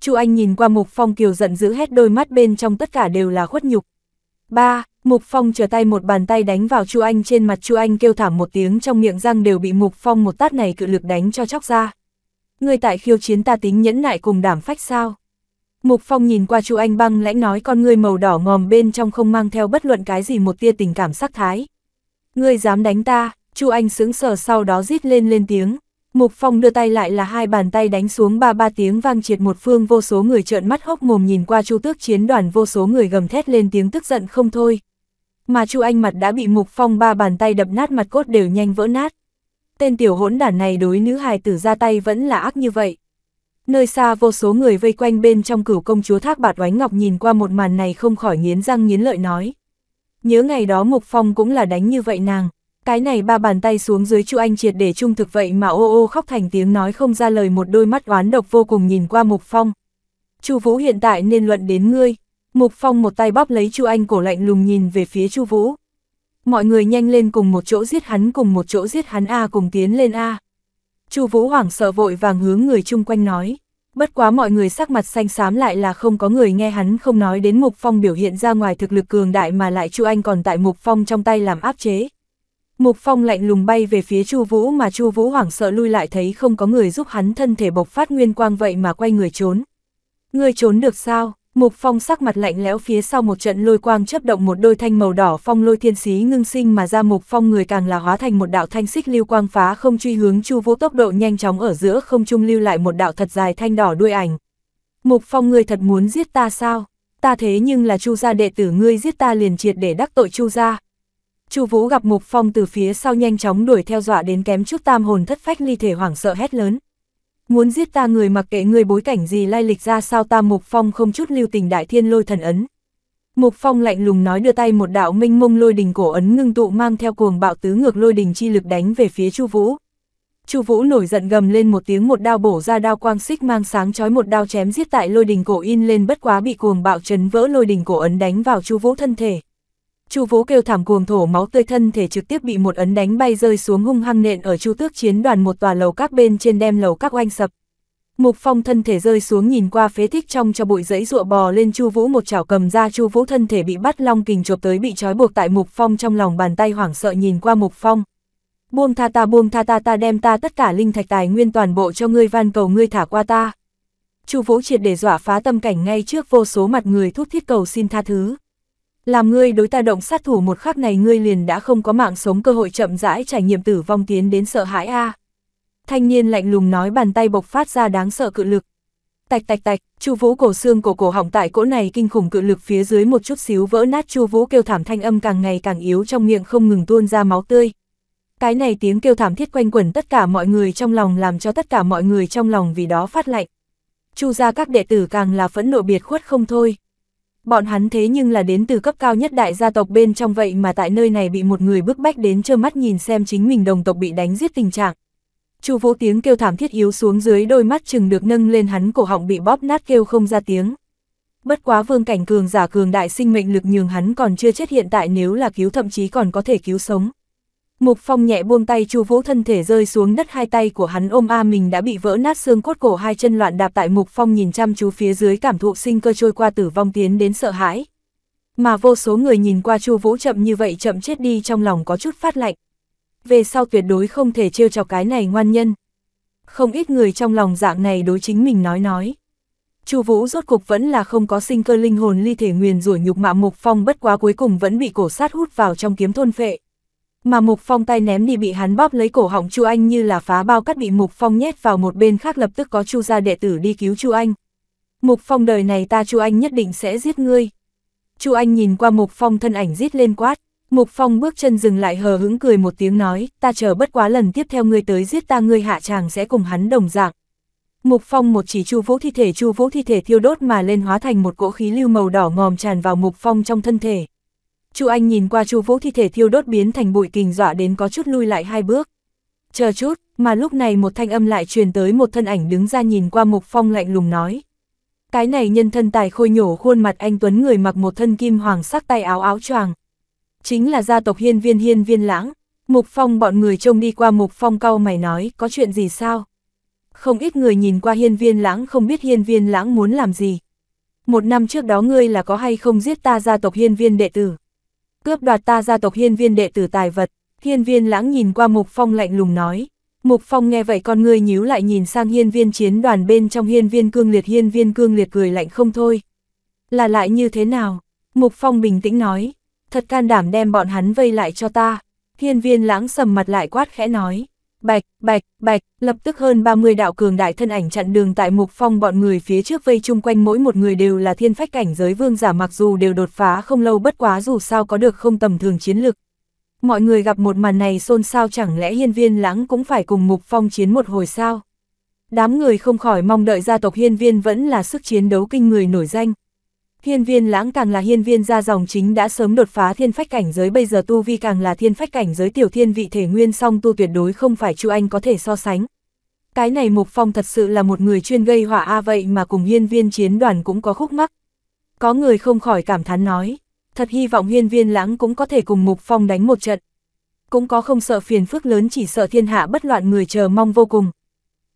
chu Anh nhìn qua Mục Phong kiều giận dữ hết đôi mắt bên trong tất cả đều là khuất nhục. ba Mục Phong trở tay một bàn tay đánh vào chu Anh trên mặt chu Anh kêu thảm một tiếng trong miệng răng đều bị Mục Phong một tát này cự lực đánh cho chóc ra. Ngươi tại khiêu chiến ta tính nhẫn nại cùng đảm phách sao? Mục Phong nhìn qua Chu Anh băng lãnh nói con ngươi màu đỏ ngòm bên trong không mang theo bất luận cái gì một tia tình cảm sắc thái. Ngươi dám đánh ta, Chu Anh sững sờ sau đó rít lên lên tiếng. Mục Phong đưa tay lại là hai bàn tay đánh xuống ba ba tiếng vang triệt một phương vô số người trợn mắt hốc mồm nhìn qua Chu Tước chiến đoàn vô số người gầm thét lên tiếng tức giận không thôi. Mà Chu Anh mặt đã bị Mục Phong ba bàn tay đập nát mặt cốt đều nhanh vỡ nát. Tên tiểu hỗn đản này đối nữ hài tử ra tay vẫn là ác như vậy. Nơi xa vô số người vây quanh bên trong cửu công chúa thác bạt oánh ngọc nhìn qua một màn này không khỏi nghiến răng nghiến lợi nói. Nhớ ngày đó Mục Phong cũng là đánh như vậy nàng, cái này ba bàn tay xuống dưới Chu Anh triệt để trung thực vậy mà ô ô khóc thành tiếng nói không ra lời một đôi mắt oán độc vô cùng nhìn qua Mục Phong. Chu Vũ hiện tại nên luận đến ngươi. Mục Phong một tay bóp lấy Chu Anh cổ lạnh lùng nhìn về phía Chu Vũ. Mọi người nhanh lên cùng một chỗ giết hắn cùng một chỗ giết hắn a cùng tiến lên a. Chu Vũ hoảng sợ vội vàng hướng người chung quanh nói, bất quá mọi người sắc mặt xanh xám lại là không có người nghe hắn không nói đến Mục Phong biểu hiện ra ngoài thực lực cường đại mà lại Chu Anh còn tại Mục Phong trong tay làm áp chế, Mục Phong lạnh lùng bay về phía Chu Vũ mà Chu Vũ hoảng sợ lui lại thấy không có người giúp hắn thân thể bộc phát nguyên quang vậy mà quay người trốn. Ngươi trốn được sao? Mục Phong sắc mặt lạnh lẽo phía sau một trận lôi quang chớp động một đôi thanh màu đỏ phong lôi thiên sĩ ngưng sinh mà ra Mục Phong người càng là hóa thành một đạo thanh xích lưu quang phá không truy hướng Chu Vũ tốc độ nhanh chóng ở giữa không trung lưu lại một đạo thật dài thanh đỏ đuôi ảnh. Mục Phong ngươi thật muốn giết ta sao? Ta thế nhưng là Chu gia đệ tử ngươi giết ta liền triệt để đắc tội Chu gia, Chu Vũ gặp Mục Phong từ phía sau nhanh chóng đuổi theo dọa đến kém chút tam hồn thất phách ly thể hoảng sợ hét lớn. Muốn giết ta người mặc kệ người bối cảnh gì lai lịch ra sao ta Mục Phong không chút lưu tình đại thiên lôi thần ấn. Mục Phong lạnh lùng nói đưa tay một đạo minh mông lôi đình cổ ấn ngưng tụ mang theo cuồng bạo tứ ngược lôi đình chi lực đánh về phía Chu Vũ. Chu Vũ nổi giận gầm lên một tiếng một đao bổ ra đao quang xích mang sáng chói một đao chém giết tại lôi đình cổ in lên bất quá bị cuồng bạo chấn vỡ lôi đình cổ ấn đánh vào Chu Vũ thân thể. Chu Vũ kêu thảm cuồng thổ máu tươi thân thể trực tiếp bị một ấn đánh bay rơi xuống hung hăng nện ở Chu Tước chiến đoàn một tòa lầu các bên trên đem lầu các oanh sập. Mục Phong thân thể rơi xuống nhìn qua phế tích trong cho bụi rẫy rụa bò lên Chu Vũ một chảo cầm ra Chu Vũ thân thể bị bắt long kình chộp tới bị trói buộc tại Mục Phong trong lòng bàn tay hoảng sợ nhìn qua Mục Phong. Buông tha ta buông tha ta ta đem ta tất cả linh thạch tài nguyên toàn bộ cho ngươi van cầu ngươi thả qua ta. Chu Vũ triệt để dọa phá tâm cảnh ngay trước vô số mặt người thúc thiết cầu xin tha thứ. Làm ngươi đối ta động sát thủ một khắc này ngươi liền đã không có mạng sống cơ hội chậm rãi trải nghiệm tử vong tiến đến sợ hãi a. Thanh niên lạnh lùng nói bàn tay bộc phát ra đáng sợ cự lực. Tạch tạch tạch, Chu Vũ cổ xương cổ cổ hỏng tại cỗ này kinh khủng cự lực phía dưới một chút xíu vỡ nát, Chu Vũ kêu thảm thanh âm càng ngày càng yếu trong miệng không ngừng tuôn ra máu tươi. Cái này tiếng kêu thảm thiết quanh quẩn tất cả mọi người trong lòng làm cho tất cả mọi người trong lòng vì đó phát lạnh. Chu gia các đệ tử càng là phẫn nộ biệt khuất không thôi bọn hắn thế nhưng là đến từ cấp cao nhất đại gia tộc bên trong vậy mà tại nơi này bị một người bức bách đến trơ mắt nhìn xem chính mình đồng tộc bị đánh giết tình trạng. Chu Vũ tiếng kêu thảm thiết yếu xuống dưới đôi mắt chừng được nâng lên hắn cổ họng bị bóp nát kêu không ra tiếng. Bất quá vương cảnh cường giả cường đại sinh mệnh lực nhường hắn còn chưa chết hiện tại nếu là cứu thậm chí còn có thể cứu sống. Mục Phong nhẹ buông tay Chu Vũ thân thể rơi xuống đất hai tay của hắn ôm a mình đã bị vỡ nát xương cốt cổ hai chân loạn đạp tại Mục Phong nhìn chăm chú phía dưới cảm thụ sinh cơ trôi qua tử vong tiến đến sợ hãi. Mà vô số người nhìn qua Chu Vũ chậm như vậy chậm chết đi trong lòng có chút phát lạnh. Về sau tuyệt đối không thể trêu chọc cái này ngoan nhân. Không ít người trong lòng dạng này đối chính mình nói nói. Chu Vũ rốt cục vẫn là không có sinh cơ linh hồn ly thể nguyền rủa nhục mạ Mục Phong bất quá cuối cùng vẫn bị cổ sát hút vào trong kiếm thôn phệ mà Mục Phong tay ném đi bị hắn bóp lấy cổ họng Chu Anh như là phá bao cắt bị Mục Phong nhét vào một bên khác lập tức có Chu gia đệ tử đi cứu Chu Anh. Mục Phong đời này ta Chu Anh nhất định sẽ giết ngươi. Chu Anh nhìn qua Mục Phong thân ảnh giết lên quát, Mục Phong bước chân dừng lại hờ hững cười một tiếng nói, ta chờ bất quá lần tiếp theo ngươi tới giết ta ngươi hạ chàng sẽ cùng hắn đồng dạng. Mục Phong một chỉ chu vũ thi thể chu vũ thi thể thiêu đốt mà lên hóa thành một cỗ khí lưu màu đỏ ngòm tràn vào Mục Phong trong thân thể. Chu Anh nhìn qua Chu Vũ thi thể thiêu đốt biến thành bụi kình dọa đến có chút lui lại hai bước. Chờ chút, mà lúc này một thanh âm lại truyền tới một thân ảnh đứng ra nhìn qua Mục Phong lạnh lùng nói. Cái này nhân thân tài khôi nhổ khuôn mặt anh Tuấn người mặc một thân kim hoàng sắc tay áo áo choàng. Chính là gia tộc hiên viên hiên viên lãng. Mục Phong bọn người trông đi qua Mục Phong cau mày nói có chuyện gì sao? Không ít người nhìn qua hiên viên lãng không biết hiên viên lãng muốn làm gì. Một năm trước đó ngươi là có hay không giết ta gia tộc hiên viên đệ tử cướp đoạt ta gia tộc hiên viên đệ tử tài vật. Hiên viên lãng nhìn qua Mục Phong lạnh lùng nói. Mục Phong nghe vậy con ngươi nhíu lại nhìn sang hiên viên chiến đoàn bên trong hiên viên cương liệt hiên viên cương liệt cười lạnh không thôi. Là lại như thế nào? Mục Phong bình tĩnh nói. Thật can đảm đem bọn hắn vây lại cho ta. Hiên viên lãng sầm mặt lại quát khẽ nói bạch, bạch, bạch, lập tức hơn 30 đạo cường đại thân ảnh chặn đường tại mục phong bọn người phía trước vây chung quanh mỗi một người đều là thiên phách cảnh giới vương giả mặc dù đều đột phá không lâu bất quá dù sao có được không tầm thường chiến lực. Mọi người gặp một màn này xôn xao chẳng lẽ hiên viên lãng cũng phải cùng mục phong chiến một hồi sao? Đám người không khỏi mong đợi gia tộc hiên viên vẫn là sức chiến đấu kinh người nổi danh, Hiên viên lãng càng là hiên viên ra dòng chính đã sớm đột phá thiên phách cảnh giới bây giờ tu vi càng là thiên phách cảnh giới tiểu thiên vị thể nguyên song tu tuyệt đối không phải chu anh có thể so sánh. Cái này Mục Phong thật sự là một người chuyên gây hỏa a vậy mà cùng hiên viên chiến đoàn cũng có khúc mắc. Có người không khỏi cảm thán nói, thật hy vọng hiên viên lãng cũng có thể cùng Mục Phong đánh một trận. Cũng có không sợ phiền phức lớn chỉ sợ thiên hạ bất loạn người chờ mong vô cùng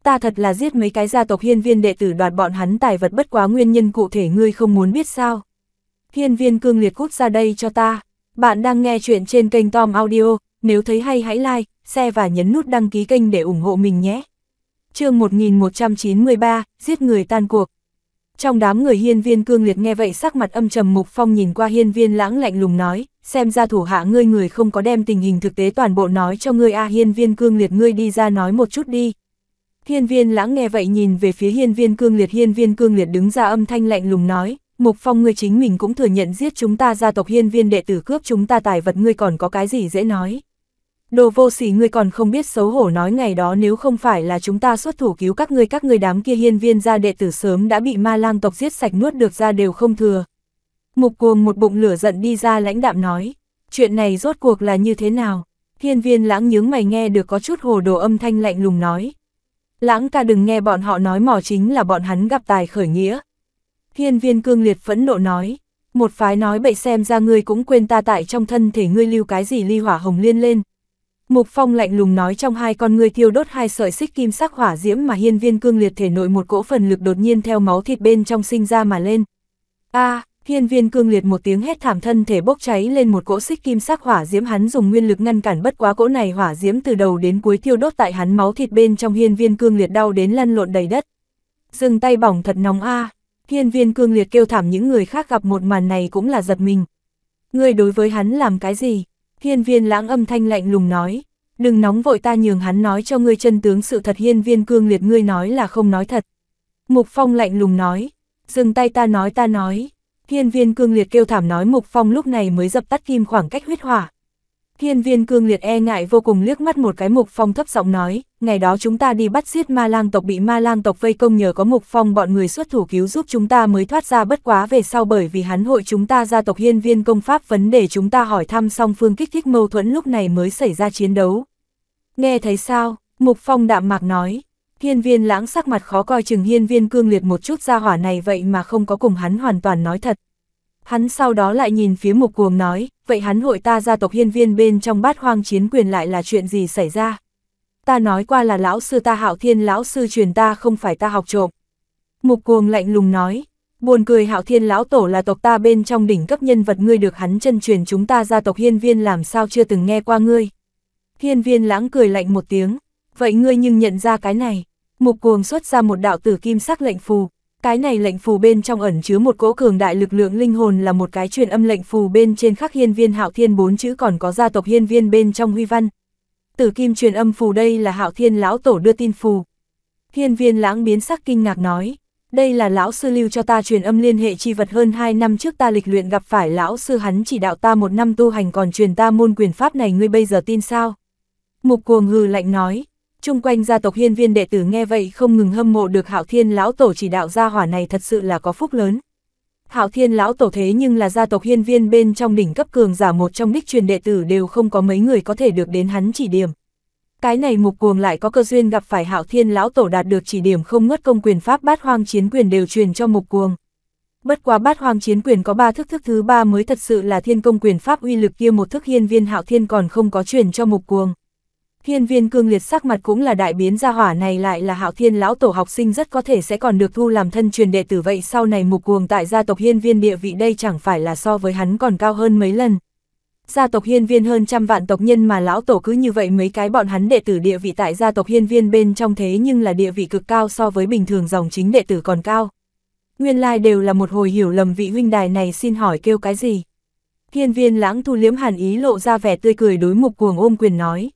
ta thật là giết mấy cái gia tộc hiên viên đệ tử đoạt bọn hắn tài vật bất quá nguyên nhân cụ thể ngươi không muốn biết sao. Hiên viên cương liệt cút ra đây cho ta. Bạn đang nghe chuyện trên kênh Tom Audio, nếu thấy hay hãy like, share và nhấn nút đăng ký kênh để ủng hộ mình nhé. chương 1193, giết người tan cuộc. Trong đám người hiên viên cương liệt nghe vậy sắc mặt âm trầm mục phong nhìn qua hiên viên lãng lạnh lùng nói, xem ra thủ hạ ngươi người không có đem tình hình thực tế toàn bộ nói cho ngươi a à, hiên viên cương liệt ngươi đi ra nói một chút đi, Hiên viên lãng nghe vậy nhìn về phía hiên viên cương liệt hiên viên cương liệt đứng ra âm thanh lạnh lùng nói, Mục Phong ngươi chính mình cũng thừa nhận giết chúng ta gia tộc hiên viên đệ tử cướp chúng ta tài vật ngươi còn có cái gì dễ nói. Đồ vô sỉ ngươi còn không biết xấu hổ nói ngày đó nếu không phải là chúng ta xuất thủ cứu các ngươi các ngươi đám kia hiên viên gia đệ tử sớm đã bị ma lang tộc giết sạch nuốt được ra đều không thừa. Mục cuồng một bụng lửa giận đi ra lãnh đạm nói, chuyện này rốt cuộc là như thế nào? Hiên viên lãng nhướng mày nghe được có chút hồ đồ âm thanh lạnh lùng nói, Lãng ca đừng nghe bọn họ nói mò chính là bọn hắn gặp tài khởi nghĩa. Hiên viên cương liệt phẫn nộ nói, một phái nói bậy xem ra ngươi cũng quên ta tại trong thân thể ngươi lưu cái gì ly hỏa hồng liên lên. Mục phong lạnh lùng nói trong hai con ngươi thiêu đốt hai sợi xích kim sắc hỏa diễm mà hiên viên cương liệt thể nội một cỗ phần lực đột nhiên theo máu thịt bên trong sinh ra mà lên. a Hiên viên cương liệt một tiếng hét thảm thân thể bốc cháy lên một cỗ xích kim sắc hỏa diễm hắn dùng nguyên lực ngăn cản bất quá cỗ này hỏa diễm từ đầu đến cuối thiêu đốt tại hắn máu thịt bên trong hiên viên cương liệt đau đến lăn lộn đầy đất. Dừng tay bỏng thật nóng a hiên viên cương liệt kêu thảm những người khác gặp một màn này cũng là giật mình. Người đối với hắn làm cái gì? Hiên viên lãng âm thanh lạnh lùng nói. Đừng nóng vội ta nhường hắn nói cho ngươi chân tướng sự thật hiên viên cương liệt ngươi nói là không nói thật. Mục phong lạnh lùng nói. Dừng tay ta nói ta nói thiên viên cương liệt kêu thảm nói Mục Phong lúc này mới dập tắt kim khoảng cách huyết hỏa. thiên viên cương liệt e ngại vô cùng liếc mắt một cái Mục Phong thấp giọng nói, ngày đó chúng ta đi bắt giết ma lang tộc bị ma lang tộc vây công nhờ có Mục Phong bọn người xuất thủ cứu giúp chúng ta mới thoát ra bất quá về sau bởi vì hắn hội chúng ta gia tộc hiên viên công pháp vấn đề chúng ta hỏi thăm song phương kích thích mâu thuẫn lúc này mới xảy ra chiến đấu. Nghe thấy sao, Mục Phong đạm mạc nói, Hiên viên lãng sắc mặt khó coi chừng hiên viên cương liệt một chút ra hỏa này vậy mà không có cùng hắn hoàn toàn nói thật. Hắn sau đó lại nhìn phía mục cuồng nói, vậy hắn hội ta gia tộc hiên viên bên trong bát hoang chiến quyền lại là chuyện gì xảy ra? Ta nói qua là lão sư ta hạo thiên lão sư truyền ta không phải ta học trộm. Mục cuồng lạnh lùng nói, buồn cười hạo thiên lão tổ là tộc ta bên trong đỉnh cấp nhân vật ngươi được hắn chân truyền chúng ta gia tộc hiên viên làm sao chưa từng nghe qua ngươi. Hiên viên lãng cười lạnh một tiếng, vậy ngươi nhưng nhận ra cái này. Mục cuồng xuất ra một đạo tử kim sắc lệnh phù, cái này lệnh phù bên trong ẩn chứa một cỗ cường đại lực lượng linh hồn là một cái truyền âm lệnh phù bên trên khắc hiên viên hạo thiên bốn chữ còn có gia tộc hiên viên bên trong huy văn. Tử kim truyền âm phù đây là hạo thiên lão tổ đưa tin phù. Hiên viên lãng biến sắc kinh ngạc nói, đây là lão sư lưu cho ta truyền âm liên hệ chi vật hơn 2 năm trước ta lịch luyện gặp phải lão sư hắn chỉ đạo ta một năm tu hành còn truyền ta môn quyền pháp này ngươi bây giờ tin sao? Mục cuồng hừ lạnh nói, chung quanh gia tộc hiên viên đệ tử nghe vậy không ngừng hâm mộ được Hạo Thiên lão tổ chỉ đạo gia hỏa này thật sự là có phúc lớn. Hạo Thiên lão tổ thế nhưng là gia tộc hiên viên bên trong đỉnh cấp cường giả một trong đích truyền đệ tử đều không có mấy người có thể được đến hắn chỉ điểm. Cái này mục cuồng lại có cơ duyên gặp phải Hạo Thiên lão tổ đạt được chỉ điểm không ngất công quyền pháp bát hoang chiến quyền đều truyền cho mục cuồng. Bất quá bát hoang chiến quyền có ba thức thức thứ ba mới thật sự là thiên công quyền pháp uy lực kia một thức hiên viên Hạo Thiên còn không có truyền cho mục cuồng. Hiên viên cương liệt sắc mặt cũng là đại biến gia hỏa này lại là hạo thiên lão tổ học sinh rất có thể sẽ còn được thu làm thân truyền đệ tử vậy sau này mục cuồng tại gia tộc hiên viên địa vị đây chẳng phải là so với hắn còn cao hơn mấy lần. Gia tộc hiên viên hơn trăm vạn tộc nhân mà lão tổ cứ như vậy mấy cái bọn hắn đệ tử địa vị tại gia tộc hiên viên bên trong thế nhưng là địa vị cực cao so với bình thường dòng chính đệ tử còn cao. Nguyên lai like đều là một hồi hiểu lầm vị huynh đài này xin hỏi kêu cái gì. Hiên viên lãng thu liếm hàn ý lộ ra vẻ tươi cười đối mục cuồng ôm quyền nói.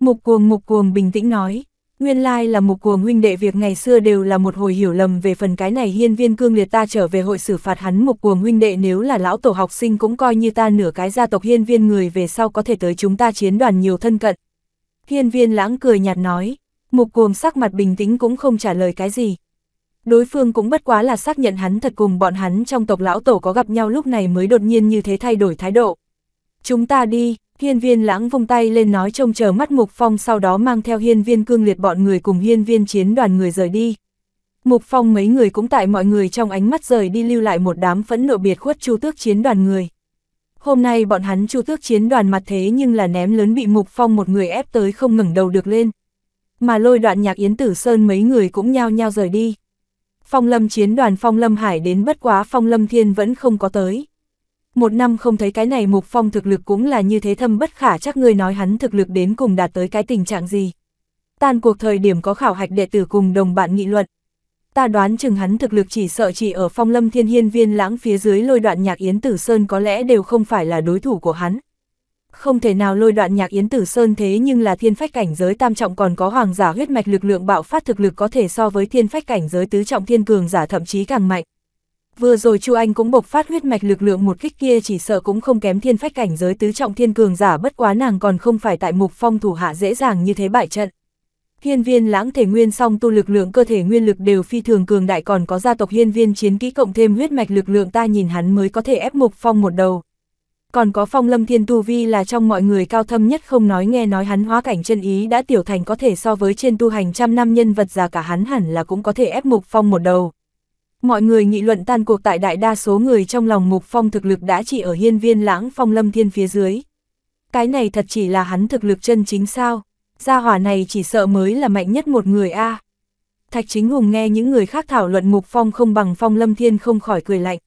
Mục cuồng mục cuồng bình tĩnh nói, nguyên lai là mục cuồng huynh đệ việc ngày xưa đều là một hồi hiểu lầm về phần cái này hiên viên cương liệt ta trở về hội xử phạt hắn mục cuồng huynh đệ nếu là lão tổ học sinh cũng coi như ta nửa cái gia tộc hiên viên người về sau có thể tới chúng ta chiến đoàn nhiều thân cận. Hiên viên lãng cười nhạt nói, mục cuồng sắc mặt bình tĩnh cũng không trả lời cái gì. Đối phương cũng bất quá là xác nhận hắn thật cùng bọn hắn trong tộc lão tổ có gặp nhau lúc này mới đột nhiên như thế thay đổi thái độ. Chúng ta đi, Hiên viên lãng vung tay lên nói trông chờ mắt Mục Phong sau đó mang theo hiên viên cương liệt bọn người cùng hiên viên chiến đoàn người rời đi. Mục Phong mấy người cũng tại mọi người trong ánh mắt rời đi lưu lại một đám phẫn nộ biệt khuất chu tước chiến đoàn người. Hôm nay bọn hắn chu tước chiến đoàn mặt thế nhưng là ném lớn bị Mục Phong một người ép tới không ngẩng đầu được lên. Mà lôi đoạn nhạc Yến Tử Sơn mấy người cũng nhao nhao rời đi. Phong lâm chiến đoàn Phong lâm Hải đến bất quá Phong lâm Thiên vẫn không có tới một năm không thấy cái này Mục Phong thực lực cũng là như thế thâm bất khả chắc người nói hắn thực lực đến cùng đạt tới cái tình trạng gì. Tan cuộc thời điểm có khảo hạch đệ tử cùng đồng bạn nghị luận. Ta đoán chừng hắn thực lực chỉ sợ chỉ ở phong lâm thiên hiên viên lãng phía dưới lôi đoạn nhạc Yến Tử Sơn có lẽ đều không phải là đối thủ của hắn. Không thể nào lôi đoạn nhạc Yến Tử Sơn thế nhưng là thiên phách cảnh giới tam trọng còn có hoàng giả huyết mạch lực lượng bạo phát thực lực có thể so với thiên phách cảnh giới tứ trọng thiên cường giả thậm chí càng mạnh vừa rồi Chu Anh cũng bộc phát huyết mạch lực lượng một kích kia chỉ sợ cũng không kém thiên phách cảnh giới tứ trọng thiên cường giả bất quá nàng còn không phải tại mục phong thủ hạ dễ dàng như thế bại trận. Hiên viên lãng thể nguyên song tu lực lượng cơ thể nguyên lực đều phi thường cường đại còn có gia tộc hiên viên chiến kỹ cộng thêm huyết mạch lực lượng ta nhìn hắn mới có thể ép mục phong một đầu. Còn có phong lâm thiên tu vi là trong mọi người cao thâm nhất không nói nghe nói hắn hóa cảnh chân ý đã tiểu thành có thể so với trên tu hành trăm năm nhân vật già cả hắn hẳn là cũng có thể ép mục phong một đầu. Mọi người nghị luận tan cuộc tại đại đa số người trong lòng Mục Phong thực lực đã chỉ ở hiên viên lãng phong lâm thiên phía dưới. Cái này thật chỉ là hắn thực lực chân chính sao, gia hỏa này chỉ sợ mới là mạnh nhất một người a. Thạch Chính Hùng nghe những người khác thảo luận Mục Phong không bằng Phong Lâm Thiên không khỏi cười lạnh.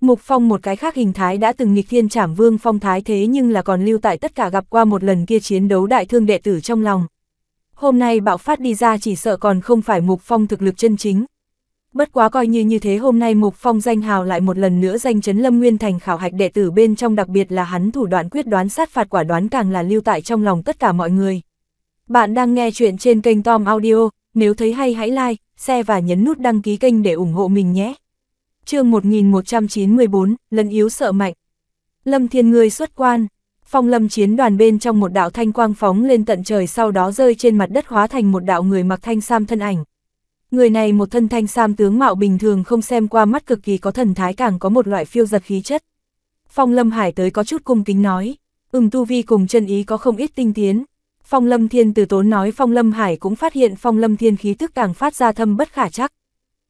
Mục Phong một cái khác hình thái đã từng nghịch thiên trảm vương phong thái thế nhưng là còn lưu tại tất cả gặp qua một lần kia chiến đấu đại thương đệ tử trong lòng. Hôm nay bạo phát đi ra chỉ sợ còn không phải Mục Phong thực lực chân chính, Bất quá coi như như thế hôm nay Mục Phong danh hào lại một lần nữa danh chấn Lâm Nguyên Thành khảo hạch đệ tử bên trong đặc biệt là hắn thủ đoạn quyết đoán sát phạt quả đoán càng là lưu tại trong lòng tất cả mọi người. Bạn đang nghe chuyện trên kênh Tom Audio, nếu thấy hay hãy like, share và nhấn nút đăng ký kênh để ủng hộ mình nhé. chương 1194, lần yếu sợ mạnh. Lâm Thiên người xuất quan, phong lâm chiến đoàn bên trong một đạo thanh quang phóng lên tận trời sau đó rơi trên mặt đất hóa thành một đạo người mặc thanh sam thân ảnh. Người này một thân thanh sam tướng mạo bình thường không xem qua mắt cực kỳ có thần thái càng có một loại phiêu giật khí chất. Phong Lâm Hải tới có chút cung kính nói, ừm tu vi cùng chân ý có không ít tinh tiến. Phong Lâm Thiên từ tốn nói Phong Lâm Hải cũng phát hiện Phong Lâm Thiên khí tức càng phát ra thâm bất khả chắc.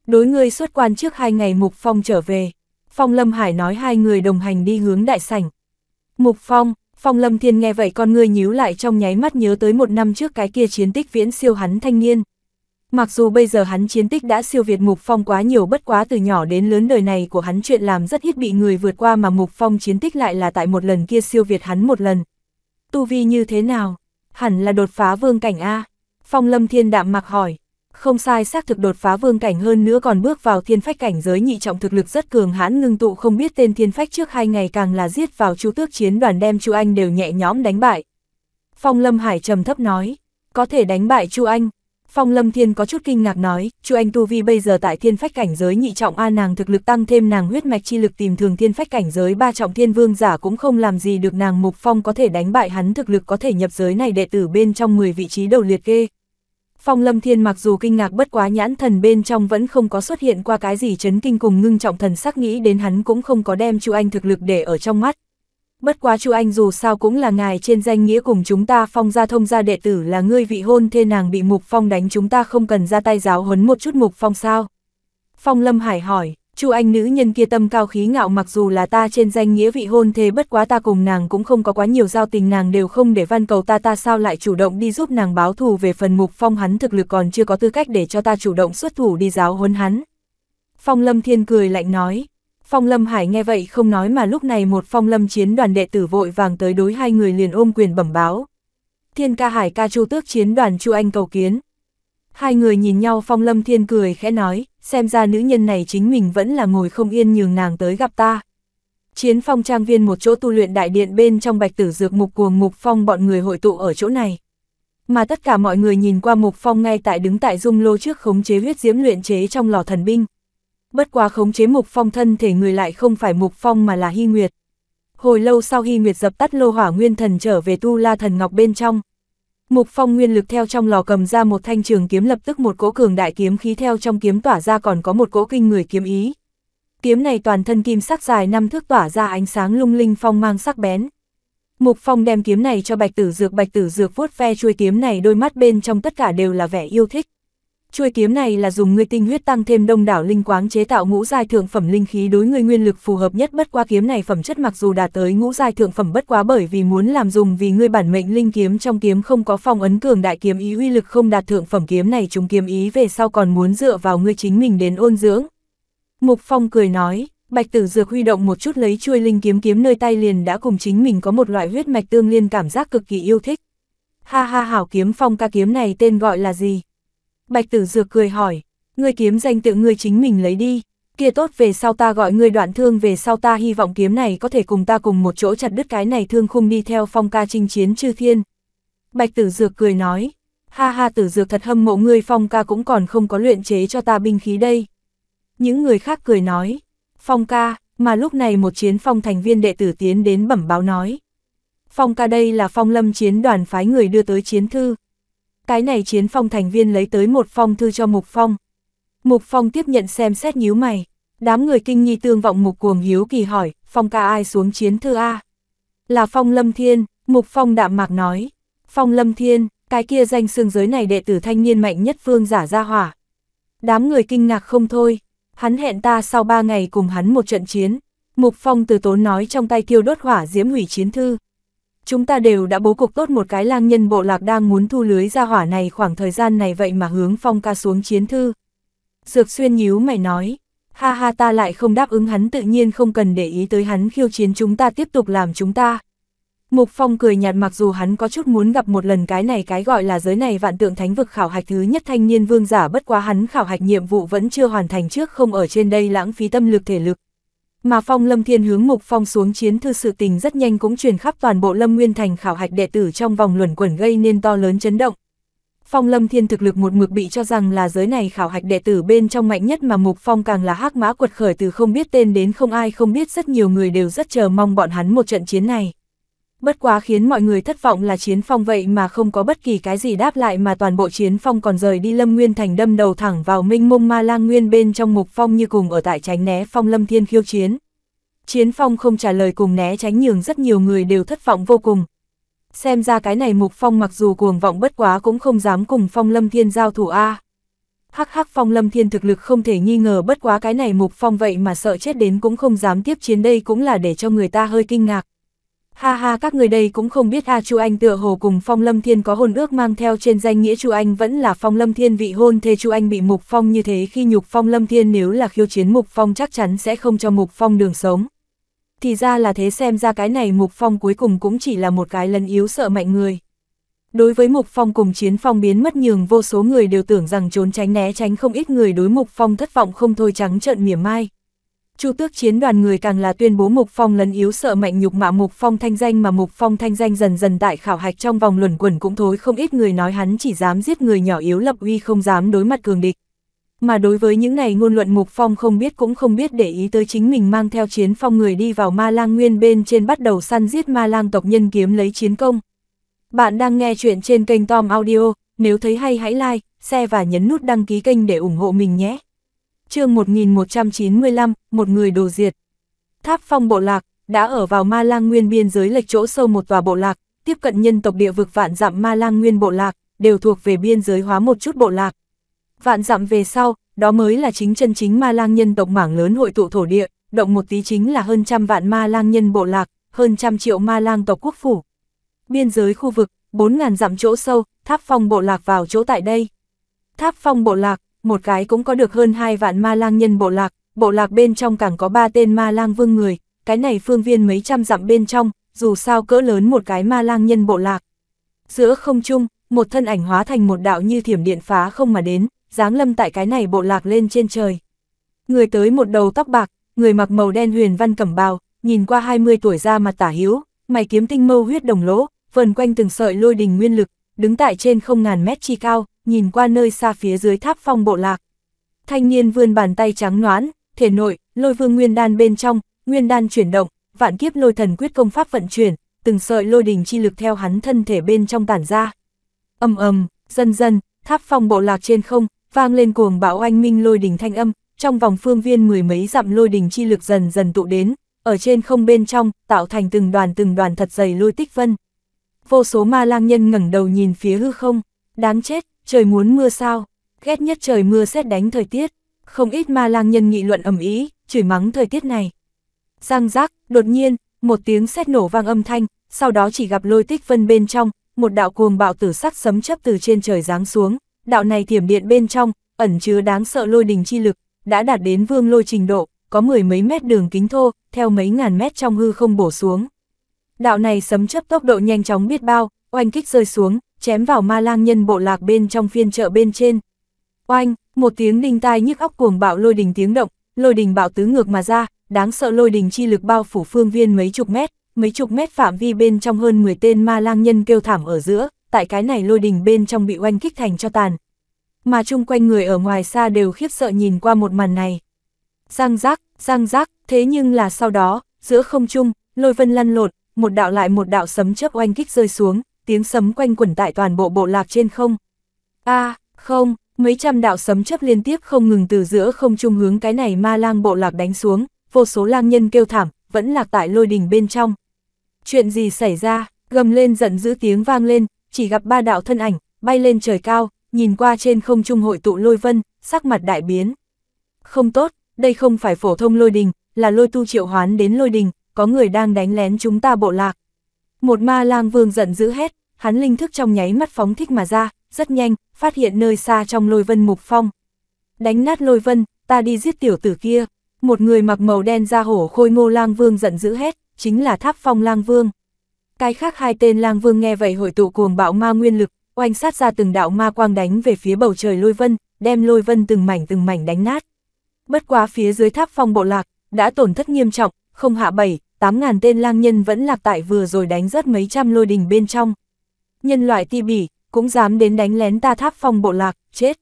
Đối người xuất quan trước hai ngày Mục Phong trở về, Phong Lâm Hải nói hai người đồng hành đi hướng đại sảnh. Mục Phong, Phong Lâm Thiên nghe vậy con người nhíu lại trong nháy mắt nhớ tới một năm trước cái kia chiến tích viễn siêu hắn thanh niên. Mặc dù bây giờ hắn chiến tích đã siêu việt Mục Phong quá nhiều bất quá từ nhỏ đến lớn đời này của hắn chuyện làm rất ít bị người vượt qua mà Mục Phong chiến tích lại là tại một lần kia siêu việt hắn một lần. Tu vi như thế nào? Hẳn là đột phá vương cảnh A. Phong lâm thiên đạm mặc hỏi. Không sai xác thực đột phá vương cảnh hơn nữa còn bước vào thiên phách cảnh giới nhị trọng thực lực rất cường hãn ngưng tụ không biết tên thiên phách trước hai ngày càng là giết vào chú tước chiến đoàn đem chu anh đều nhẹ nhõm đánh bại. Phong lâm hải trầm thấp nói. Có thể đánh bại chu anh, Phong Lâm Thiên có chút kinh ngạc nói, chu anh Tu Vi bây giờ tại thiên phách cảnh giới nhị trọng A nàng thực lực tăng thêm nàng huyết mạch chi lực tìm thường thiên phách cảnh giới ba trọng thiên vương giả cũng không làm gì được nàng Mục Phong có thể đánh bại hắn thực lực có thể nhập giới này đệ tử bên trong 10 vị trí đầu liệt kê. Phong Lâm Thiên mặc dù kinh ngạc bất quá nhãn thần bên trong vẫn không có xuất hiện qua cái gì chấn kinh cùng ngưng trọng thần sắc nghĩ đến hắn cũng không có đem chu anh thực lực để ở trong mắt, bất quá chu anh dù sao cũng là ngài trên danh nghĩa cùng chúng ta phong gia thông gia đệ tử là ngươi vị hôn thê nàng bị mục phong đánh chúng ta không cần ra tay giáo huấn một chút mục phong sao. Phong Lâm Hải hỏi, chu anh nữ nhân kia tâm cao khí ngạo mặc dù là ta trên danh nghĩa vị hôn thê bất quá ta cùng nàng cũng không có quá nhiều giao tình nàng đều không để văn cầu ta ta sao lại chủ động đi giúp nàng báo thù về phần mục phong hắn thực lực còn chưa có tư cách để cho ta chủ động xuất thủ đi giáo huấn hắn. Phong Lâm Thiên cười lạnh nói, Phong Lâm Hải nghe vậy không nói mà lúc này một phong lâm chiến đoàn đệ tử vội vàng tới đối hai người liền ôm quyền bẩm báo. Thiên ca hải ca chu tước chiến đoàn chu anh cầu kiến. Hai người nhìn nhau phong lâm thiên cười khẽ nói, xem ra nữ nhân này chính mình vẫn là ngồi không yên nhường nàng tới gặp ta. Chiến phong trang viên một chỗ tu luyện đại điện bên trong bạch tử dược mục cuồng mục phong bọn người hội tụ ở chỗ này. Mà tất cả mọi người nhìn qua mục phong ngay tại đứng tại dung lô trước khống chế huyết diễm luyện chế trong lò thần binh bất quá khống chế mục phong thân thể người lại không phải mục phong mà là hy nguyệt. Hồi lâu sau hy nguyệt dập tắt lô hỏa nguyên thần trở về tu la thần ngọc bên trong. Mục phong nguyên lực theo trong lò cầm ra một thanh trường kiếm lập tức một cỗ cường đại kiếm khí theo trong kiếm tỏa ra còn có một cỗ kinh người kiếm ý. Kiếm này toàn thân kim sắc dài năm thước tỏa ra ánh sáng lung linh phong mang sắc bén. Mục phong đem kiếm này cho bạch tử dược bạch tử dược vuốt ve chuôi kiếm này đôi mắt bên trong tất cả đều là vẻ yêu thích chuôi kiếm này là dùng ngươi tinh huyết tăng thêm đông đảo linh quáng chế tạo ngũ giai thượng phẩm linh khí đối ngươi nguyên lực phù hợp nhất bất quá kiếm này phẩm chất mặc dù đạt tới ngũ giai thượng phẩm bất quá bởi vì muốn làm dùng vì ngươi bản mệnh linh kiếm trong kiếm không có phong ấn cường đại kiếm ý uy lực không đạt thượng phẩm kiếm này chúng kiếm ý về sau còn muốn dựa vào ngươi chính mình đến ôn dưỡng. Mục Phong cười nói, Bạch Tử Dược huy động một chút lấy chuôi linh kiếm kiếm nơi tay liền đã cùng chính mình có một loại huyết mạch tương liên cảm giác cực kỳ yêu thích. Ha ha hảo kiếm phong ca kiếm này tên gọi là gì? Bạch Tử Dược cười hỏi, ngươi kiếm danh tự ngươi chính mình lấy đi, kia tốt về sau ta gọi ngươi đoạn thương về sau ta hy vọng kiếm này có thể cùng ta cùng một chỗ chặt đứt cái này thương khung đi theo phong ca chinh chiến chư thiên. Bạch Tử Dược cười nói, ha ha Tử Dược thật hâm mộ ngươi phong ca cũng còn không có luyện chế cho ta binh khí đây. Những người khác cười nói, phong ca, mà lúc này một chiến phong thành viên đệ tử tiến đến bẩm báo nói. Phong ca đây là phong lâm chiến đoàn phái người đưa tới chiến thư, cái này chiến phong thành viên lấy tới một phong thư cho Mục Phong. Mục Phong tiếp nhận xem xét nhíu mày, đám người kinh nghi tương vọng Mục Cuồng Hiếu kỳ hỏi, Phong ca ai xuống chiến thư A? Là Phong Lâm Thiên, Mục Phong đạm mạc nói, Phong Lâm Thiên, cái kia danh xương giới này đệ tử thanh niên mạnh nhất phương giả ra hỏa. Đám người kinh ngạc không thôi, hắn hẹn ta sau ba ngày cùng hắn một trận chiến, Mục Phong từ tốn nói trong tay thiêu đốt hỏa diễm hủy chiến thư chúng ta đều đã bố cục tốt một cái lang nhân bộ lạc đang muốn thu lưới ra hỏa này khoảng thời gian này vậy mà hướng phong ca xuống chiến thư. Dược xuyên nhíu mày nói, ha ha ta lại không đáp ứng hắn tự nhiên không cần để ý tới hắn khiêu chiến chúng ta tiếp tục làm chúng ta. Mục Phong cười nhạt mặc dù hắn có chút muốn gặp một lần cái này cái gọi là giới này vạn tượng thánh vực khảo hạch thứ nhất thanh niên vương giả bất quá hắn khảo hạch nhiệm vụ vẫn chưa hoàn thành trước không ở trên đây lãng phí tâm lực thể lực, mà phong lâm thiên hướng mục phong xuống chiến thư sự tình rất nhanh cũng truyền khắp toàn bộ lâm nguyên thành khảo hạch đệ tử trong vòng luẩn quẩn gây nên to lớn chấn động. Phong lâm thiên thực lực một mực bị cho rằng là giới này khảo hạch đệ tử bên trong mạnh nhất mà mục phong càng là hắc mã quật khởi từ không biết tên đến không ai không biết rất nhiều người đều rất chờ mong bọn hắn một trận chiến này bất quá khiến mọi người thất vọng là chiến phong vậy mà không có bất kỳ cái gì đáp lại mà toàn bộ chiến phong còn rời đi lâm nguyên thành đâm đầu thẳng vào minh mông ma lang nguyên bên trong mục phong như cùng ở tại tránh né phong lâm thiên khiêu chiến. Chiến phong không trả lời cùng né tránh nhường rất nhiều người đều thất vọng vô cùng. Xem ra cái này mục phong mặc dù cuồng vọng bất quá cũng không dám cùng phong lâm thiên giao thủ A. Hắc hắc phong lâm thiên thực lực không thể nghi ngờ bất quá cái này mục phong vậy mà sợ chết đến cũng không dám tiếp chiến đây cũng là để cho người ta hơi kinh ngạc. Ha ha các người đây cũng không biết a à, Chu Anh tựa hồ cùng Phong Lâm Thiên có hôn ước mang theo trên danh nghĩa Chu Anh vẫn là Phong Lâm Thiên vị hôn thê Chu Anh bị Mục Phong như thế khi nhục Phong Lâm Thiên nếu là khiêu chiến Mục Phong chắc chắn sẽ không cho Mục Phong đường sống. Thì ra là thế xem ra cái này Mục Phong cuối cùng cũng chỉ là một cái lần yếu sợ mạnh người. Đối với Mục Phong cùng chiến phong biến mất nhường vô số người đều tưởng rằng trốn tránh né tránh không ít người đối Mục Phong thất vọng không thôi trắng trợn mỉa mai. Chu tước chiến đoàn người càng là tuyên bố Mục Phong lấn yếu sợ mạnh nhục mạ Mục Phong thanh danh mà Mục Phong thanh danh dần dần tại khảo hạch trong vòng luẩn quẩn cũng thối không ít người nói hắn chỉ dám giết người nhỏ yếu lập uy không dám đối mặt cường địch. Mà đối với những này ngôn luận Mục Phong không biết cũng không biết để ý tới chính mình mang theo chiến phong người đi vào ma lang nguyên bên trên bắt đầu săn giết ma lang tộc nhân kiếm lấy chiến công. Bạn đang nghe chuyện trên kênh Tom Audio, nếu thấy hay hãy like, share và nhấn nút đăng ký kênh để ủng hộ mình nhé chương 1195, một người đồ diệt. Tháp phong bộ lạc, đã ở vào ma lang nguyên biên giới lệch chỗ sâu một tòa bộ lạc, tiếp cận nhân tộc địa vực vạn dặm ma lang nguyên bộ lạc, đều thuộc về biên giới hóa một chút bộ lạc. Vạn dặm về sau, đó mới là chính chân chính ma lang nhân tộc mảng lớn hội tụ thổ địa, động một tí chính là hơn trăm vạn ma lang nhân bộ lạc, hơn trăm triệu ma lang tộc quốc phủ. Biên giới khu vực, 4.000 dặm chỗ sâu, tháp phong bộ lạc vào chỗ tại đây. Tháp phong bộ lạc, một cái cũng có được hơn hai vạn ma lang nhân bộ lạc, bộ lạc bên trong càng có ba tên ma lang vương người, cái này phương viên mấy trăm dặm bên trong, dù sao cỡ lớn một cái ma lang nhân bộ lạc. Giữa không trung, một thân ảnh hóa thành một đạo như thiểm điện phá không mà đến, giáng lâm tại cái này bộ lạc lên trên trời. Người tới một đầu tóc bạc, người mặc màu đen huyền văn cẩm bào, nhìn qua 20 tuổi ra mặt tả hiếu, mày kiếm tinh mâu huyết đồng lỗ, vần quanh từng sợi lôi đình nguyên lực, đứng tại trên không ngàn mét chi cao, nhìn qua nơi xa phía dưới tháp phong bộ lạc. Thanh niên vươn bàn tay trắng noán, thể nội, lôi vương nguyên đan bên trong, nguyên đan chuyển động, vạn kiếp lôi thần quyết công pháp vận chuyển, từng sợi lôi đình chi lực theo hắn thân thể bên trong tản ra. Âm ầm, dần dần, tháp phong bộ lạc trên không, vang lên cuồng bão oanh minh lôi đình thanh âm, trong vòng phương viên mười mấy dặm lôi đình chi lực dần dần tụ đến, ở trên không bên trong, tạo thành từng đoàn từng đoàn thật dày lôi tích vân. Vô số ma lang nhân ngẩng đầu nhìn phía hư không, đáng chết, Trời muốn mưa sao? Ghét nhất trời mưa xét đánh thời tiết. Không ít ma lang nhân nghị luận ầm ý chửi mắng thời tiết này. Giang giác, đột nhiên, một tiếng xét nổ vang âm thanh, sau đó chỉ gặp lôi tích vân bên trong, một đạo cuồng bạo tử sắc sấm chấp từ trên trời giáng xuống, đạo này thiểm điện bên trong, ẩn chứa đáng sợ lôi đình chi lực, đã đạt đến vương lôi trình độ, có mười mấy mét đường kính thô, theo mấy ngàn mét trong hư không bổ xuống. Đạo này sấm chấp tốc độ nhanh chóng biết bao, oanh kích rơi xuống, chém vào ma lang nhân bộ lạc bên trong phiên chợ bên trên. Oanh, một tiếng đinh tai nhức óc cuồng bạo lôi đình tiếng động, lôi đình bạo tứ ngược mà ra, đáng sợ lôi đình chi lực bao phủ phương viên mấy chục mét, mấy chục mét phạm vi bên trong hơn 10 tên ma lang nhân kêu thảm ở giữa, tại cái này lôi đình bên trong bị oanh kích thành cho tàn. Mà chung quanh người ở ngoài xa đều khiếp sợ nhìn qua một màn này. Răng rác, răng rác, thế nhưng là sau đó, giữa không trung, lôi vân lăn lột, một đạo lại một đạo sấm chớp oanh kích rơi xuống, tiếng sấm quanh quẩn tại toàn bộ bộ lạc trên không. a không, mấy trăm đạo sấm chấp liên tiếp không ngừng từ giữa không trung hướng cái này ma lang bộ lạc đánh xuống, vô số lang nhân kêu thảm, vẫn lạc tại lôi đỉnh bên trong. Chuyện gì xảy ra, gầm lên giận dữ tiếng vang lên, chỉ gặp ba đạo thân ảnh, bay lên trời cao, nhìn qua trên không trung hội tụ lôi vân, sắc mặt đại biến. Không tốt, đây không phải phổ thông lôi đình, là lôi tu triệu hoán đến lôi đình, có người đang đánh lén chúng ta bộ lạc. Một ma lang vương giận dữ hét, hắn linh thức trong nháy mắt phóng thích mà ra, rất nhanh, phát hiện nơi xa trong lôi vân mục phong. Đánh nát lôi vân, ta đi giết tiểu tử kia. Một người mặc màu đen da hổ khôi ngô lang vương giận dữ hét, chính là tháp phong lang vương. Cái khác hai tên lang vương nghe vậy hội tụ cuồng bạo ma nguyên lực, oanh sát ra từng đạo ma quang đánh về phía bầu trời lôi vân, đem lôi vân từng mảnh từng mảnh đánh nát. Bất quá phía dưới tháp phong bộ lạc, đã tổn thất nghiêm trọng, không hạ bảy 8.000 tên lang nhân vẫn lạc tại vừa rồi đánh rất mấy trăm lôi đình bên trong. Nhân loại ti bỉ, cũng dám đến đánh lén ta tháp phong bộ lạc, chết.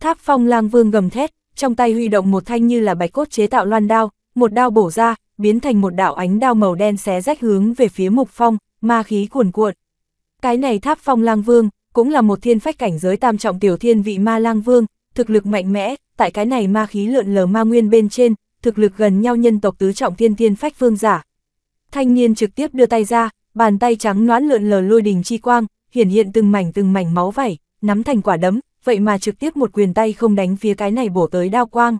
Tháp phong lang vương gầm thét, trong tay huy động một thanh như là bạch cốt chế tạo loan đao, một đao bổ ra, biến thành một đạo ánh đao màu đen xé rách hướng về phía mục phong, ma khí cuồn cuộn. Cái này tháp phong lang vương, cũng là một thiên phách cảnh giới tam trọng tiểu thiên vị ma lang vương, thực lực mạnh mẽ, tại cái này ma khí lượn lờ ma nguyên bên trên, thực lực gần nhau nhân tộc tứ trọng thiên thiên phách vương giả, thanh niên trực tiếp đưa tay ra, bàn tay trắng noãn lượn lờ lôi đình chi quang, hiển hiện từng mảnh từng mảnh máu vảy, nắm thành quả đấm, vậy mà trực tiếp một quyền tay không đánh phía cái này bổ tới đao quang.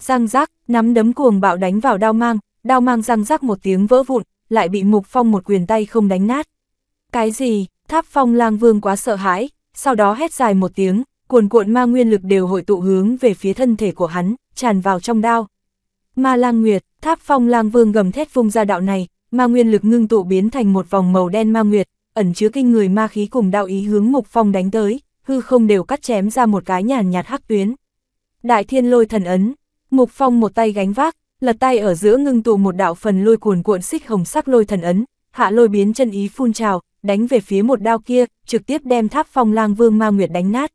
Răng rác, nắm đấm cuồng bạo đánh vào đao mang, đao mang răng rác một tiếng vỡ vụn, lại bị Mục Phong một quyền tay không đánh nát. Cái gì? Tháp Phong Lang Vương quá sợ hãi, sau đó hét dài một tiếng, cuồn cuộn ma nguyên lực đều hội tụ hướng về phía thân thể của hắn, tràn vào trong đao. Ma lang nguyệt, tháp phong lang vương gầm thét vung ra đạo này, ma nguyên lực ngưng tụ biến thành một vòng màu đen ma nguyệt, ẩn chứa kinh người ma khí cùng đạo ý hướng mục phong đánh tới, hư không đều cắt chém ra một cái nhàn nhạt hắc tuyến. Đại thiên lôi thần ấn, mục phong một tay gánh vác, lật tay ở giữa ngưng tụ một đạo phần lôi cuồn cuộn xích hồng sắc lôi thần ấn, hạ lôi biến chân ý phun trào, đánh về phía một đao kia, trực tiếp đem tháp phong lang vương ma nguyệt đánh nát.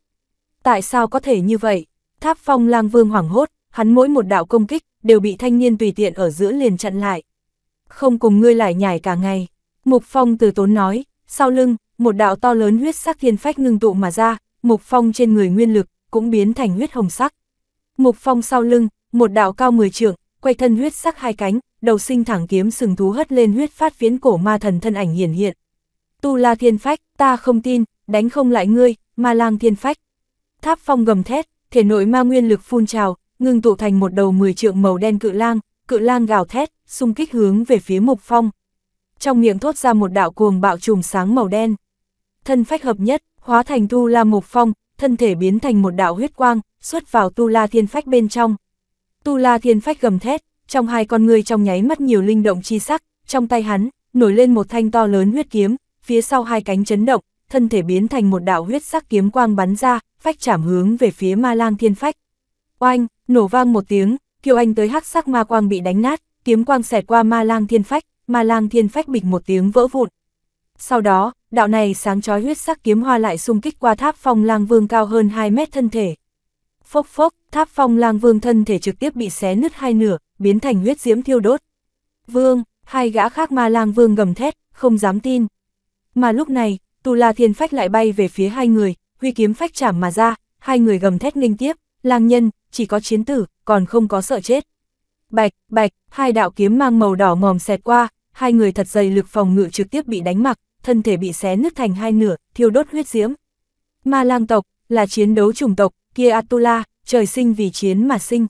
Tại sao có thể như vậy? Tháp phong lang vương hoảng hốt, hắn mỗi một đạo công kích đều bị thanh niên tùy tiện ở giữa liền chặn lại. Không cùng ngươi lại nhảy cả ngày. Mục Phong từ tốn nói, sau lưng, một đạo to lớn huyết sắc thiên phách ngưng tụ mà ra, Mục Phong trên người nguyên lực, cũng biến thành huyết hồng sắc. Mục Phong sau lưng, một đạo cao 10 trượng, quay thân huyết sắc hai cánh, đầu sinh thẳng kiếm sừng thú hất lên huyết phát phiến cổ ma thần thân ảnh hiển hiện. Tu La Thiên Phách, ta không tin, đánh không lại ngươi, Ma Lang Thiên Phách. Tháp Phong gầm thét, thể nội ma nguyên lực phun trào, ngưng tụ thành một đầu mười trượng màu đen cự lang, cự lang gào thét, xung kích hướng về phía Mục Phong. Trong miệng thốt ra một đạo cuồng bạo trùm sáng màu đen. Thân phách hợp nhất, hóa thành Tu La Mục Phong, thân thể biến thành một đạo huyết quang, xuất vào Tu La Thiên Phách bên trong. Tu La Thiên Phách gầm thét, trong hai con người trong nháy mắt nhiều linh động chi sắc, trong tay hắn, nổi lên một thanh to lớn huyết kiếm, phía sau hai cánh chấn động, thân thể biến thành một đạo huyết sắc kiếm quang bắn ra, phách chảm hướng về phía Ma Lang Thiên Phách. Oanh! Nổ vang một tiếng, Kiều Anh tới hắc sắc ma quang bị đánh nát, kiếm quang xẹt qua ma lang thiên phách, ma lang thiên phách bịch một tiếng vỡ vụn. Sau đó, đạo này sáng chói huyết sắc kiếm hoa lại xung kích qua tháp phong lang vương cao hơn 2 mét thân thể. Phốc phốc, tháp phong lang vương thân thể trực tiếp bị xé nứt hai nửa, biến thành huyết diễm thiêu đốt. Vương, hai gã khác ma lang vương gầm thét, không dám tin. Mà lúc này, tù la thiên phách lại bay về phía hai người, huy kiếm phách chảm mà ra, hai người gầm thét nghênh tiếp lang nhân, chỉ có chiến tử, còn không có sợ chết. Bạch, bạch, hai đạo kiếm mang màu đỏ ngòm xẹt qua, hai người thật dày lực phòng ngự trực tiếp bị đánh mặc, thân thể bị xé nứt thành hai nửa, thiêu đốt huyết diễm. Ma lang tộc, là chiến đấu chủng tộc, kia Atula, trời sinh vì chiến mà sinh.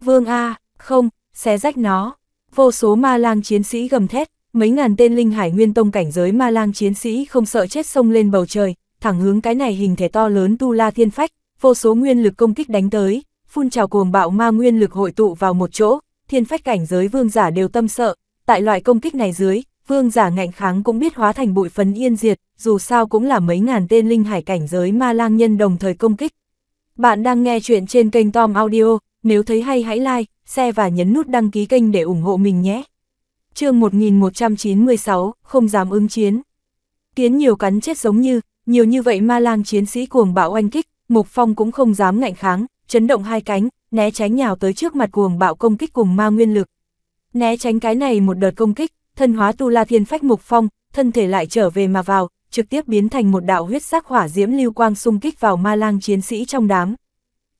Vương A, không, xé rách nó. Vô số ma lang chiến sĩ gầm thét, mấy ngàn tên linh hải nguyên tông cảnh giới ma lang chiến sĩ không sợ chết sông lên bầu trời, thẳng hướng cái này hình thể to lớn tu la thiên phách, vô số nguyên lực công kích đánh tới, phun trào cuồng bạo ma nguyên lực hội tụ vào một chỗ, thiên phách cảnh giới vương giả đều tâm sợ, tại loại công kích này dưới, vương giả ngạnh kháng cũng biết hóa thành bụi phấn yên diệt, dù sao cũng là mấy ngàn tên linh hải cảnh giới ma lang nhân đồng thời công kích. Bạn đang nghe chuyện trên kênh Tom Audio, nếu thấy hay hãy like, share và nhấn nút đăng ký kênh để ủng hộ mình nhé. chương 1196, không dám ứng chiến. Kiến nhiều cắn chết giống như, nhiều như vậy ma lang chiến sĩ cuồng bạo oanh kích, Mục Phong cũng không dám ngạnh kháng, chấn động hai cánh, né tránh nhào tới trước mặt cuồng bạo công kích cùng ma nguyên lực. Né tránh cái này một đợt công kích, thân hóa tu la thiên phách Mục Phong, thân thể lại trở về mà vào, trực tiếp biến thành một đạo huyết sắc hỏa diễm lưu quang xung kích vào ma lang chiến sĩ trong đám.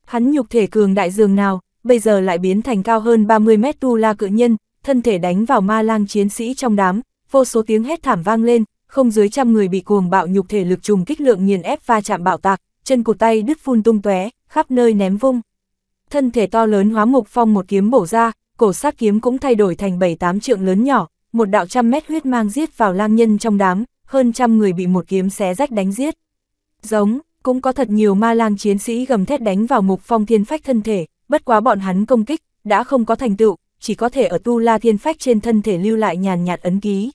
Hắn nhục thể cường đại dường nào, bây giờ lại biến thành cao hơn 30 mét tu la cự nhân, thân thể đánh vào ma lang chiến sĩ trong đám, vô số tiếng hét thảm vang lên, không dưới trăm người bị cuồng bạo nhục thể lực trùng kích lượng nghiền ép va chạm bạo tạc, chân cụt tay đứt phun tung tóe, khắp nơi ném vung. Thân thể to lớn hóa mục phong một kiếm bổ ra, cổ sát kiếm cũng thay đổi thành bảy tám trượng lớn nhỏ, một đạo trăm mét huyết mang giết vào lang nhân trong đám, hơn trăm người bị một kiếm xé rách đánh giết. Giống, cũng có thật nhiều ma lang chiến sĩ gầm thét đánh vào mục phong thiên phách thân thể, bất quá bọn hắn công kích, đã không có thành tựu, chỉ có thể ở tu la thiên phách trên thân thể lưu lại nhàn nhạt ấn ký.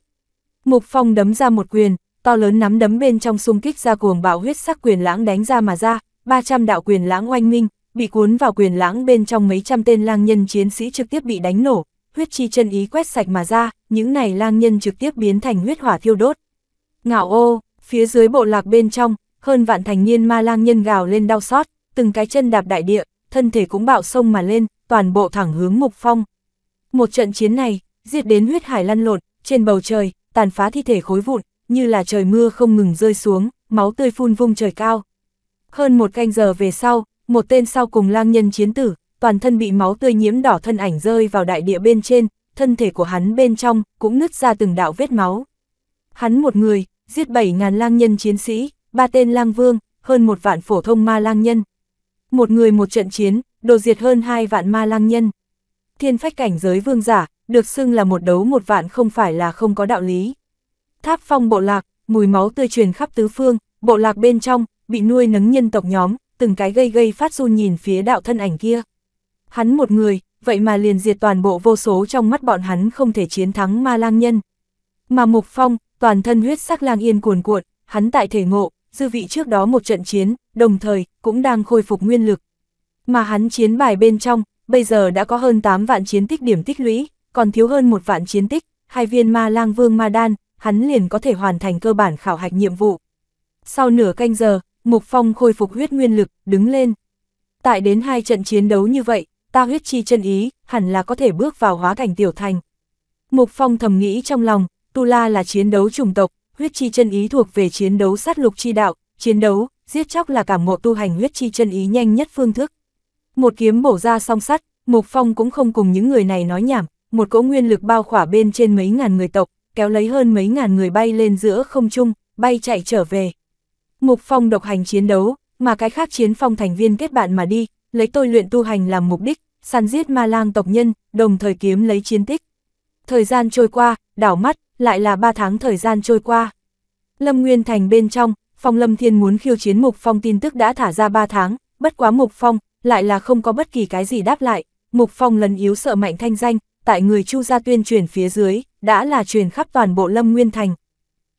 Mục phong đấm ra một quyền, to lớn nắm đấm bên trong xung kích ra cuồng bạo huyết sắc quyền lãng đánh ra mà ra, 300 đạo quyền lãng oanh minh, bị cuốn vào quyền lãng bên trong mấy trăm tên lang nhân chiến sĩ trực tiếp bị đánh nổ, huyết chi chân ý quét sạch mà ra, những này lang nhân trực tiếp biến thành huyết hỏa thiêu đốt. Ngạo ô, phía dưới bộ lạc bên trong, hơn vạn thành niên ma lang nhân gào lên đau xót, từng cái chân đạp đại địa, thân thể cũng bạo sông mà lên, toàn bộ thẳng hướng mục phong. Một trận chiến này, diệt đến huyết hải lăn lộn, trên bầu trời, tàn phá thi thể khối vụn, như là trời mưa không ngừng rơi xuống, máu tươi phun vung trời cao. Hơn một canh giờ về sau, một tên sau cùng lang nhân chiến tử, toàn thân bị máu tươi nhiễm đỏ thân ảnh rơi vào đại địa bên trên, thân thể của hắn bên trong cũng nứt ra từng đạo vết máu. Hắn một người, giết 7.000 lang nhân chiến sĩ, ba tên lang vương, hơn một vạn phổ thông ma lang nhân. Một người một trận chiến, đồ diệt hơn hai vạn ma lang nhân. Thiên phách cảnh giới vương giả, được xưng là một đấu một vạn không phải là không có đạo lý. Tháp phong bộ lạc, mùi máu tươi truyền khắp tứ phương, bộ lạc bên trong, bị nuôi nấng nhân tộc nhóm, từng cái gây gây phát run nhìn phía đạo thân ảnh kia. Hắn một người, vậy mà liền diệt toàn bộ vô số trong mắt bọn hắn không thể chiến thắng ma lang nhân. Mà mục phong, toàn thân huyết sắc lang yên cuồn cuộn, hắn tại thể ngộ, dư vị trước đó một trận chiến, đồng thời, cũng đang khôi phục nguyên lực. Mà hắn chiến bài bên trong, bây giờ đã có hơn 8 vạn chiến tích điểm tích lũy, còn thiếu hơn một vạn chiến tích, hai viên ma lang vương ma đan, hắn liền có thể hoàn thành cơ bản khảo hạch nhiệm vụ. Sau nửa canh giờ, Mục Phong khôi phục huyết nguyên lực, đứng lên. Tại đến hai trận chiến đấu như vậy, ta huyết chi chân ý, hẳn là có thể bước vào hóa thành tiểu thành. Mục Phong thầm nghĩ trong lòng, Tu La là chiến đấu chủng tộc, huyết chi chân ý thuộc về chiến đấu sát lục chi đạo, chiến đấu, giết chóc là cảm ngộ tu hành huyết chi chân ý nhanh nhất phương thức. Một kiếm bổ ra song sắt, Mục Phong cũng không cùng những người này nói nhảm, một cỗ nguyên lực bao khỏa bên trên mấy ngàn người tộc, kéo lấy hơn mấy ngàn người bay lên giữa không trung, bay chạy trở về. Mục Phong độc hành chiến đấu, mà cái khác chiến phong thành viên kết bạn mà đi, lấy tôi luyện tu hành làm mục đích, săn giết ma lang tộc nhân, đồng thời kiếm lấy chiến tích. Thời gian trôi qua, đảo mắt, lại là ba tháng thời gian trôi qua. Lâm Nguyên Thành bên trong, Phong Lâm Thiên muốn khiêu chiến Mục Phong tin tức đã thả ra ba tháng, bất quá Mục Phong, lại là không có bất kỳ cái gì đáp lại. Mục Phong lần yếu sợ mạnh thanh danh, tại người Chu gia tuyên truyền phía dưới, đã là truyền khắp toàn bộ Lâm Nguyên Thành.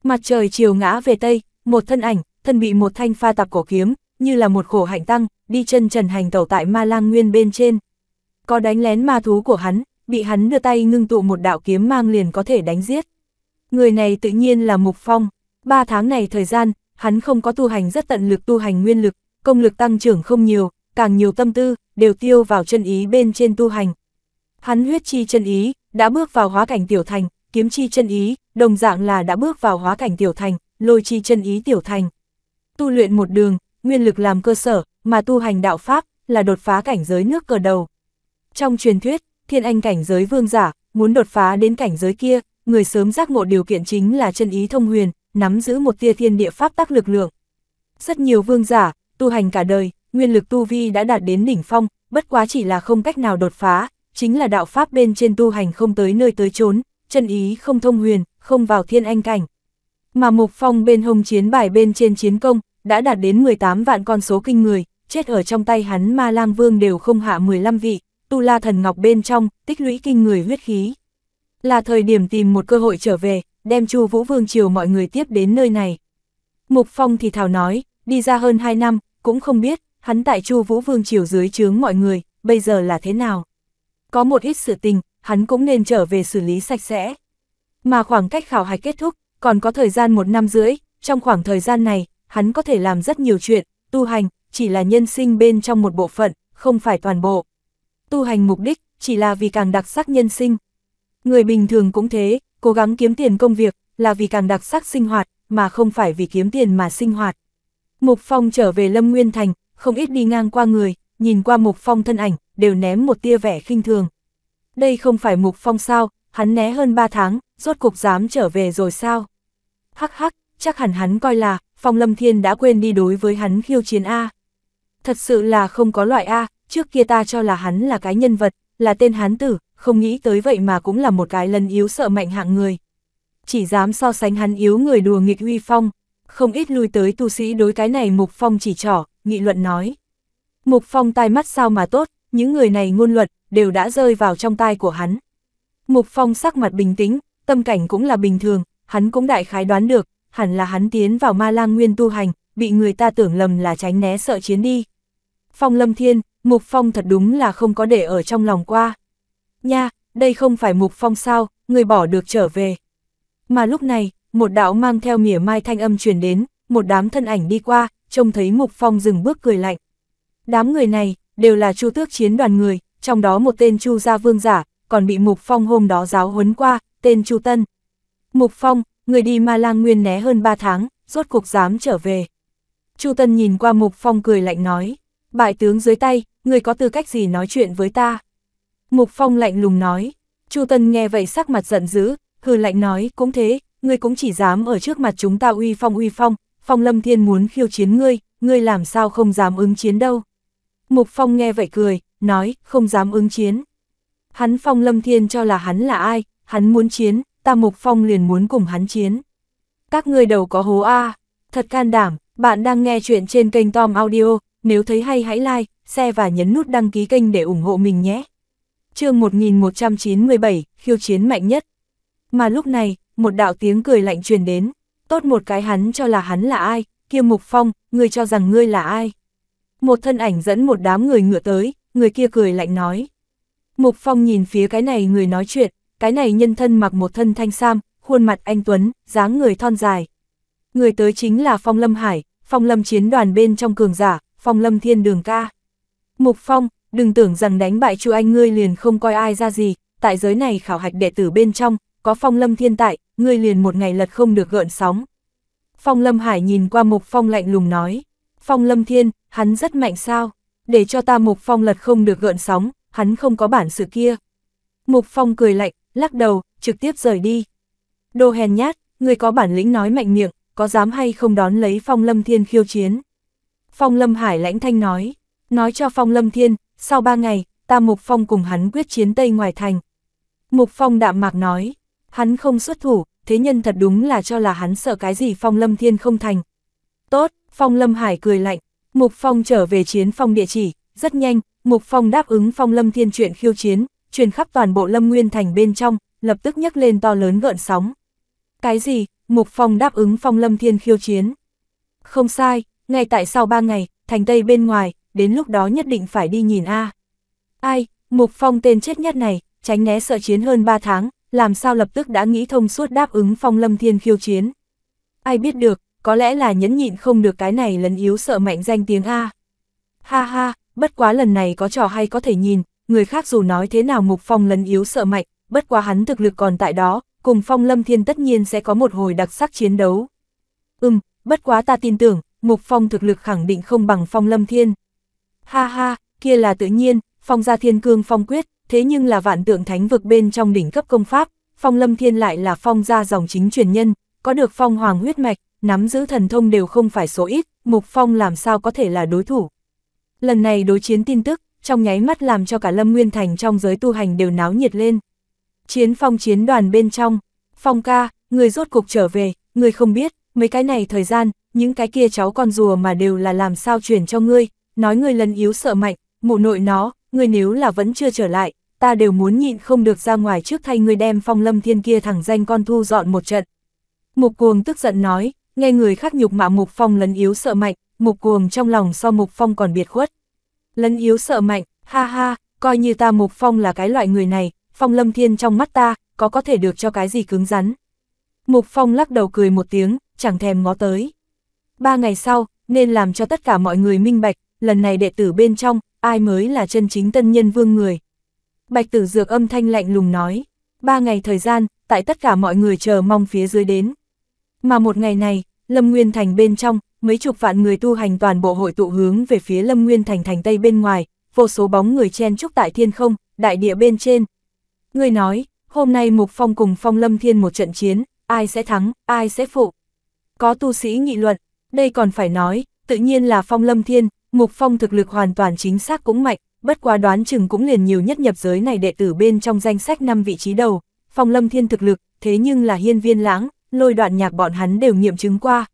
Mặt trời chiều ngã về Tây, một thân ảnh, thân bị một thanh pha tạp cổ kiếm, như là một khổ hạnh tăng, đi chân trần hành tẩu tại ma lang nguyên bên trên. Có đánh lén ma thú của hắn, bị hắn đưa tay ngưng tụ một đạo kiếm mang liền có thể đánh giết. Người này tự nhiên là Mục Phong. Ba tháng này thời gian, hắn không có tu hành rất tận lực tu hành nguyên lực, công lực tăng trưởng không nhiều, càng nhiều tâm tư, đều tiêu vào chân ý bên trên tu hành. Hắn huyết chi chân ý, đã bước vào hóa cảnh tiểu thành, kiếm chi chân ý, đồng dạng là đã bước vào hóa cảnh tiểu thành, lôi chi chân ý tiểu thành. Tu luyện một đường, nguyên lực làm cơ sở, mà tu hành đạo Pháp là đột phá cảnh giới nước cờ đầu. Trong truyền thuyết, thiên anh cảnh giới vương giả, muốn đột phá đến cảnh giới kia, người sớm giác ngộ điều kiện chính là chân ý thông huyền, nắm giữ một tia thiên địa pháp tác lực lượng. Rất nhiều vương giả, tu hành cả đời, nguyên lực tu vi đã đạt đến đỉnh phong, bất quá chỉ là không cách nào đột phá, chính là đạo pháp bên trên tu hành không tới nơi tới chốn, chân ý không thông huyền, không vào thiên anh cảnh. Mà Mục Phong bên hông chiến bài bên trên chiến công, đã đạt đến 18 vạn con số kinh người, chết ở trong tay hắn ma lang vương đều không hạ 15 vị, tu la thần ngọc bên trong, tích lũy kinh người huyết khí. Là thời điểm tìm một cơ hội trở về, đem chu vũ vương triều mọi người tiếp đến nơi này. Mục Phong thì thảo nói, đi ra hơn 2 năm, cũng không biết, hắn tại chu vũ vương triều dưới chướng mọi người, bây giờ là thế nào có một ít sự tình, hắn cũng nên trở về xử lý sạch sẽ. Mà khoảng cách khảo hạch kết thúc, còn có thời gian một năm rưỡi, trong khoảng thời gian này, hắn có thể làm rất nhiều chuyện, tu hành, chỉ là nhân sinh bên trong một bộ phận, không phải toàn bộ. Tu hành mục đích, chỉ là vì càng đặc sắc nhân sinh. Người bình thường cũng thế, cố gắng kiếm tiền công việc, là vì càng đặc sắc sinh hoạt, mà không phải vì kiếm tiền mà sinh hoạt. Mục Phong trở về Lâm Nguyên Thành, không ít đi ngang qua người, nhìn qua Mục Phong thân ảnh, đều ném một tia vẻ khinh thường. Đây không phải Mục Phong sao, hắn né hơn 3 tháng, rốt cục dám trở về rồi sao? Hắc hắc, chắc hẳn hắn coi là, Phong Lâm Thiên đã quên đi đối với hắn khiêu chiến A. Thật sự là không có loại A, trước kia ta cho là hắn là cái nhân vật, là tên hán tử, không nghĩ tới vậy mà cũng là một cái lần yếu sợ mạnh hạng người. Chỉ dám so sánh hắn yếu người đùa nghịch uy phong, không ít lui tới tu sĩ đối cái này Mục Phong chỉ trỏ, nghị luận nói. Mục Phong tai mắt sao mà tốt, những người này ngôn luật đều đã rơi vào trong tai của hắn. Mục Phong sắc mặt bình tĩnh, tâm cảnh cũng là bình thường, hắn cũng đại khái đoán được, hẳn là hắn tiến vào ma lang nguyên tu hành, bị người ta tưởng lầm là tránh né sợ chiến đi. Phong lâm thiên, Mục Phong thật đúng là không có để ở trong lòng qua. Nha, đây không phải Mục Phong sao, người bỏ được trở về. Mà lúc này, một đạo mang theo mỉa mai thanh âm truyền đến, một đám thân ảnh đi qua, trông thấy Mục Phong dừng bước cười lạnh. Đám người này, đều là chu tước chiến đoàn người, trong đó một tên chu gia vương giả, còn bị Mục Phong hôm đó giáo huấn qua, tên chu Tân. Mục Phong, người đi ma lang nguyên né hơn 3 tháng, rốt cuộc dám trở về. chu Tân nhìn qua Mục Phong cười lạnh nói, bại tướng dưới tay, người có tư cách gì nói chuyện với ta? Mục Phong lạnh lùng nói, chu Tân nghe vậy sắc mặt giận dữ, hừ lạnh nói, cũng thế, người cũng chỉ dám ở trước mặt chúng ta uy phong uy phong, phong lâm thiên muốn khiêu chiến ngươi, ngươi làm sao không dám ứng chiến đâu. Mục Phong nghe vậy cười, nói, không dám ứng chiến. Hắn Phong Lâm Thiên cho là hắn là ai, hắn muốn chiến, ta Mục Phong liền muốn cùng hắn chiến. Các người đầu có hố A, thật can đảm, bạn đang nghe chuyện trên kênh Tom Audio, nếu thấy hay hãy like, share và nhấn nút đăng ký kênh để ủng hộ mình nhé. chương 1197, khiêu chiến mạnh nhất. Mà lúc này, một đạo tiếng cười lạnh truyền đến, tốt một cái hắn cho là hắn là ai, kia Mục Phong, người cho rằng ngươi là ai. Một thân ảnh dẫn một đám người ngựa tới, người kia cười lạnh nói. Mục Phong nhìn phía cái này người nói chuyện, cái này nhân thân mặc một thân thanh sam, khuôn mặt anh Tuấn, dáng người thon dài. Người tới chính là Phong Lâm Hải, Phong Lâm chiến đoàn bên trong cường giả, Phong Lâm thiên đường ca. Mục Phong, đừng tưởng rằng đánh bại chú anh ngươi liền không coi ai ra gì, tại giới này khảo hạch đệ tử bên trong, có Phong Lâm thiên tại, ngươi liền một ngày lật không được gợn sóng. Phong Lâm Hải nhìn qua Mục Phong lạnh lùng nói. Phong lâm thiên, hắn rất mạnh sao, để cho ta mục phong lật không được gợn sóng, hắn không có bản sự kia. Mục phong cười lạnh, lắc đầu, trực tiếp rời đi. Đồ hèn nhát, người có bản lĩnh nói mạnh miệng, có dám hay không đón lấy phong lâm thiên khiêu chiến. Phong lâm hải lãnh thanh nói, nói cho phong lâm thiên, sau ba ngày, ta mục phong cùng hắn quyết chiến tây ngoài thành. Mục phong đạm mạc nói, hắn không xuất thủ, thế nhân thật đúng là cho là hắn sợ cái gì phong lâm thiên không thành. Tốt, Phong Lâm Hải cười lạnh, Mục Phong trở về chiến phong địa chỉ, rất nhanh, Mục Phong đáp ứng Phong Lâm Thiên chuyện khiêu chiến, truyền khắp toàn bộ Lâm Nguyên Thành bên trong, lập tức nhấc lên to lớn gợn sóng. Cái gì? Mục Phong đáp ứng Phong Lâm Thiên khiêu chiến. Không sai, ngay tại sau ba ngày, thành Tây bên ngoài, đến lúc đó nhất định phải đi nhìn a. Ai, Mục Phong tên chết nhất này, tránh né sợ chiến hơn 3 tháng, làm sao lập tức đã nghĩ thông suốt đáp ứng Phong Lâm Thiên khiêu chiến. Ai biết được, có lẽ là nhẫn nhịn không được cái này lấn yếu sợ mạnh danh tiếng A. Ha ha, bất quá lần này có trò hay có thể nhìn, người khác dù nói thế nào Mục Phong lấn yếu sợ mạnh, bất quá hắn thực lực còn tại đó, cùng Phong Lâm Thiên tất nhiên sẽ có một hồi đặc sắc chiến đấu. Ừm, bất quá ta tin tưởng, Mục Phong thực lực khẳng định không bằng Phong Lâm Thiên. Ha ha, kia là tự nhiên, Phong gia thiên cương phong quyết, thế nhưng là vạn tượng thánh vực bên trong đỉnh cấp công pháp, Phong Lâm Thiên lại là Phong gia dòng chính truyền nhân, có được Phong Hoàng huyết mạch, nắm giữ thần thông đều không phải số ít, Mục Phong làm sao có thể là đối thủ. Lần này đối chiến tin tức, trong nháy mắt làm cho cả Lâm Nguyên Thành trong giới tu hành đều náo nhiệt lên. Chiến phong chiến đoàn bên trong, Phong ca, người rốt cục trở về, người không biết, mấy cái này thời gian, những cái kia cháu con rùa mà đều là làm sao truyền cho ngươi, nói ngươi lần yếu sợ mạnh, mụ nội nó, ngươi nếu là vẫn chưa trở lại, ta đều muốn nhịn không được ra ngoài trước thay ngươi đem phong lâm thiên kia thẳng danh con thu dọn một trận. Mục cuồng tức giận nói, nghe người khác nhục mạ Mục Phong lấn yếu sợ mạnh, Mục Cuồng trong lòng so Mục Phong còn biệt khuất. Lấn yếu sợ mạnh, ha ha, coi như ta Mục Phong là cái loại người này, Phong Lâm Thiên trong mắt ta, có có thể được cho cái gì cứng rắn. Mục Phong lắc đầu cười một tiếng, chẳng thèm ngó tới. Ba ngày sau, nên làm cho tất cả mọi người minh bạch, lần này đệ tử bên trong, ai mới là chân chính tân nhân vương người. Bạch tử dược âm thanh lạnh lùng nói, ba ngày thời gian, tại tất cả mọi người chờ mong phía dưới đến. Mà một ngày này, Lâm Nguyên Thành bên trong, mấy chục vạn người tu hành toàn bộ hội tụ hướng về phía Lâm Nguyên Thành thành Tây bên ngoài, vô số bóng người chen trúc tại thiên không, đại địa bên trên. Người nói, hôm nay Mục Phong cùng Phong Lâm Thiên một trận chiến, ai sẽ thắng, ai sẽ phụ. Có tu sĩ nghị luận, đây còn phải nói, tự nhiên là Phong Lâm Thiên, Mục Phong thực lực hoàn toàn chính xác cũng mạnh, bất quá đoán chừng cũng liền nhiều nhất nhập giới này đệ tử bên trong danh sách 5 vị trí đầu. Phong Lâm Thiên thực lực, thế nhưng là hiên viên lãng, lôi đoạn nhạc bọn hắn đều nghiệm chứng qua.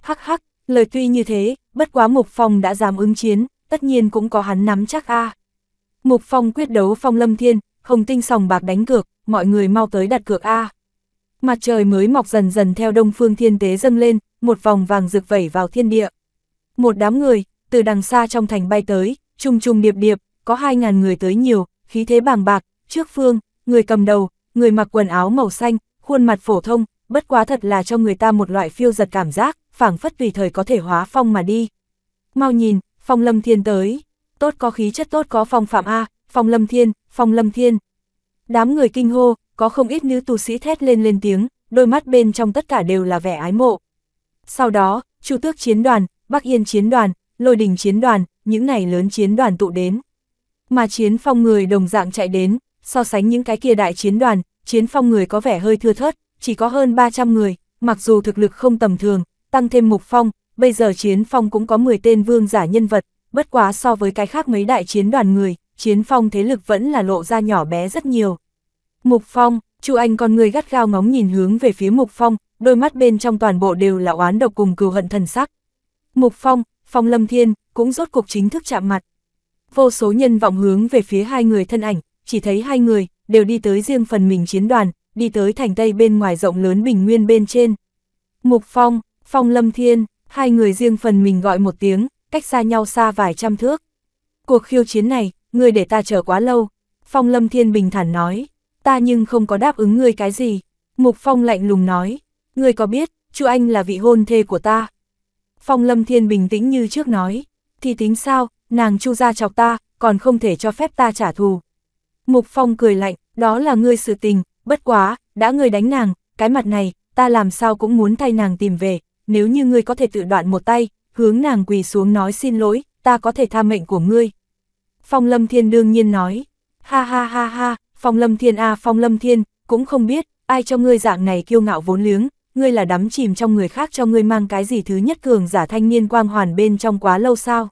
Hắc hắc, lời tuy như thế, bất quá Mục Phong đã dám ứng chiến, tất nhiên cũng có hắn nắm chắc a. Mục Phong quyết đấu Phong Lâm Thiên, Hồng Tinh sòng bạc đánh cược, mọi người mau tới đặt cược a. Mặt trời mới mọc dần dần theo đông phương thiên tế dâng lên, một vòng vàng rực vẩy vào thiên địa. Một đám người, từ đằng xa trong thành bay tới, trùng trùng điệp điệp, có hai ngàn người tới nhiều, khí thế bàng bạc, trước phương, người cầm đầu, người mặc quần áo màu xanh, khuôn mặt phổ thông, bất quá thật là cho người ta một loại phiêu giật cảm giác, phảng phất tùy thời có thể hóa phong mà đi. Mau nhìn, phong lâm thiên tới, tốt có khí chất tốt có phong phạm A, phong lâm thiên, phong lâm thiên. Đám người kinh hô, có không ít nữ tu sĩ thét lên lên tiếng, đôi mắt bên trong tất cả đều là vẻ ái mộ. Sau đó, Chu Tước chiến đoàn, Bắc Yên chiến đoàn, Lôi Đình chiến đoàn, những này lớn chiến đoàn tụ đến. Mà chiến phong người đồng dạng chạy đến, so sánh những cái kia đại chiến đoàn, chiến phong người có vẻ hơi thưa thớt, chỉ có hơn 300 người, mặc dù thực lực không tầm thường, tăng thêm mục phong, bây giờ chiến phong cũng có 10 tên vương giả nhân vật, bất quá so với cái khác mấy đại chiến đoàn người, chiến phong thế lực vẫn là lộ ra nhỏ bé rất nhiều. Mục phong, chu anh con người gắt gao ngóng nhìn hướng về phía mục phong, đôi mắt bên trong toàn bộ đều là oán độc cùng cừu hận thần sắc. Mục phong, phong lâm thiên, cũng rốt cuộc chính thức chạm mặt. Vô số nhân vọng hướng về phía hai người thân ảnh, chỉ thấy hai người, đều đi tới riêng phần mình chiến đoàn, đi tới thành Tây bên ngoài rộng lớn bình nguyên bên trên. Mục Phong, Phong Lâm Thiên, hai người riêng phần mình gọi một tiếng, cách xa nhau xa vài trăm thước. Cuộc khiêu chiến này, ngươi để ta chờ quá lâu. Phong Lâm Thiên bình thản nói, ta nhưng không có đáp ứng ngươi cái gì. Mục Phong lạnh lùng nói, ngươi có biết, chú anh là vị hôn thê của ta. Phong Lâm Thiên bình tĩnh như trước nói, thì tính sao, nàng chu ra chọc ta, còn không thể cho phép ta trả thù. Mục Phong cười lạnh, đó là ngươi sự tình, bất quá, đã người đánh nàng, cái mặt này, ta làm sao cũng muốn thay nàng tìm về, nếu như ngươi có thể tự đoạn một tay, hướng nàng quỳ xuống nói xin lỗi, ta có thể tha mệnh của ngươi. Phong Lâm Thiên đương nhiên nói, ha ha ha ha, Phong Lâm Thiên a à, Phong Lâm Thiên, cũng không biết, ai cho ngươi dạng này kiêu ngạo vốn liếng, ngươi là đắm chìm trong người khác cho ngươi mang cái gì thứ nhất cường giả thanh niên quang hoàn bên trong quá lâu sao.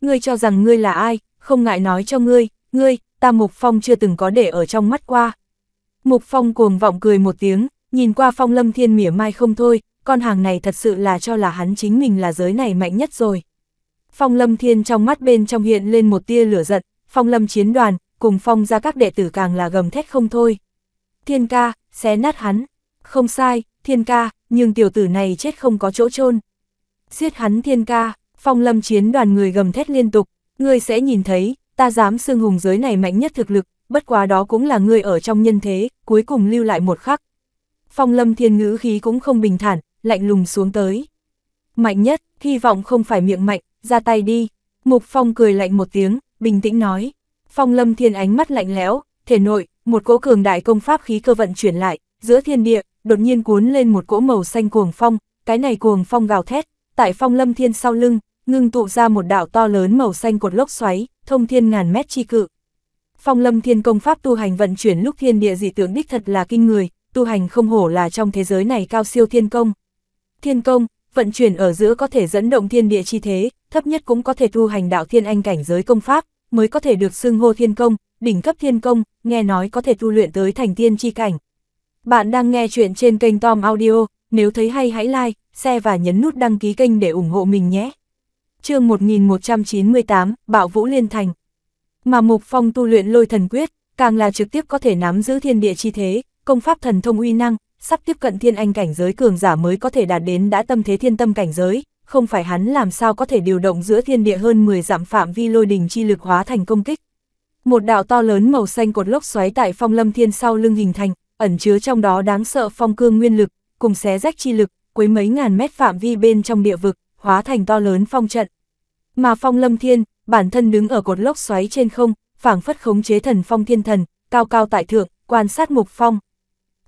Ngươi cho rằng ngươi là ai, không ngại nói cho ngươi, ngươi, ta Mục Phong chưa từng có để ở trong mắt qua, Mục Phong cuồng vọng cười một tiếng, nhìn qua Phong Lâm Thiên mỉa mai không thôi, con hàng này thật sự là cho là hắn chính mình là giới này mạnh nhất rồi. Phong Lâm Thiên trong mắt bên trong hiện lên một tia lửa giận, Phong Lâm chiến đoàn, cùng Phong ra các đệ tử càng là gầm thét không thôi. Thiên ca, xé nát hắn. Không sai, thiên ca, nhưng tiểu tử này chết không có chỗ chôn Giết hắn thiên ca, Phong Lâm chiến đoàn người gầm thét liên tục, ngươi sẽ nhìn thấy, ta dám xưng hùng giới này mạnh nhất thực lực, bất quá đó cũng là ngươi ở trong nhân thế, cuối cùng lưu lại một khắc. Phong lâm thiên ngữ khí cũng không bình thản, lạnh lùng xuống tới. Mạnh nhất, hy vọng không phải miệng mạnh, ra tay đi. Mục phong cười lạnh một tiếng, bình tĩnh nói. Phong lâm thiên ánh mắt lạnh lẽo, thể nội, một cỗ cường đại công pháp khí cơ vận chuyển lại, giữa thiên địa, đột nhiên cuốn lên một cỗ màu xanh cuồng phong, cái này cuồng phong gào thét, tại phong lâm thiên sau lưng, ngưng tụ ra một đạo to lớn màu xanh cột lốc xoáy, thông thiên ngàn mét chi cự. Phong lâm thiên công pháp tu hành vận chuyển lúc thiên địa dị tượng đích thật là kinh người, tu hành không hổ là trong thế giới này cao siêu thiên công. Thiên công, vận chuyển ở giữa có thể dẫn động thiên địa chi thế, thấp nhất cũng có thể tu hành đạo thiên anh cảnh giới công pháp, mới có thể được xưng hô thiên công, đỉnh cấp thiên công, nghe nói có thể tu luyện tới thành tiên chi cảnh. Bạn đang nghe chuyện trên kênh Tom Audio, nếu thấy hay hãy like, share và nhấn nút đăng ký kênh để ủng hộ mình nhé. chương 1198, Bạo Vũ Liên Thành mà Mục Phong tu luyện lôi thần quyết, càng là trực tiếp có thể nắm giữ thiên địa chi thế, công pháp thần thông uy năng, sắp tiếp cận thiên anh cảnh giới cường giả mới có thể đạt đến đã tâm thế thiên tâm cảnh giới, không phải hắn làm sao có thể điều động giữa thiên địa hơn 10 dặm phạm vi lôi đình chi lực hóa thành công kích. Một đạo to lớn màu xanh cột lốc xoáy tại phong lâm thiên sau lưng hình thành, ẩn chứa trong đó đáng sợ phong cương nguyên lực, cùng xé rách chi lực, quấy mấy ngàn mét phạm vi bên trong địa vực, hóa thành to lớn phong trận. Mà phong lâm thiên, bản thân đứng ở cột lốc xoáy trên không, phảng phất khống chế thần phong thiên thần, cao cao tại thượng, quan sát Mục Phong.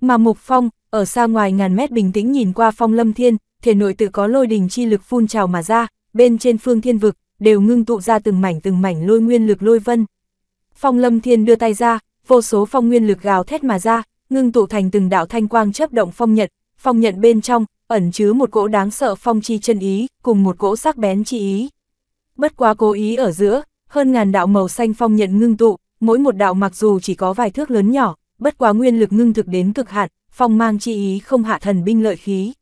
Mà Mục Phong, ở xa ngoài ngàn mét bình tĩnh nhìn qua phong lâm thiên, thể nội tự có lôi đình chi lực phun trào mà ra, bên trên phương thiên vực, đều ngưng tụ ra từng mảnh từng mảnh lôi nguyên lực lôi vân. Phong lâm thiên đưa tay ra, vô số phong nguyên lực gào thét mà ra, ngưng tụ thành từng đạo thanh quang chấp động phong nhận, phong nhận bên trong, ẩn chứa một cỗ đáng sợ phong chi chân ý, cùng một cỗ sắc bén chi ý bất quá cố ý ở giữa, hơn ngàn đạo màu xanh phong nhận ngưng tụ, mỗi một đạo mặc dù chỉ có vài thước lớn nhỏ, bất quá nguyên lực ngưng thực đến cực hạn, phong mang chi ý không hạ thần binh lợi khí.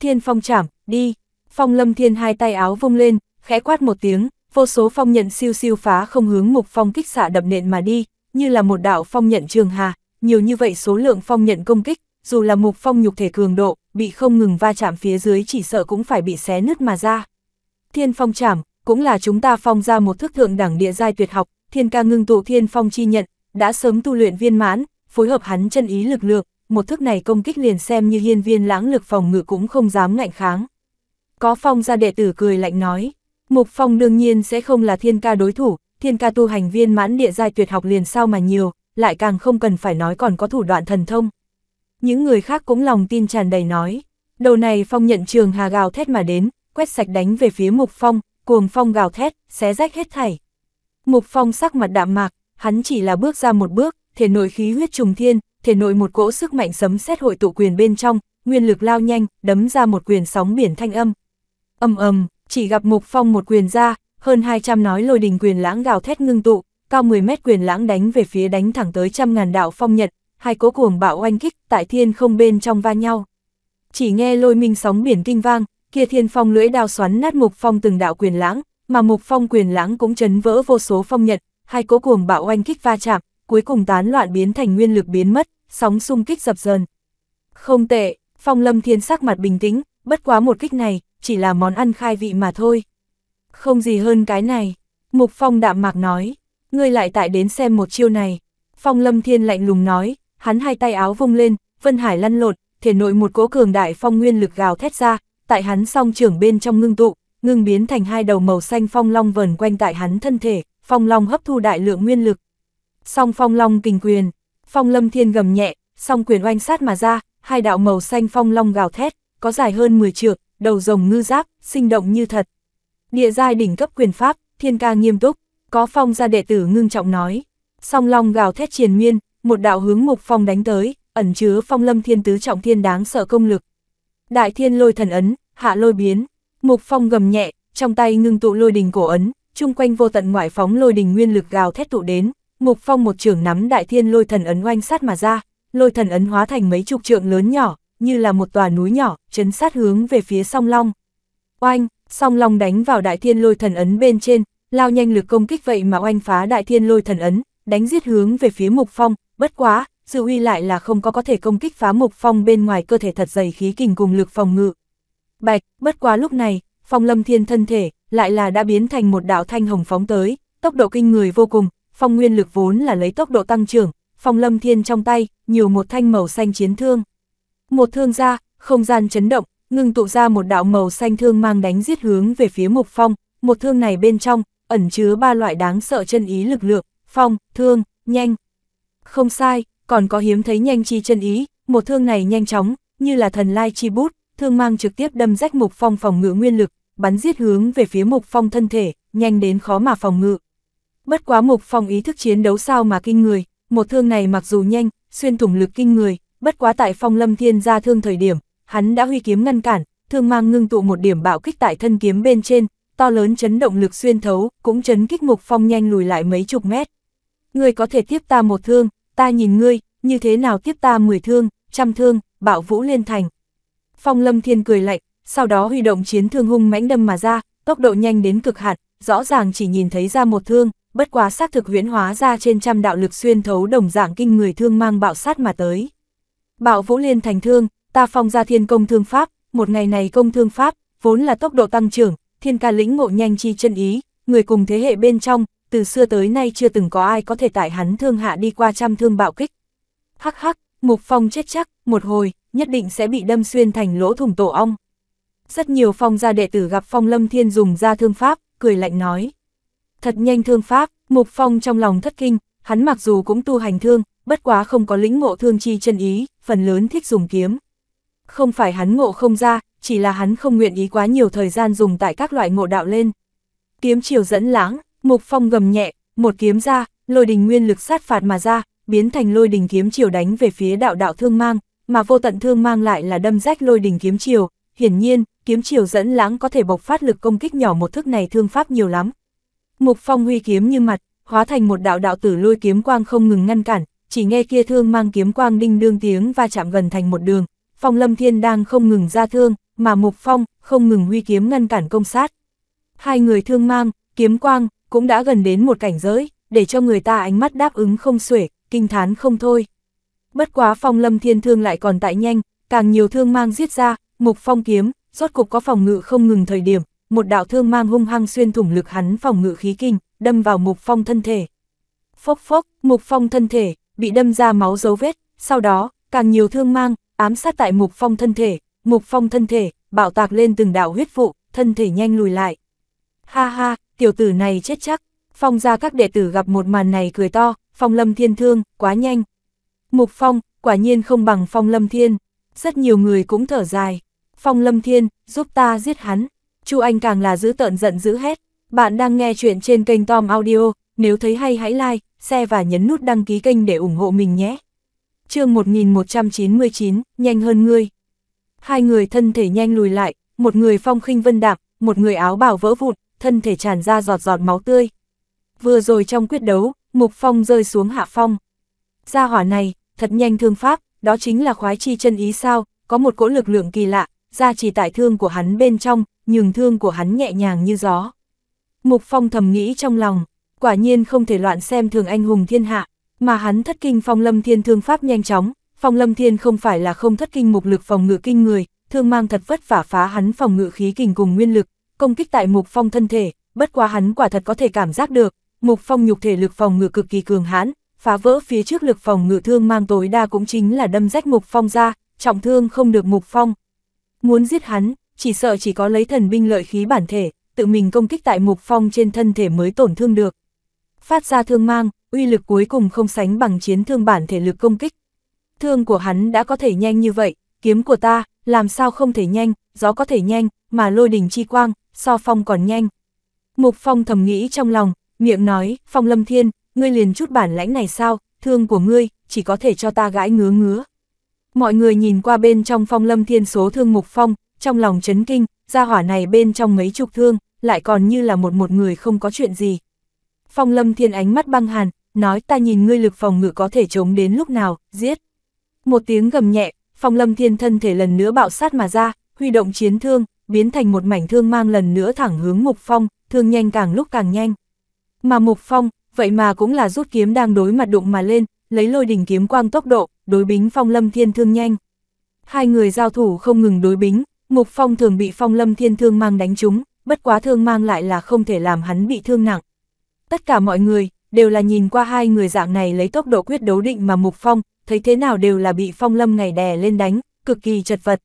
Thiên phong chảm, đi, phong lâm thiên hai tay áo vung lên, khẽ quát một tiếng, vô số phong nhận siêu siêu phá không hướng mục phong kích xạ đập nện mà đi, như là một đạo phong nhận trường hà, nhiều như vậy số lượng phong nhận công kích, dù là mục phong nhục thể cường độ, bị không ngừng va chạm phía dưới chỉ sợ cũng phải bị xé nứt mà ra. Thiên phong chảm, cũng là chúng ta phong ra một thức thượng đẳng địa giai tuyệt học, thiên ca ngưng tụ thiên phong chi nhận, đã sớm tu luyện viên mãn, phối hợp hắn chân ý lực lượng, một thức này công kích liền xem như hiên viên lãng lực phòng ngự cũng không dám ngạnh kháng. Có phong ra đệ tử cười lạnh nói, mục phong đương nhiên sẽ không là thiên ca đối thủ, thiên ca tu hành viên mãn địa giai tuyệt học liền sao mà nhiều, lại càng không cần phải nói còn có thủ đoạn thần thông. Những người khác cũng lòng tin tràn đầy nói, đầu này phong nhận trường hà gào thét mà đến, quét sạch đánh về phía mục phong, cuồng phong gào thét, xé rách hết thảy. Mục phong sắc mặt đạm mạc, hắn chỉ là bước ra một bước, thể nội khí huyết trùng thiên, thể nội một cỗ sức mạnh sấm xét hội tụ quyền bên trong, nguyên lực lao nhanh, đấm ra một quyền sóng biển thanh âm. Âm ầm, chỉ gặp Mục Phong một quyền ra, hơn 200 nói lôi đình quyền lãng gào thét ngưng tụ, cao 10 mét quyền lãng đánh về phía đánh thẳng tới trăm ngàn đạo phong nhật, hai cỗ cuồng bạo oanh kích tại thiên không bên trong va nhau. Chỉ nghe lôi minh sóng biển kinh vang, kia thiên phong lưỡi đao xoắn nát mục phong từng đạo quyền lãng, mà mục phong quyền lãng cũng chấn vỡ vô số phong nhật, hai cỗ cuồng bạo oanh kích va chạm, cuối cùng tán loạn biến thành nguyên lực biến mất, sóng xung kích dập dờn. Không tệ, phong lâm thiên sắc mặt bình tĩnh, bất quá một kích này, chỉ là món ăn khai vị mà thôi. Không gì hơn cái này, mục phong đạm mạc nói, ngươi lại tại đến xem một chiêu này. Phong lâm thiên lạnh lùng nói, hắn hai tay áo vung lên, vân hải lăn lột, thể nội một cỗ cường đại phong nguyên lực gào thét ra, tại hắn song trưởng bên trong ngưng tụ, ngưng biến thành hai đầu màu xanh phong long vờn quanh tại hắn thân thể, phong long hấp thu đại lượng nguyên lực. Song phong long kình quyền, phong lâm thiên gầm nhẹ, song quyền oanh sát mà ra, hai đạo màu xanh phong long gào thét, có dài hơn 10 trượng, đầu rồng ngư giáp, sinh động như thật. Địa giai đỉnh cấp quyền pháp, thiên ca nghiêm túc, có phong gia đệ tử ngưng trọng nói. Song long gào thét triền nguyên, một đạo hướng mục phong đánh tới, ẩn chứa phong lâm thiên tứ trọng thiên đáng sợ công lực, Đại thiên lôi thần ấn, hạ lôi biến, mục phong gầm nhẹ, trong tay ngưng tụ lôi đình cổ ấn, chung quanh vô tận ngoại phóng lôi đình nguyên lực gào thét tụ đến, mục phong một trường nắm đại thiên lôi thần ấn oanh sát mà ra, lôi thần ấn hóa thành mấy chục trượng lớn nhỏ, như là một tòa núi nhỏ, chấn sát hướng về phía song long. Oanh, song long đánh vào đại thiên lôi thần ấn bên trên, lao nhanh lực công kích vậy mà oanh phá đại thiên lôi thần ấn, đánh giết hướng về phía mục phong, bất quá, dư uy lại là không có có thể công kích phá mục phong bên ngoài cơ thể thật dày khí kình cùng lực phòng ngự. Bạch, bất quá lúc này, phong lâm thiên thân thể, lại là đã biến thành một đạo thanh hồng phóng tới, tốc độ kinh người vô cùng, phong nguyên lực vốn là lấy tốc độ tăng trưởng, phong lâm thiên trong tay, nhiều một thanh màu xanh chiến thương. Một thương ra, không gian chấn động, ngưng tụ ra một đạo màu xanh thương mang đánh giết hướng về phía mục phong, một thương này bên trong, ẩn chứa ba loại đáng sợ chân ý lực lượng, phong, thương, nhanh. Không sai, còn có hiếm thấy nhanh chi chân ý, một thương này nhanh chóng, như là thần lai chi bút, thương mang trực tiếp đâm rách mục phong phòng ngự nguyên lực, bắn giết hướng về phía mục phong thân thể, nhanh đến khó mà phòng ngự. Bất quá mục phong ý thức chiến đấu sao mà kinh người, một thương này mặc dù nhanh, xuyên thủng lực kinh người, bất quá tại phong lâm thiên ra thương thời điểm, hắn đã huy kiếm ngăn cản, thương mang ngưng tụ một điểm bạo kích tại thân kiếm bên trên, to lớn chấn động lực xuyên thấu, cũng chấn kích mục phong nhanh lùi lại mấy chục mét. Người có thể tiếp ta một thương, ta nhìn ngươi, như thế nào tiếp ta mười thương, trăm thương, bạo vũ liên thành. Phong lâm thiên cười lạnh, sau đó huy động chiến thương hung mãnh đâm mà ra, tốc độ nhanh đến cực hạn, rõ ràng chỉ nhìn thấy ra một thương, bất quá xác thực huyễn hóa ra trên trăm đạo lực xuyên thấu đồng dạng kinh người thương mang bạo sát mà tới. Bạo vũ liên thành thương, ta phong ra thiên công thương pháp, một ngày này công thương pháp, vốn là tốc độ tăng trưởng, thiên ca lĩnh ngộ nhanh chi chân ý, người cùng thế hệ bên trong, từ xưa tới nay chưa từng có ai có thể tại hắn thương hạ đi qua trăm thương bạo kích. Hắc hắc, Mục Phong chết chắc, một hồi, nhất định sẽ bị đâm xuyên thành lỗ thủng tổ ong. Rất nhiều phong gia đệ tử gặp Phong Lâm Thiên dùng ra thương pháp, cười lạnh nói. Thật nhanh thương pháp, Mục Phong trong lòng thất kinh, hắn mặc dù cũng tu hành thương, bất quá không có lĩnh ngộ thương chi chân ý, phần lớn thích dùng kiếm. Không phải hắn ngộ không ra, chỉ là hắn không nguyện ý quá nhiều thời gian dùng tại các loại ngộ đạo lên. Kiếm chiều dẫn lãng, Mục Phong gầm nhẹ, một kiếm ra, lôi đình nguyên lực sát phạt mà ra, biến thành lôi đình kiếm chiều đánh về phía đạo đạo thương mang, mà vô tận thương mang lại là đâm rách lôi đình kiếm chiều, hiển nhiên, kiếm chiều dẫn lãng có thể bộc phát lực công kích nhỏ một thức này thương pháp nhiều lắm. Mục Phong huy kiếm như mặt, hóa thành một đạo đạo tử lôi kiếm quang không ngừng ngăn cản, chỉ nghe kia thương mang kiếm quang đinh đương tiếng va chạm gần thành một đường, Phong Lâm Thiên đang không ngừng ra thương, mà Mục Phong không ngừng huy kiếm ngăn cản công sát. Hai người thương mang, kiếm quang, cũng đã gần đến một cảnh giới, để cho người ta ánh mắt đáp ứng không xuể, kinh thán không thôi. Bất quá phong lâm thiên thương lại còn tại nhanh, càng nhiều thương mang giết ra, mục phong kiếm, rốt cục có phòng ngự không ngừng thời điểm, một đạo thương mang hung hăng xuyên thủng lực hắn phòng ngự khí kinh, đâm vào mục phong thân thể. Phốc phốc, mục phong thân thể, bị đâm ra máu dấu vết, sau đó, càng nhiều thương mang, ám sát tại mục phong thân thể, mục phong thân thể, bạo tạc lên từng đạo huyết vụ, thân thể nhanh lùi lại. Ha ha, tiểu tử này chết chắc, phong ra các đệ tử gặp một màn này cười to, phong lâm thiên thương, quá nhanh. Mục phong, quả nhiên không bằng phong lâm thiên, rất nhiều người cũng thở dài, phong lâm thiên, giúp ta giết hắn, chu anh càng là giữ tợn giận dữ hết. Bạn đang nghe chuyện trên kênh Tom Audio, nếu thấy hay hãy like, share và nhấn nút đăng ký kênh để ủng hộ mình nhé. chương 1199, nhanh hơn ngươi. Hai người thân thể nhanh lùi lại, một người phong khinh vân đạp, một người áo bảo vỡ vụn, thân thể tràn ra giọt giọt máu tươi. Vừa rồi trong quyết đấu, Mục Phong rơi xuống hạ phong. Gia hỏa này, thật nhanh thương pháp, đó chính là khoái chi chân ý sao, có một cỗ lực lượng kỳ lạ, ra chỉ tại thương của hắn bên trong, nhường thương của hắn nhẹ nhàng như gió. Mục Phong thầm nghĩ trong lòng, quả nhiên không thể loạn xem thường anh hùng thiên hạ, mà hắn thất kinh phong lâm thiên thương pháp nhanh chóng, phong lâm thiên không phải là không thất kinh mục lực phòng ngự kinh người, thương mang thật vất vả phá hắn phòng ngự khí kình cùng nguyên lực, công kích tại Mục Phong thân thể, bất quá hắn quả thật có thể cảm giác được, Mục Phong nhục thể lực phòng ngự cực kỳ cường hãn, phá vỡ phía trước lực phòng ngự thương mang tối đa cũng chính là đâm rách Mục Phong ra, trọng thương không được Mục Phong. Muốn giết hắn, chỉ sợ chỉ có lấy thần binh lợi khí bản thể, tự mình công kích tại Mục Phong trên thân thể mới tổn thương được. Phát ra thương mang, uy lực cuối cùng không sánh bằng chiến thương bản thể lực công kích. Thương của hắn đã có thể nhanh như vậy, kiếm của ta, làm sao không thể nhanh, gió có thể nhanh, mà lôi đình chi quang, so Phong còn nhanh. Mục Phong thầm nghĩ trong lòng, miệng nói, Phong Lâm Thiên, ngươi liền chút bản lãnh này sao, thương của ngươi, chỉ có thể cho ta gãi ngứa ngứa. Mọi người nhìn qua bên trong Phong Lâm Thiên số thương Mục Phong, trong lòng chấn kinh, ra hỏa này bên trong mấy chục thương, lại còn như là một một người không có chuyện gì. Phong Lâm Thiên ánh mắt băng hàn, nói ta nhìn ngươi lực phòng ngự có thể chống đến lúc nào, giết. Một tiếng gầm nhẹ, Phong Lâm Thiên thân thể lần nữa bạo sát mà ra, huy động chiến thương, biến thành một mảnh thương mang lần nữa thẳng hướng Mục Phong, thương nhanh càng lúc càng nhanh. Mà Mục Phong, vậy mà cũng là rút kiếm đang đối mặt đụng mà lên, lấy lôi đỉnh kiếm quang tốc độ, đối bính Phong Lâm Thiên thương nhanh. Hai người giao thủ không ngừng đối bính, Mục Phong thường bị Phong Lâm Thiên thương mang đánh trúng, bất quá thương mang lại là không thể làm hắn bị thương nặng. Tất cả mọi người đều là nhìn qua hai người dạng này lấy tốc độ quyết đấu định mà Mục Phong, thấy thế nào đều là bị Phong Lâm ngày đè lên đánh, cực kỳ chật vật.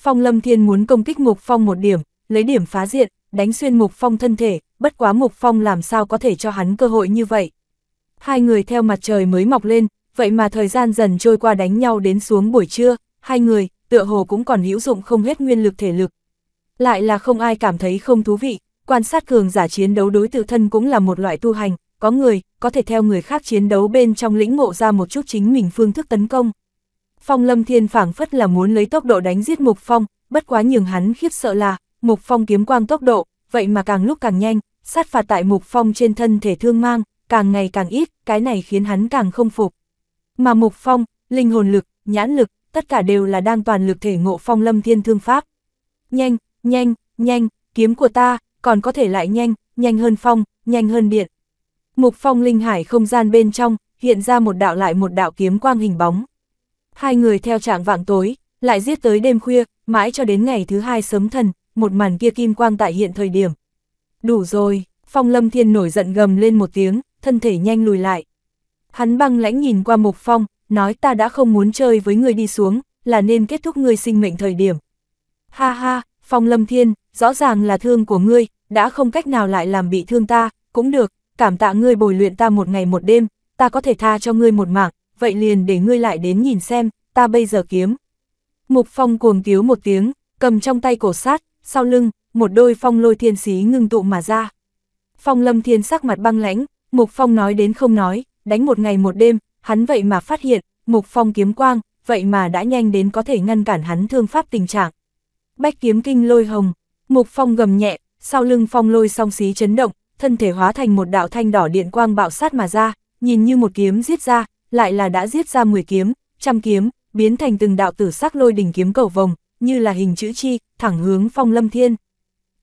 Phong Lâm Thiên muốn công kích Mục Phong một điểm, lấy điểm phá diện, đánh xuyên Mục Phong thân thể, bất quá Mục Phong làm sao có thể cho hắn cơ hội như vậy. Hai người theo mặt trời mới mọc lên, vậy mà thời gian dần trôi qua đánh nhau đến xuống buổi trưa, hai người, tựa hồ cũng còn hữu dụng không hết nguyên lực thể lực. Lại là không ai cảm thấy không thú vị, quan sát cường giả chiến đấu đối tự thân cũng là một loại tu hành, có người, có thể theo người khác chiến đấu bên trong lĩnh ngộ ra một chút chính mình phương thức tấn công. Phong Lâm Thiên phảng phất là muốn lấy tốc độ đánh giết Mục Phong, bất quá nhường hắn khiếp sợ là, Mục Phong kiếm quang tốc độ, vậy mà càng lúc càng nhanh, sát phạt tại Mục Phong trên thân thể thương mang, càng ngày càng ít, cái này khiến hắn càng không phục. Mà Mục Phong, linh hồn lực, nhãn lực, tất cả đều là đang toàn lực thể ngộ Phong Lâm Thiên thương pháp. Nhanh, nhanh, nhanh, kiếm của ta, còn có thể lại nhanh, nhanh hơn phong, nhanh hơn điện. Mục Phong linh hải không gian bên trong, hiện ra một đạo lại một đạo kiếm quang hình bóng, Hai người theo trạng vạng tối, lại giết tới đêm khuya, mãi cho đến ngày thứ hai sớm thần, một màn kia kim quang tại hiện thời điểm. Đủ rồi, Phong Lâm Thiên nổi giận gầm lên một tiếng, thân thể nhanh lùi lại. Hắn băng lãnh nhìn qua Mục Phong, nói ta đã không muốn chơi với người đi xuống, là nên kết thúc ngươi sinh mệnh thời điểm. Ha ha, Phong Lâm Thiên, rõ ràng là thương của ngươi, đã không cách nào lại làm bị thương ta, cũng được, cảm tạ ngươi bồi luyện ta một ngày một đêm, ta có thể tha cho ngươi một mạng, vậy liền để ngươi lại đến nhìn xem, ta bây giờ kiếm. Mục phong cuồng tiếu một tiếng, cầm trong tay cổ sát, sau lưng, một đôi phong lôi thiên sĩ ngưng tụ mà ra. Phong lâm thiên sắc mặt băng lãnh, mục phong nói đến không nói, đánh một ngày một đêm, hắn vậy mà phát hiện, mục phong kiếm quang, vậy mà đã nhanh đến có thể ngăn cản hắn thương pháp tình trạng. Bách kiếm kinh lôi hồng, mục phong gầm nhẹ, sau lưng phong lôi song xí chấn động, thân thể hóa thành một đạo thanh đỏ điện quang bạo sát mà ra, nhìn như một kiếm giết ra, lại là đã giết ra 10 kiếm, trăm kiếm, biến thành từng đạo tử sắc lôi đỉnh kiếm cầu vòng, như là hình chữ chi, thẳng hướng phong lâm thiên.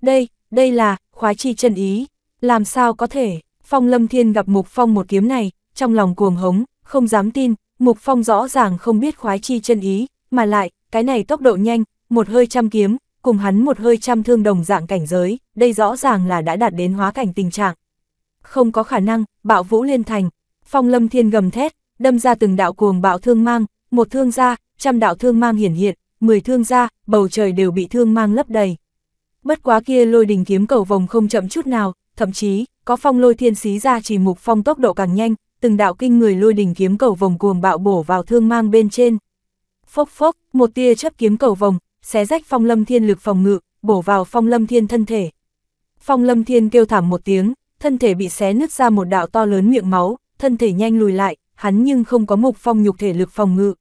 Đây, đây là, khoái chi chân ý, làm sao có thể, phong lâm thiên gặp mục phong một kiếm này, trong lòng cuồng hống, không dám tin, mục phong rõ ràng không biết khoái chi chân ý, mà lại, cái này tốc độ nhanh, một hơi trăm kiếm, cùng hắn một hơi trăm thương đồng dạng cảnh giới, đây rõ ràng là đã đạt đến hóa cảnh tình trạng. Không có khả năng, bạo vũ liên thành, phong lâm thiên gầm thét, đâm ra từng đạo cuồng bạo thương mang, một thương ra, trăm đạo thương mang hiển hiện, mười thương ra, bầu trời đều bị thương mang lấp đầy. Bất quá kia lôi đình kiếm cầu vòng không chậm chút nào, thậm chí, có phong lôi thiên xí ra chỉ mục phong tốc độ càng nhanh, từng đạo kinh người lôi đình kiếm cầu vòng cuồng bạo bổ vào thương mang bên trên. Phốc phốc, một tia chấp kiếm cầu vòng, xé rách phong lâm thiên lực phòng ngự, bổ vào phong lâm thiên thân thể. Phong lâm thiên kêu thảm một tiếng, thân thể bị xé nứt ra một đạo to lớn miệng máu, thân thể nhanh lùi lại, hắn nhưng không có Mục Phong nhục thể lực phòng ngự.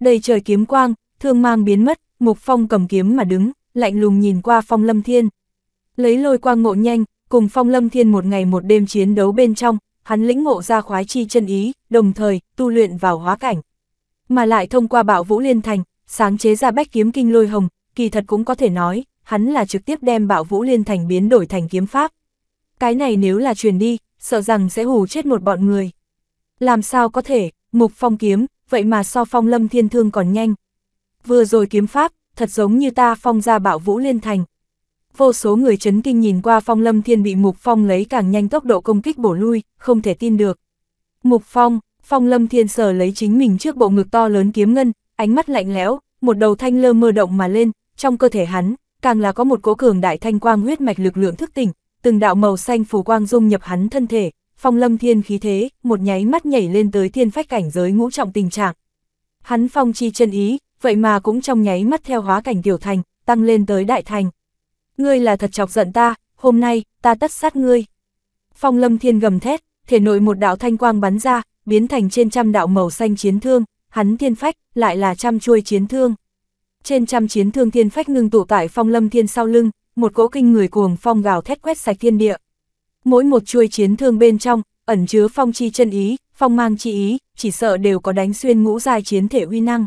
Đầy trời kiếm quang, thương mang biến mất, Mục Phong cầm kiếm mà đứng, lạnh lùng nhìn qua Phong Lâm Thiên. Lấy lôi quang ngộ nhanh, cùng Phong Lâm Thiên một ngày một đêm chiến đấu bên trong, hắn lĩnh ngộ ra khoái chi chân ý, đồng thời tu luyện vào hóa cảnh. Mà lại thông qua bạo vũ liên thành, sáng chế ra bách kiếm kinh lôi hồng, kỳ thật cũng có thể nói, hắn là trực tiếp đem bạo vũ liên thành biến đổi thành kiếm pháp. Cái này nếu là truyền đi, sợ rằng sẽ hù chết một bọn người. Làm sao có thể, mục phong kiếm, vậy mà so phong lâm thiên thương còn nhanh. Vừa rồi kiếm pháp, thật giống như ta phong ra bạo vũ liên thành. Vô số người chấn kinh nhìn qua phong lâm thiên bị mục phong lấy càng nhanh tốc độ công kích bổ lui, không thể tin được. Mục phong, phong lâm thiên sờ lấy chính mình trước bộ ngực to lớn kiếm ngân, ánh mắt lạnh lẽo, một đầu thanh lơ mơ động mà lên, trong cơ thể hắn, càng là có một cỗ cường đại thanh quang huyết mạch lực lượng thức tỉnh, từng đạo màu xanh phủ quang dung nhập hắn thân thể, phong lâm thiên khí thế, một nháy mắt nhảy lên tới thiên phách cảnh giới ngũ trọng tình trạng. Hắn phong chi chân ý, vậy mà cũng trong nháy mắt theo hóa cảnh tiểu thành, tăng lên tới đại thành. Ngươi là thật chọc giận ta, hôm nay, ta tất sát ngươi. Phong lâm thiên gầm thét, thể nội một đạo thanh quang bắn ra, biến thành trên trăm đạo màu xanh chiến thương, hắn thiên phách, lại là trăm chuôi chiến thương. Trên trăm chiến thương thiên phách ngưng tụ tại phong lâm thiên sau lưng, một cỗ kinh người cuồng phong gào thét quét sạch thiên địa mỗi một chuôi chiến thương bên trong, ẩn chứa phong chi chân ý, phong mang chi ý, chỉ sợ đều có đánh xuyên ngũ dài chiến thể huy năng.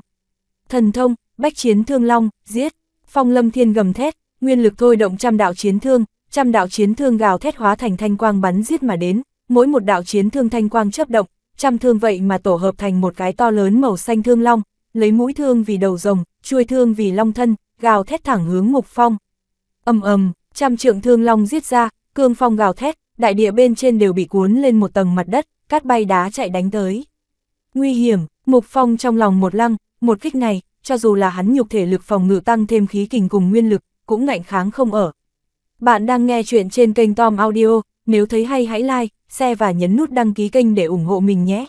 Thần thông, bách chiến thương long, giết, phong lâm thiên gầm thét, nguyên lực thôi động trăm đạo chiến thương, trăm đạo chiến thương gào thét hóa thành thanh quang bắn giết mà đến, mỗi một đạo chiến thương thanh quang chấp động, trăm thương vậy mà tổ hợp thành một cái to lớn màu xanh thương long, lấy mũi thương vì đầu rồng, chuôi thương vì long thân, gào thét thẳng hướng mục phong. ầm ầm, trăm trượng thương long giết ra, cương phong gào thét, đại địa bên trên đều bị cuốn lên một tầng mặt đất, cát bay đá chạy đánh tới. Nguy hiểm, Mục Phong trong lòng một lăng, một kích này, cho dù là hắn nhục thể lực phòng ngự tăng thêm khí kình cùng nguyên lực, cũng ngạnh kháng không ở. Bạn đang nghe chuyện trên kênh Tom Audio, nếu thấy hay hãy like, share và nhấn nút đăng ký kênh để ủng hộ mình nhé.